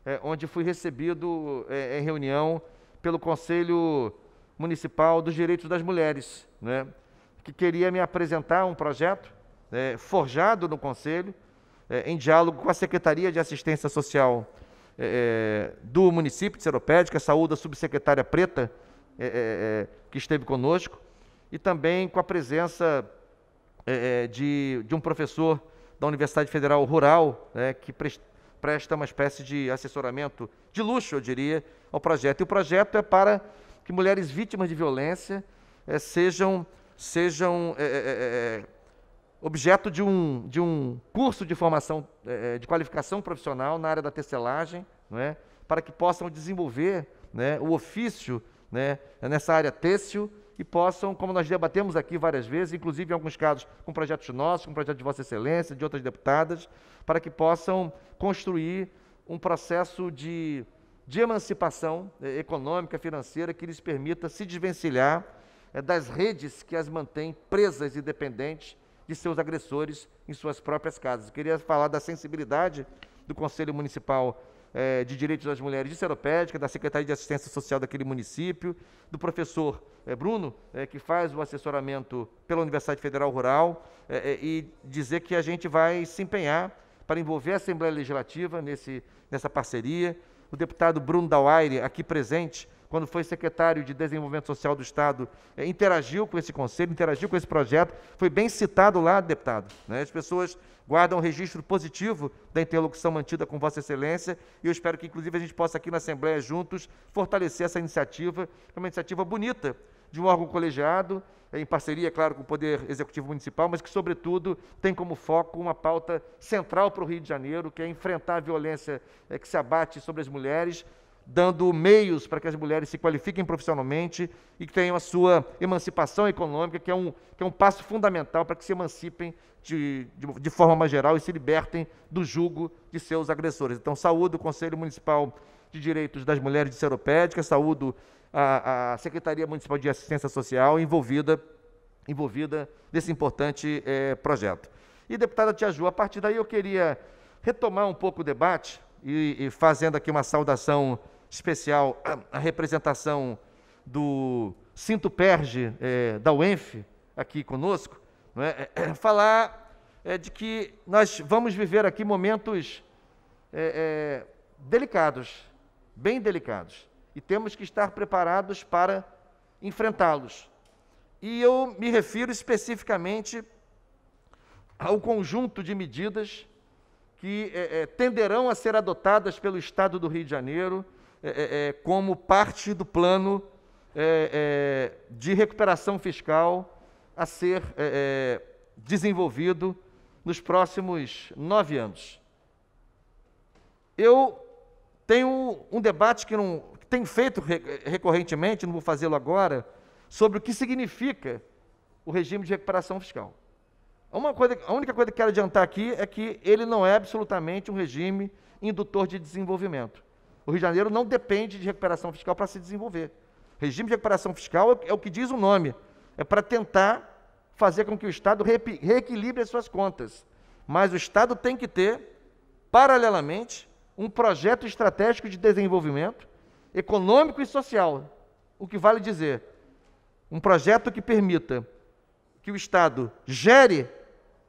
é, onde fui recebido é, em reunião pelo Conselho Municipal dos Direitos das Mulheres, né, que queria me apresentar um projeto é, forjado no Conselho, é, em diálogo com a Secretaria de Assistência Social é, é, do município de Seropédica, saúde da subsecretária Preta, que esteve conosco, e também com a presença de, de um professor da Universidade Federal Rural, né, que presta uma espécie de assessoramento de luxo, eu diria, ao projeto. E o projeto é para que mulheres vítimas de violência sejam, sejam é, é, objeto de um, de um curso de formação, é, é, de qualificação profissional na área da tecelagem, não é? para que possam desenvolver né, o ofício né, nessa área têxtil e possam, como nós debatemos aqui várias vezes, inclusive em alguns casos com projetos nossos, com projetos de Vossa Excelência, de outras deputadas, para que possam construir um processo de, de emancipação é, econômica, financeira, que lhes permita se desvencilhar das redes que as mantêm presas e dependentes de seus agressores em suas próprias casas. Eu queria falar da sensibilidade do Conselho Municipal eh, de Direitos das Mulheres de Seropédica, da Secretaria de Assistência Social daquele município, do professor eh, Bruno, eh, que faz o assessoramento pela Universidade Federal Rural, e dizer que a gente vai se empenhar para envolver a Assembleia Legislativa nesse, nessa parceria. O deputado Bruno Dauaire, aqui presente, quando foi secretário de Desenvolvimento Social do Estado, é, interagiu com esse conselho, interagiu com esse projeto, foi bem citado lá, deputado. Né? As pessoas guardam um registro positivo da interlocução mantida com Vossa Excelência e eu espero que, inclusive, a gente possa aqui na Assembleia, juntos, fortalecer essa iniciativa, que é uma iniciativa bonita de um órgão colegiado, eh, em parceria, claro, com o Poder Executivo Municipal, mas que, sobretudo, tem como foco uma pauta central para o Rio de Janeiro, que é enfrentar a violência eh, que se abate sobre as mulheres, dando meios para que as mulheres se qualifiquem profissionalmente e que tenham a sua emancipação econômica, que é um, que é um passo fundamental para que se emancipem de, de, de forma mais geral e se libertem do jugo de seus agressores. Então, saúdo o Conselho Municipal de Direitos das Mulheres de Seropédica, saúdo a, a Secretaria Municipal de Assistência Social envolvida, envolvida nesse importante é, projeto. E, deputada Tia Ju, a partir daí eu queria retomar um pouco o debate e, e fazendo aqui uma saudação especial a, a representação do Cinto Perge é, da UENF aqui conosco, é? É, falar de que nós vamos viver aqui momentos delicados, bem delicados, e temos que estar preparados para enfrentá-los. E eu me refiro especificamente ao conjunto de medidas que tenderão a ser adotadas pelo Estado do Rio de Janeiro é, é, é, como parte do plano é, é de recuperação fiscal a ser é, desenvolvido nos próximos nove anos. Eu tenho um debate que não que tenho feito recorrentemente, não vou fazê-lo agora, sobre o que significa o regime de recuperação fiscal. Uma coisa, a única coisa que quero adiantar aqui é que ele não é absolutamente um regime indutor de desenvolvimento. O Rio de Janeiro não depende de recuperação fiscal para se desenvolver. Regime de recuperação fiscal é o que é diz o nome. É para tentar fazer com que o Estado reequilibre as suas contas. Mas o Estado tem que ter, paralelamente, um projeto estratégico de desenvolvimento econômico e social. O que vale dizer, um projeto que permita que o Estado gere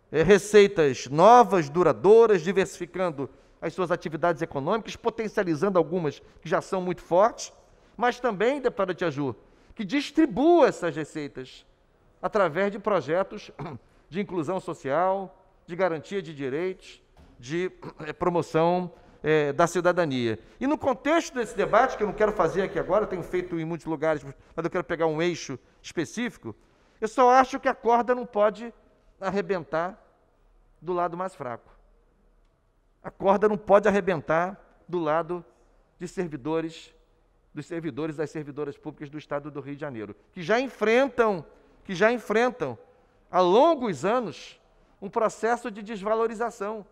é, receitas novas, duradouras, diversificando as suas atividades econômicas, potencializando algumas que já são muito fortes, mas também, deputada Tiaju, que distribua essas receitas através de projetos (clears throat) de inclusão social, de garantia de direitos, de (clears throat) eh, promoção é, da cidadania. E no contexto desse debate, que eu não quero fazer aqui agora, tenho feito em muitos lugares, mas eu quero pegar um eixo específico, eu só acho que a corda não pode arrebentar do lado mais fraco. A corda não pode arrebentar do lado de servidores, dos servidores das servidoras públicas do Estado do Rio de Janeiro, que já enfrentam, que já enfrentam há longos anos um processo de desvalorização,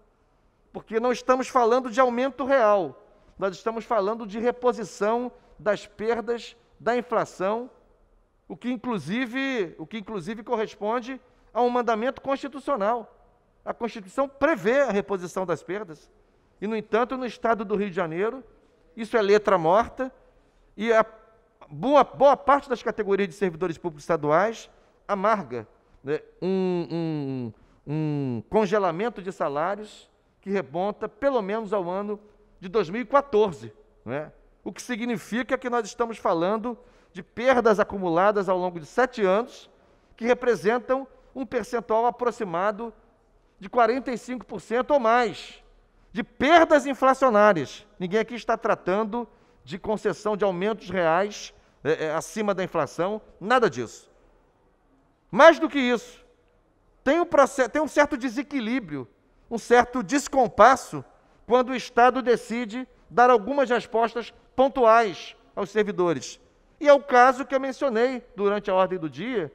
porque não estamos falando de aumento real, nós estamos falando de reposição das perdas da inflação, o que inclusive, o que inclusive corresponde a um mandamento constitucional. A Constituição prevê a reposição das perdas. E, no entanto, no estado do Rio de Janeiro, isso é letra morta, e a boa, boa parte das categorias de servidores públicos estaduais amarga né, um, um, um congelamento de salários que remonta pelo menos ao ano de 2014. Né? O que significa que nós estamos falando de perdas acumuladas ao longo de sete anos, que representam um percentual aproximado de 45% ou mais de perdas inflacionárias. Ninguém aqui está tratando de concessão de aumentos reais é, é, acima da inflação, nada disso. Mais do que isso, tem um, processo, tem um certo desequilíbrio, um certo descompasso quando o Estado decide dar algumas respostas pontuais aos servidores. E é o caso que eu mencionei durante a ordem do dia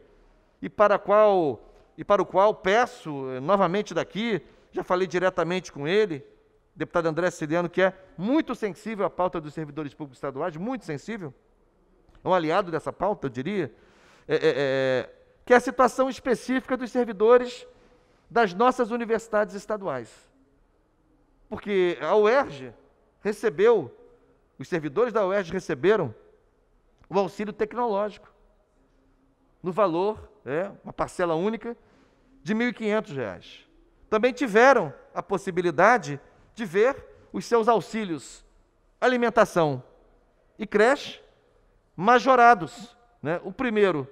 e para qual e para o qual peço eh, novamente daqui, já falei diretamente com ele, deputado André Siciliano, que é muito sensível à pauta dos servidores públicos estaduais, muito sensível, é um aliado dessa pauta, eu diria, é, é, é que é a situação específica dos servidores das nossas universidades estaduais. Porque a UERJ recebeu, os servidores da UERJ receberam o auxílio tecnológico no valor é, uma parcela única, de R$ 1.500. Também tiveram a possibilidade de ver os seus auxílios alimentação e creche majorados. Né? O primeiro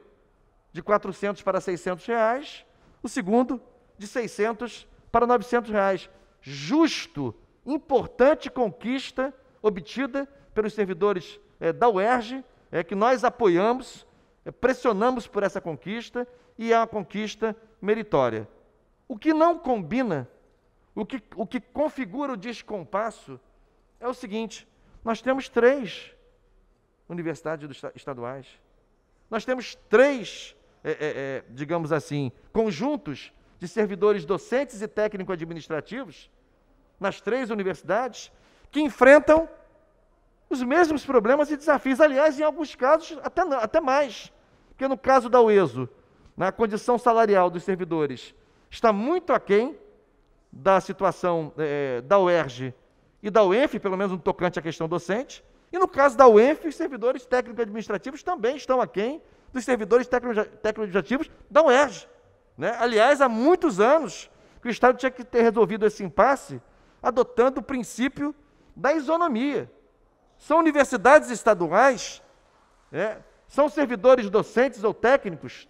de 400 para 600 reais, o segundo de 600 para 900 reais. Justo, importante conquista obtida pelos servidores é, da UERJ, é, eh, que nós apoiamos pressionamos por essa conquista e é uma conquista meritória. O que não combina, o que, o que configura o descompasso, é o seguinte: nós temos três universidades estaduais, nós temos três, é, é, é, digamos assim, conjuntos de servidores docentes e técnico-administrativos nas três universidades que enfrentam os mesmos problemas e desafios, aliás, em alguns casos, até, até mais. Porque no caso da UESO, na condição salarial dos servidores, está muito aquém da situação é, é, da UERJ e da UENF, pelo menos no tocante à questão docente. E no caso da UENF, os servidores técnico-administrativos também estão aquém dos servidores técnico-administrativos da UERJ. Né? Aliás, há muitos anos que o Estado tinha que ter resolvido esse impasse adotando o princípio da isonomia. São universidades estaduais né, são servidores docentes ou técnicos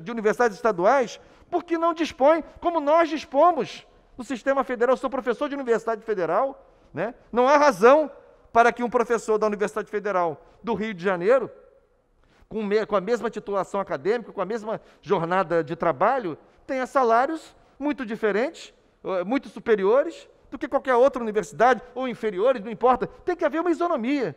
de universidades estaduais, porque não dispõem, como nós dispomos, do sistema federal. Eu sou professor de universidade federal, né? não há razão para que um professor da Universidade Federal do Rio de Janeiro, com, me, com a mesma titulação acadêmica, com a mesma jornada de trabalho, tenha salários muito diferentes, eh, muito superiores do que qualquer outra universidade, ou inferiores, não importa. Tem que haver uma isonomia.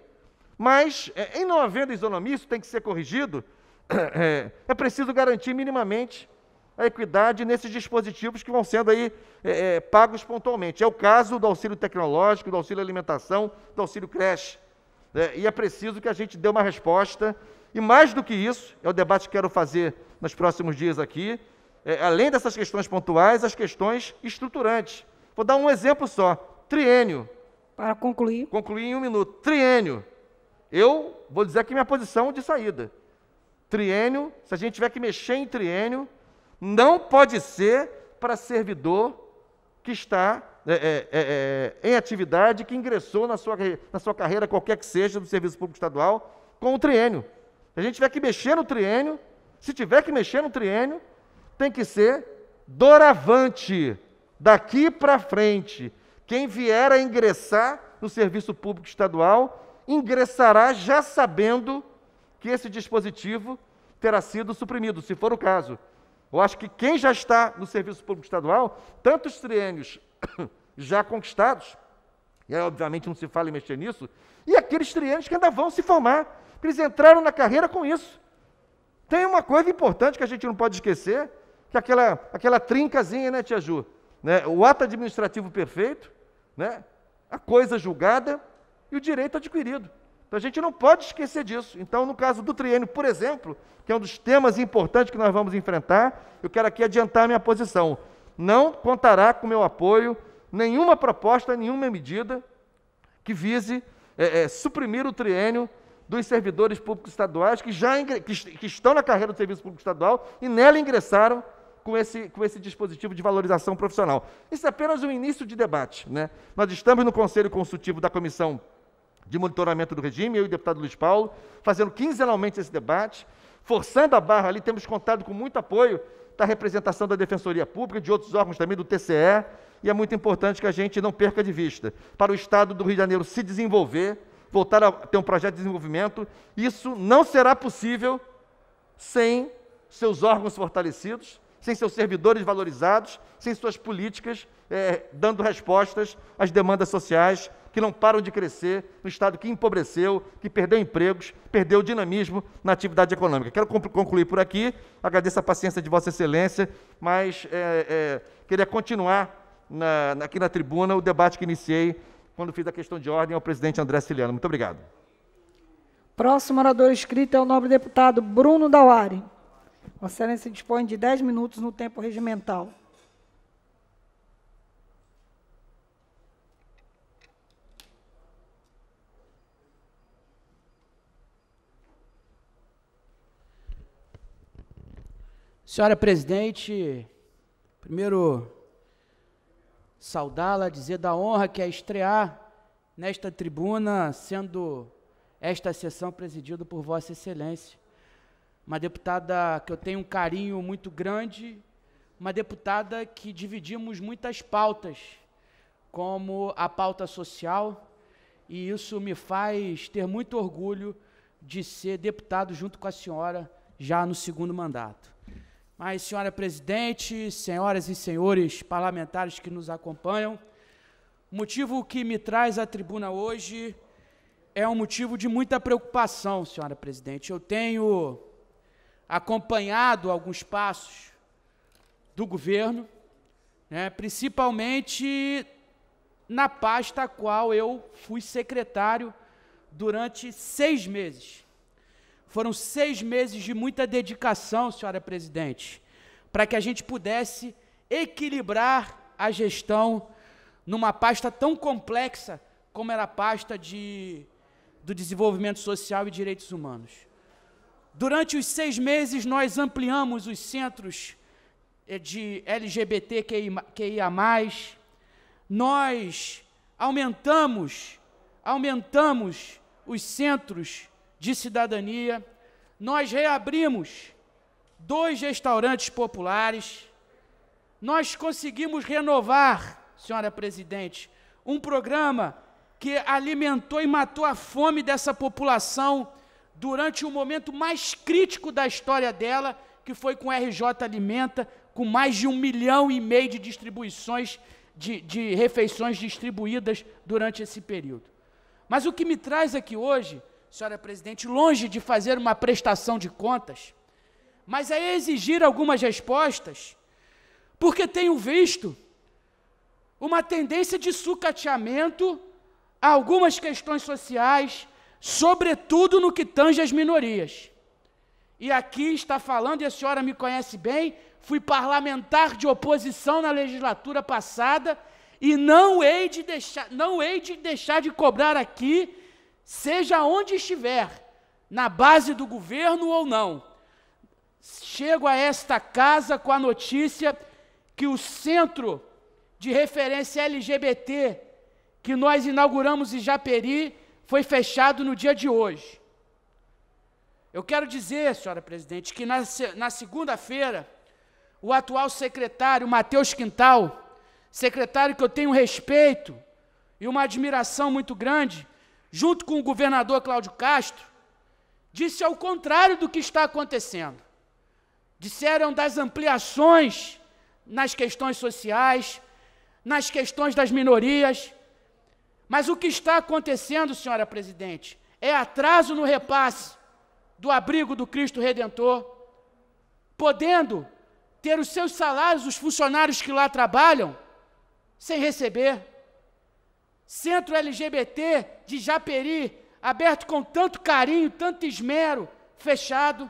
Mas, é, em não havendo isonomia, isso tem que ser corrigido, (clears throat) é, é preciso garantir minimamente a equidade nesses dispositivos que vão sendo aí é, é, pagos pontualmente. É o caso do auxílio tecnológico, do auxílio alimentação, do auxílio creche. É, e é preciso que a gente dê uma resposta. E mais do que isso, é o debate que quero fazer nos próximos dias aqui, é, além dessas questões pontuais, as questões estruturantes. Vou dar um exemplo só. Triênio. Para concluir. Concluir em um minuto. Triênio. Eu vou dizer que minha posição de saída. Triênio, se a gente tiver que mexer em triênio, não pode ser para servidor que está é, é, é, é em atividade, que ingressou na sua, na sua carreira, qualquer que seja, do Serviço Público Estadual, com o triênio. Se a gente tiver que mexer no triênio, se tiver que mexer no triênio, tem que ser doravante, daqui para frente. Quem vier a ingressar no Serviço Público Estadual ingressará já sabendo que esse dispositivo terá sido suprimido, se for o caso. Eu acho que quem já está no serviço público estadual, tantos triênios (coughs) já conquistados, e aí, obviamente não se fala em mexer nisso, e aqueles triênios que ainda vão se formar, que eles entraram na carreira com isso. Tem uma coisa importante que a gente não pode esquecer, que é aquela, aquela trincazinha, né, Tia Ju? Né? O ato administrativo perfeito, né? a coisa julgada e o direito adquirido. Então a gente não pode esquecer disso. Então, no caso do triênio, por exemplo, que é um dos temas importantes que nós vamos enfrentar, eu quero aqui adiantar a minha posição. Não contará com meu apoio nenhuma proposta, nenhuma medida que vise é, é, suprimir o triênio dos servidores públicos estaduais que já que, que estão na carreira do serviço público estadual e nela ingressaram com esse, com esse dispositivo de valorização profissional. Isso é apenas um início de debate. Né? Nós estamos no Conselho Consultivo da Comissão de monitoramento do regime, eu e o deputado Luiz Paulo, fazendo quinzenalmente esse debate, forçando a barra ali, temos contado com muito apoio da representação da Defensoria Pública, de outros órgãos também, do TCE, e é muito importante que a gente não perca de vista. Para o Estado do Rio de Janeiro se desenvolver, voltar a ter um projeto de desenvolvimento, isso não será possível sem seus órgãos fortalecidos, sem seus servidores valorizados, sem suas políticas eh, dando respostas às demandas sociais que não param de crescer, um Estado que empobreceu, que perdeu empregos, perdeu dinamismo na atividade econômica. Quero concluir por aqui, agradeço a paciência de Vossa Excelência, mas é, é, queria continuar na, aqui na tribuna o debate que iniciei quando fiz a questão de ordem ao presidente André Siliano. Muito obrigado. Próximo orador escrito é o nobre deputado Bruno Dauari. Vossa Excelência dispõe de 10 minutos no tempo regimental. Senhora presidente, primeiro saudá-la, dizer da honra que é estrear nesta tribuna, sendo esta sessão presidida por Vossa Excelência. Uma deputada que eu tenho um carinho muito grande, uma deputada que dividimos muitas pautas, como a pauta social, e isso me faz ter muito orgulho de ser deputado junto com a senhora já no segundo mandato. Mas, senhora presidente, senhoras e senhores parlamentares que nos acompanham, o motivo que me traz à tribuna hoje é um motivo de muita preocupação, senhora presidente. Eu tenho acompanhado alguns passos do governo, né, principalmente na pasta a qual eu fui secretário durante seis meses. Foram seis meses de muita dedicação, senhora presidente, para que a gente pudesse equilibrar a gestão numa pasta tão complexa como era a pasta de, do desenvolvimento social e direitos humanos. Durante os seis meses, nós ampliamos os centros eh, de LGBTQIA. Nós aumentamos, aumentamos os centros de cidadania, nós reabrimos dois restaurantes populares, nós conseguimos renovar, senhora presidente, um programa que alimentou e matou a fome dessa população durante o momento mais crítico da história dela, que foi com o RJ Alimenta, com mais de um milhão e meio de distribuições, de, de refeições distribuídas durante esse período. Mas o que me traz aqui hoje senhora é presidente, longe de fazer uma prestação de contas, mas é exigir algumas respostas, porque tenho visto uma tendência de sucateamento a algumas questões sociais, sobretudo no que tange às minorias. E aqui está falando, e a senhora me conhece bem, fui parlamentar de oposição na legislatura passada e não hei de deixar, não hei de, deixar de cobrar aqui seja onde estiver, na base do governo ou não, chego a esta casa com a notícia que o centro de referência LGBT que nós inauguramos em Japeri foi fechado no dia de hoje. Eu quero dizer, senhora presidente, que na, na segunda-feira, o atual secretário, Matheus Quintal, secretário que eu tenho respeito e uma admiração muito grande, junto com o governador Cláudio Castro, disse ao contrário do que está acontecendo. Disseram das ampliações nas questões sociais, nas questões das minorias. Mas o que está acontecendo, senhora presidente, é atraso no repasse do abrigo do Cristo Redentor, podendo ter os seus salários, os funcionários que lá trabalham, sem receber. Centro LGBT de Japeri, aberto com tanto carinho, tanto esmero, fechado.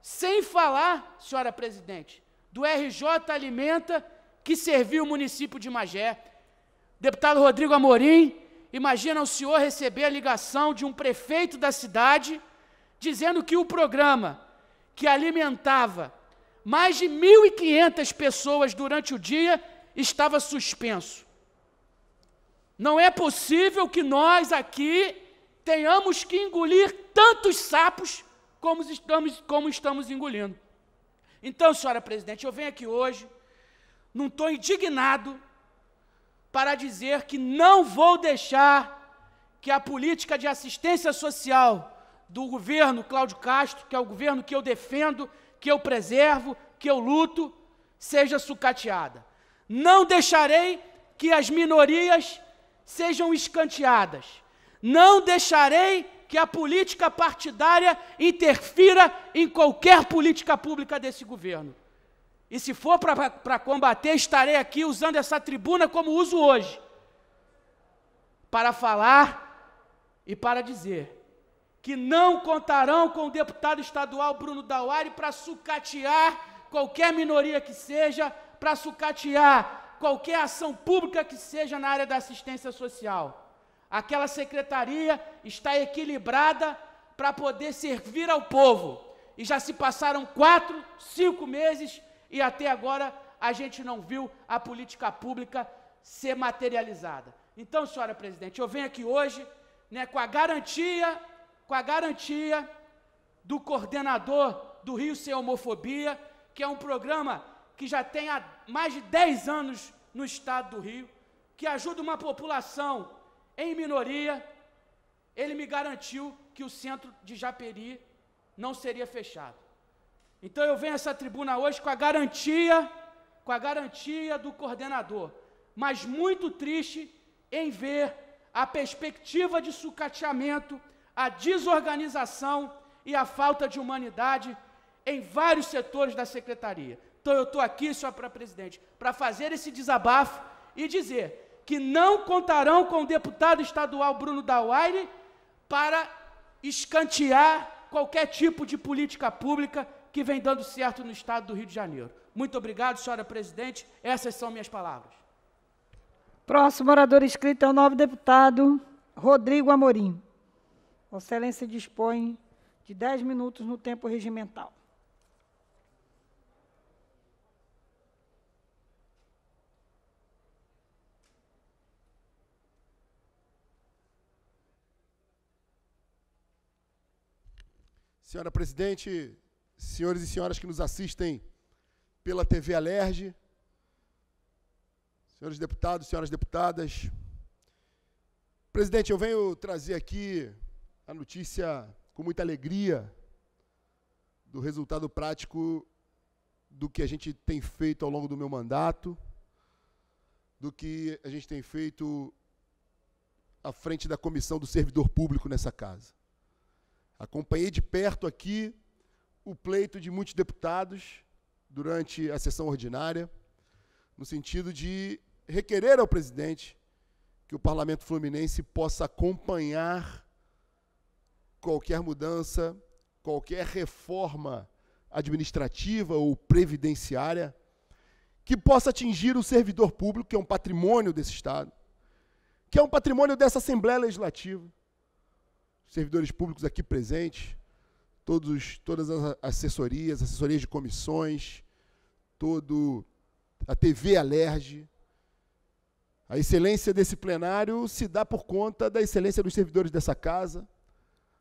Sem falar, senhora presidente, do RJ Alimenta, que serviu o município de Magé. Deputado Rodrigo Amorim, imagina o senhor receber a ligação de um prefeito da cidade dizendo que o programa que alimentava mais de 1.500 pessoas durante o dia estava suspenso. Não é possível que nós aqui tenhamos que engolir tantos sapos como estamos, como estamos engolindo. Então, senhora presidente, eu venho aqui hoje, não estou indignado para dizer que não vou deixar que a política de assistência social do governo Cláudio Castro, que é o governo que eu defendo, que eu preservo, que eu luto, seja sucateada. Não deixarei que as minorias sejam escanteadas. Não deixarei que a política partidária interfira em qualquer política pública desse governo. E se for para combater, estarei aqui usando essa tribuna como uso hoje, para falar e para dizer que não contarão com o deputado estadual Bruno Dauari para sucatear qualquer minoria que seja, para sucatear qualquer ação pública que seja na área da assistência social. Aquela secretaria está equilibrada para poder servir ao povo. E já se passaram quatro, cinco meses e até agora a gente não viu a política pública ser materializada. Então, senhora presidente, eu venho aqui hoje né, com a garantia, com a garantia do coordenador do Rio Sem Homofobia, que é um programa que já tem há mais de 10 anos no estado do Rio, que ajuda uma população em minoria, ele me garantiu que o centro de Japeri não seria fechado. Então eu venho a essa tribuna hoje com a garantia, com a garantia do coordenador, mas muito triste em ver a perspectiva de sucateamento, a desorganização e a falta de humanidade em vários setores da secretaria. Então eu estou aqui, senhora para presidente, para fazer esse desabafo e dizer que não contarão com o deputado estadual Bruno Dauaire para escantear qualquer tipo de política pública que vem dando certo no estado do Rio de Janeiro. Muito obrigado, senhora presidente. Essas são minhas palavras. Próximo orador inscrito é o novo deputado Rodrigo Amorim. Vossa Excelência dispõe de 10 minutos no tempo regimental. Senhora presidente, senhores e senhoras que nos assistem pela TV Alerj, senhores deputados, senhoras deputadas. Presidente, eu venho trazer aqui a notícia com muita alegria do resultado prático do que a gente tem feito ao longo do meu mandato, do que a gente tem feito à frente da Comissão do Servidor Público nessa casa. Acompanhei de perto aqui o pleito de muitos deputados durante a sessão ordinária, no sentido de requerer ao presidente que o parlamento fluminense possa acompanhar qualquer mudança, qualquer reforma administrativa ou previdenciária que possa atingir o servidor público, que é um patrimônio desse Estado, que é um patrimônio dessa Assembleia Legislativa, servidores públicos aqui presentes, todos, todas as assessorias, assessorias de comissões, todo a TV Alerge. A excelência desse plenário se dá por conta da excelência dos servidores dessa casa,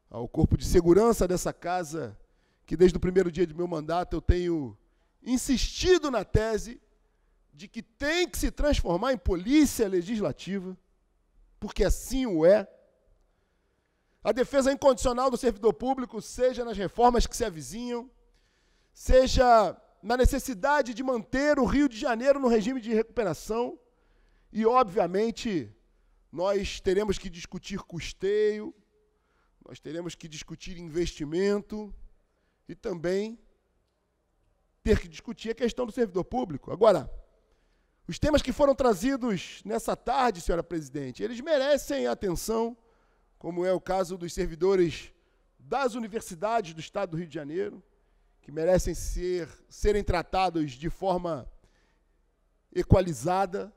ao corpo de segurança dessa casa, que desde o primeiro dia de meu mandato eu tenho insistido na tese de que tem que se transformar em polícia legislativa, porque assim o é. A defesa incondicional do servidor público, seja nas reformas que se avizinham, seja na necessidade de manter o Rio de Janeiro no regime de recuperação, e, obviamente, nós teremos que discutir custeio, nós teremos que discutir investimento e também ter que discutir a questão do servidor público. Agora, os temas que foram trazidos nessa tarde, senhora presidente, eles merecem atenção como é o caso dos servidores das universidades do Estado do Rio de Janeiro, que merecem ser, serem tratados de forma equalizada.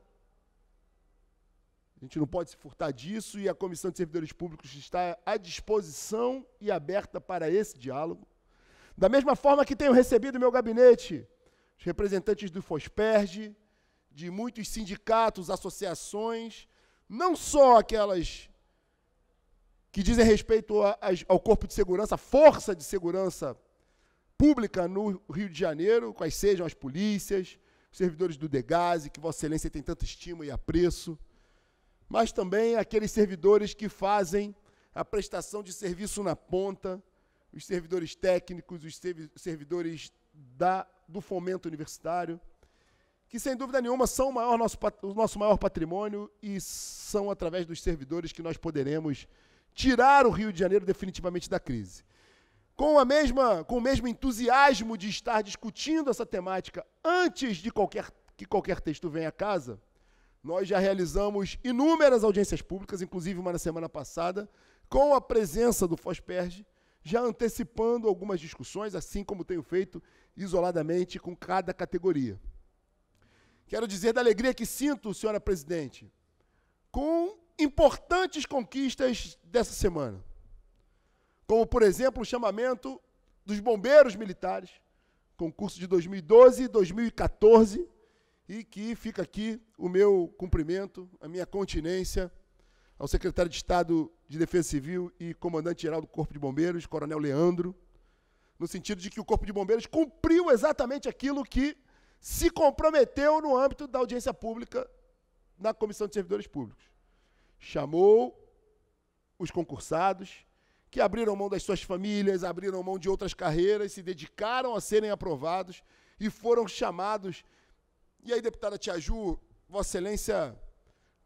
A gente não pode se furtar disso e a Comissão de Servidores Públicos está à disposição e aberta para esse diálogo. Da mesma forma que tenho recebido no meu gabinete os representantes do FOSPERD, de muitos sindicatos, associações, não só aquelas que dizem respeito a, a, ao corpo de segurança, força de segurança pública no Rio de Janeiro, quais sejam as polícias, os servidores do Degase, que Vossa Excelência tem tanto estima e apreço, mas também aqueles servidores que fazem a prestação de serviço na ponta, os servidores técnicos, os servidores da, do fomento universitário, que sem dúvida nenhuma são o, maior, nosso, o nosso maior patrimônio e são através dos servidores que nós poderemos tirar o Rio de Janeiro definitivamente da crise. Com, a mesma, com o mesmo entusiasmo de estar discutindo essa temática antes de qualquer, que qualquer texto venha a casa, nós já realizamos inúmeras audiências públicas, inclusive uma na semana passada, com a presença do Fosperge, já antecipando algumas discussões, assim como tenho feito isoladamente com cada categoria. Quero dizer da alegria que sinto, senhora presidente, com importantes conquistas dessa semana. Como, por exemplo, o chamamento dos bombeiros militares, concurso de 2012 e 2014, e que fica aqui o meu cumprimento, a minha continência ao secretário de Estado de Defesa Civil e comandante-geral do Corpo de Bombeiros, Coronel Leandro, no sentido de que o Corpo de Bombeiros cumpriu exatamente aquilo que se comprometeu no âmbito da audiência pública na Comissão de Servidores Públicos chamou os concursados, que abriram mão das suas famílias, abriram mão de outras carreiras, se dedicaram a serem aprovados e foram chamados. E aí, deputada Tiaju, Vossa Excelência,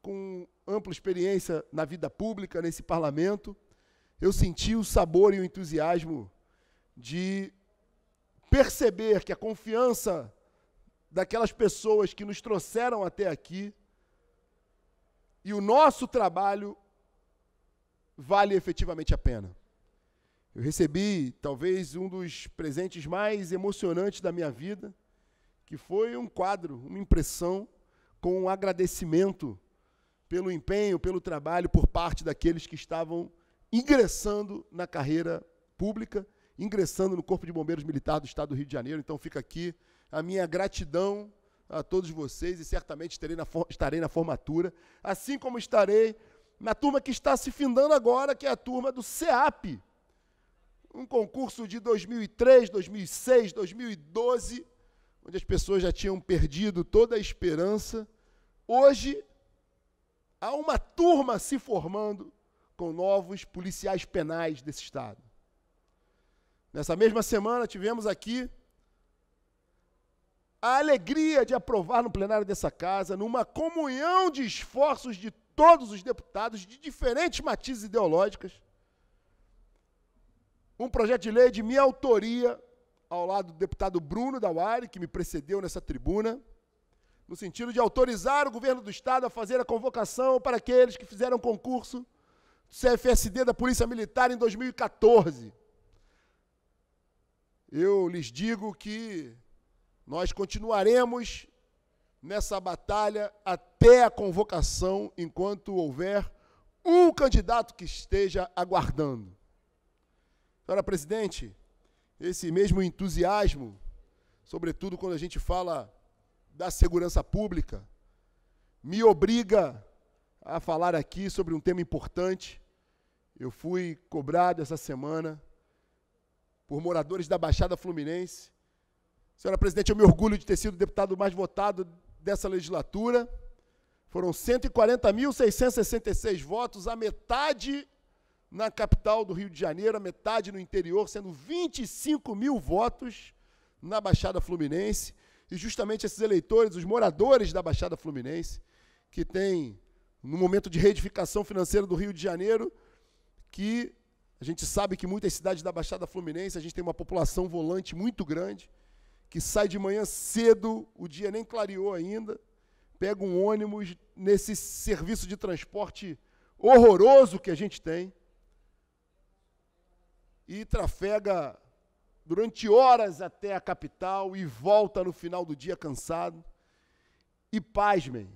com ampla experiência na vida pública, nesse parlamento, eu senti o sabor e o entusiasmo de perceber que a confiança daquelas pessoas que nos trouxeram até aqui e o nosso trabalho vale efetivamente a pena. Eu recebi talvez um dos presentes mais emocionantes da minha vida, que foi um quadro, uma impressão com um agradecimento pelo empenho, pelo trabalho por parte daqueles que estavam ingressando na carreira pública, ingressando no Corpo de Bombeiros Militar do Estado do Rio de Janeiro. Então fica aqui a minha gratidão a todos vocês e certamente na, estarei na formatura, assim como estarei na turma que está se findando agora, que é a turma do CEAP. Um concurso de 2003, 2006, 2012, onde as pessoas já tinham perdido toda a esperança. Hoje, há uma turma se formando com novos policiais penais desse Estado. Nessa mesma semana, tivemos aqui a alegria de aprovar no plenário dessa casa, numa comunhão de esforços de todos os deputados, de diferentes matizes ideológicas, um projeto de lei de minha autoria, ao lado do deputado Bruno Dauari, que me precedeu nessa tribuna, no sentido de autorizar o governo do Estado a fazer a convocação para aqueles que fizeram concurso do CFSD da Polícia Militar em 2014. Eu lhes digo que nós continuaremos nessa batalha até a convocação, enquanto houver um candidato que esteja aguardando. Senhora presidente, esse mesmo entusiasmo, sobretudo quando a gente fala da segurança pública, me obriga a falar aqui sobre um tema importante. Eu fui cobrado essa semana por moradores da Baixada Fluminense Senhora presidente, eu me orgulho de ter sido o deputado mais votado dessa legislatura. Foram 140.666 votos, a metade na capital do Rio de Janeiro, a metade no interior, sendo 25 mil votos na Baixada Fluminense. E justamente esses eleitores, os moradores da Baixada Fluminense, que têm, no momento de reedificação financeira do Rio de Janeiro, que a gente sabe que muitas cidades da Baixada Fluminense, a gente tem uma população volante muito grande, que sai de manhã cedo, o dia nem clareou ainda, pega um ônibus nesse serviço de transporte horroroso que a gente tem e trafega durante horas até a capital e volta no final do dia cansado. E pasmem,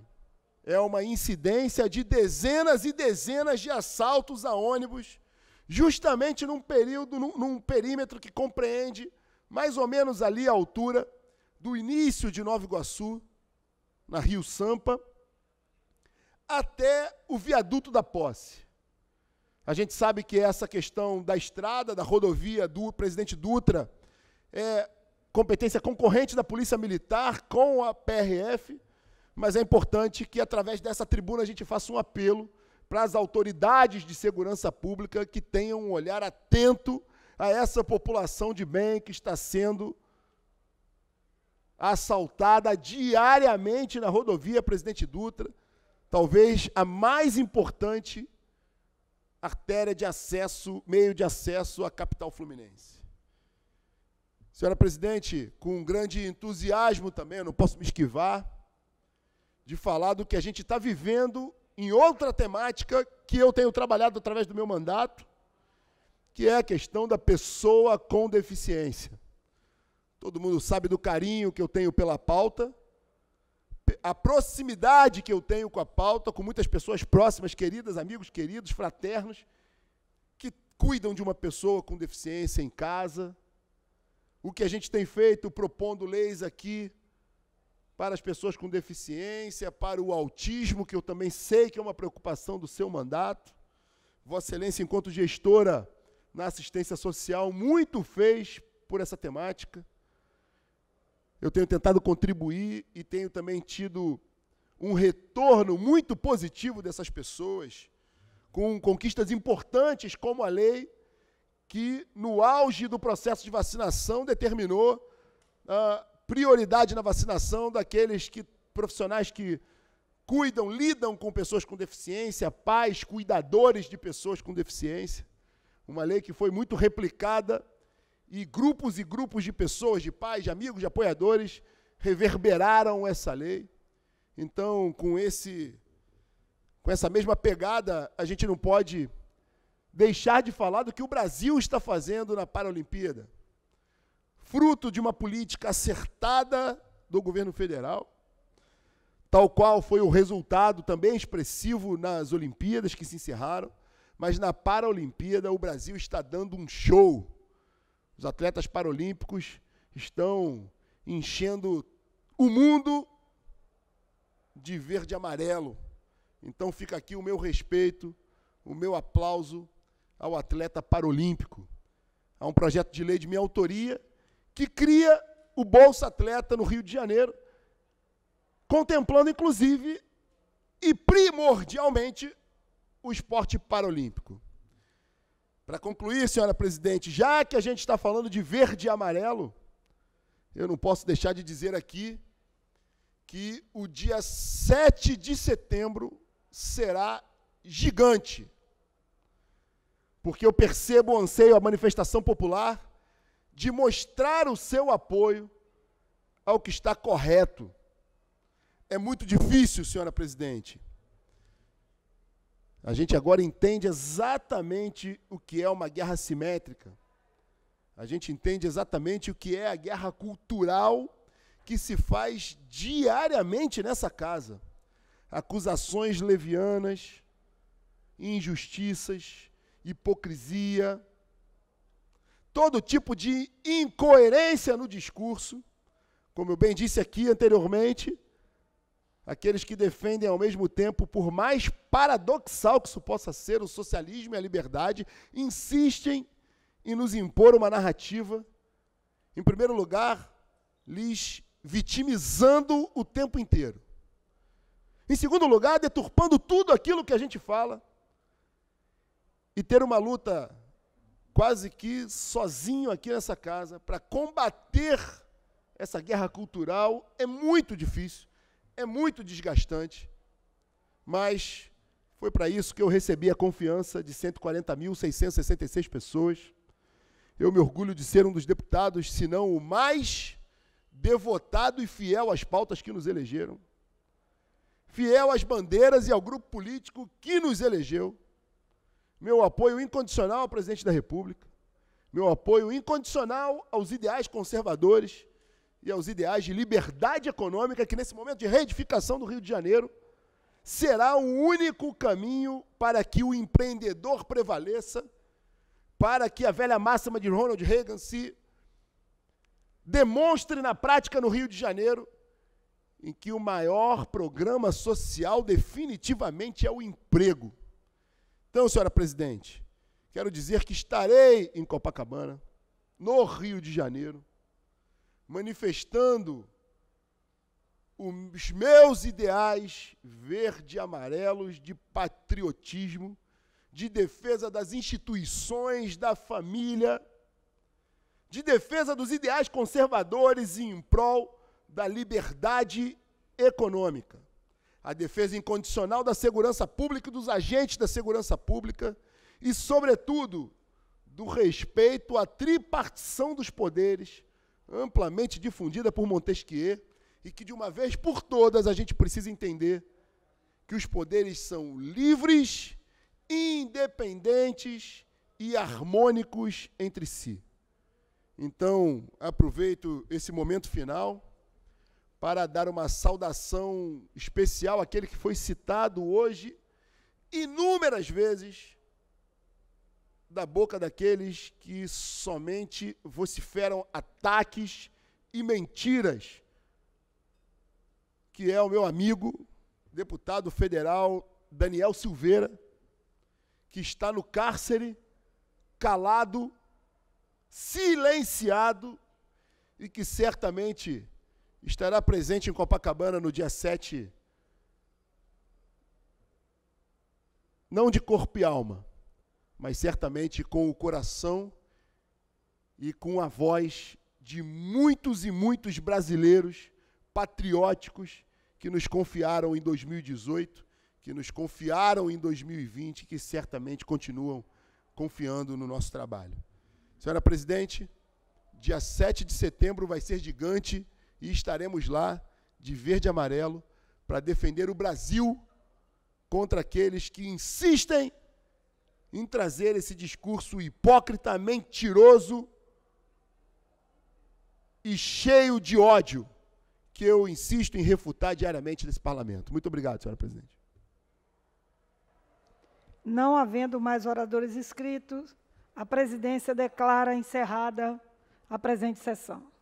é uma incidência de dezenas e dezenas de assaltos a ônibus, justamente num período, num, num perímetro que compreende mais ou menos ali à altura do início de Nova Iguaçu, na Rio Sampa, até o viaduto da posse. A gente sabe que essa questão da estrada, da rodovia do presidente Dutra, é competência concorrente da Polícia Militar com a PRF, mas é importante que, através dessa tribuna, a gente faça um apelo para as autoridades de segurança pública que tenham um olhar atento a essa população de bem que está sendo assaltada diariamente na rodovia Presidente Dutra, talvez a mais importante artéria de acesso, meio de acesso à capital fluminense. Senhora presidente, com um grande entusiasmo também, não posso me esquivar de falar do que a gente está vivendo em outra temática que eu tenho trabalhado através do meu mandato, que é a questão da pessoa com deficiência. Todo mundo sabe do carinho que eu tenho pela pauta, a proximidade que eu tenho com a pauta, com muitas pessoas próximas, queridas, amigos queridos, fraternos, que cuidam de uma pessoa com deficiência em casa. O que a gente tem feito propondo leis aqui para as pessoas com deficiência, para o autismo, que eu também sei que é uma preocupação do seu mandato. Vossa Excelência, enquanto gestora na assistência social, muito fez por essa temática. Eu tenho tentado contribuir e tenho também tido um retorno muito positivo dessas pessoas, com conquistas importantes como a lei que, no auge do processo de vacinação, determinou a prioridade na vacinação daqueles que profissionais que cuidam, lidam com pessoas com deficiência, pais, cuidadores de pessoas com deficiência uma lei que foi muito replicada e grupos e grupos de pessoas, de pais, de amigos, de apoiadores reverberaram essa lei. Então, com esse com essa mesma pegada, a gente não pode deixar de falar do que o Brasil está fazendo na Paralimpíada. Fruto de uma política acertada do governo federal, tal qual foi o resultado também expressivo nas Olimpíadas que se encerraram mas na Paralimpíada o Brasil está dando um show. Os atletas paralímpicos estão enchendo o mundo de verde e amarelo. Então fica aqui o meu respeito, o meu aplauso ao atleta paralímpico. Há um projeto de lei de minha autoria que cria o Bolsa Atleta no Rio de Janeiro, contemplando inclusive e primordialmente o esporte paralímpico. Para concluir, senhora presidente, já que a gente está falando de verde e amarelo, eu não posso deixar de dizer aqui que o dia 7 de setembro será gigante. Porque eu percebo o anseio, a manifestação popular, de mostrar o seu apoio ao que está correto. É muito difícil, senhora presidente. A gente agora entende exatamente o que é uma guerra simétrica. A gente entende exatamente o que é a guerra cultural que se faz diariamente nessa casa. Acusações levianas, injustiças, hipocrisia, todo tipo de incoerência no discurso. Como eu bem disse aqui anteriormente, aqueles que defendem ao mesmo tempo, por mais paradoxal que isso possa ser, o socialismo e a liberdade, insistem em nos impor uma narrativa, em primeiro lugar, lhes vitimizando o tempo inteiro. Em segundo lugar, deturpando tudo aquilo que a gente fala. E ter uma luta quase que sozinho aqui nessa casa para combater essa guerra cultural é muito difícil é muito desgastante, mas foi para isso que eu recebi a confiança de 140.666 pessoas. Eu me orgulho de ser um dos deputados, se não o mais devotado e fiel às pautas que nos elegeram, fiel às bandeiras e ao grupo político que nos elegeu. Meu apoio incondicional ao presidente da República, meu apoio incondicional aos ideais conservadores e aos ideais de liberdade econômica que, nesse momento de reedificação do Rio de Janeiro, será o único caminho para que o empreendedor prevaleça, para que a velha máxima de Ronald Reagan se demonstre na prática no Rio de Janeiro, em que o maior programa social definitivamente é o emprego. Então, senhora presidente, quero dizer que estarei em Copacabana, no Rio de Janeiro, manifestando os meus ideais verde amarelos de patriotismo, de defesa das instituições, da família, de defesa dos ideais conservadores em prol da liberdade econômica. A defesa incondicional da segurança pública e dos agentes da segurança pública e, sobretudo, do respeito à tripartição dos poderes amplamente difundida por Montesquieu, e que de uma vez por todas a gente precisa entender que os poderes são livres, independentes e harmônicos entre si. Então, aproveito esse momento final para dar uma saudação especial àquele que foi citado hoje inúmeras vezes da boca daqueles que somente vociferam ataques e mentiras, que é o meu amigo, deputado federal Daniel Silveira, que está no cárcere, calado, silenciado e que certamente estará presente em Copacabana no dia 7, não de corpo e alma, mas certamente com o coração e com a voz de muitos e muitos brasileiros patrióticos que nos confiaram em 2018, que nos confiaram em 2020 e que certamente continuam confiando no nosso trabalho. Senhora presidente, dia 7 de setembro vai ser gigante e estaremos lá de verde e amarelo para defender o Brasil contra aqueles que insistem em trazer esse discurso hipócrita, mentiroso e cheio de ódio que eu insisto em refutar diariamente nesse parlamento. Muito obrigado, senhora presidente. Não havendo mais oradores inscritos, a presidência declara encerrada a presente sessão.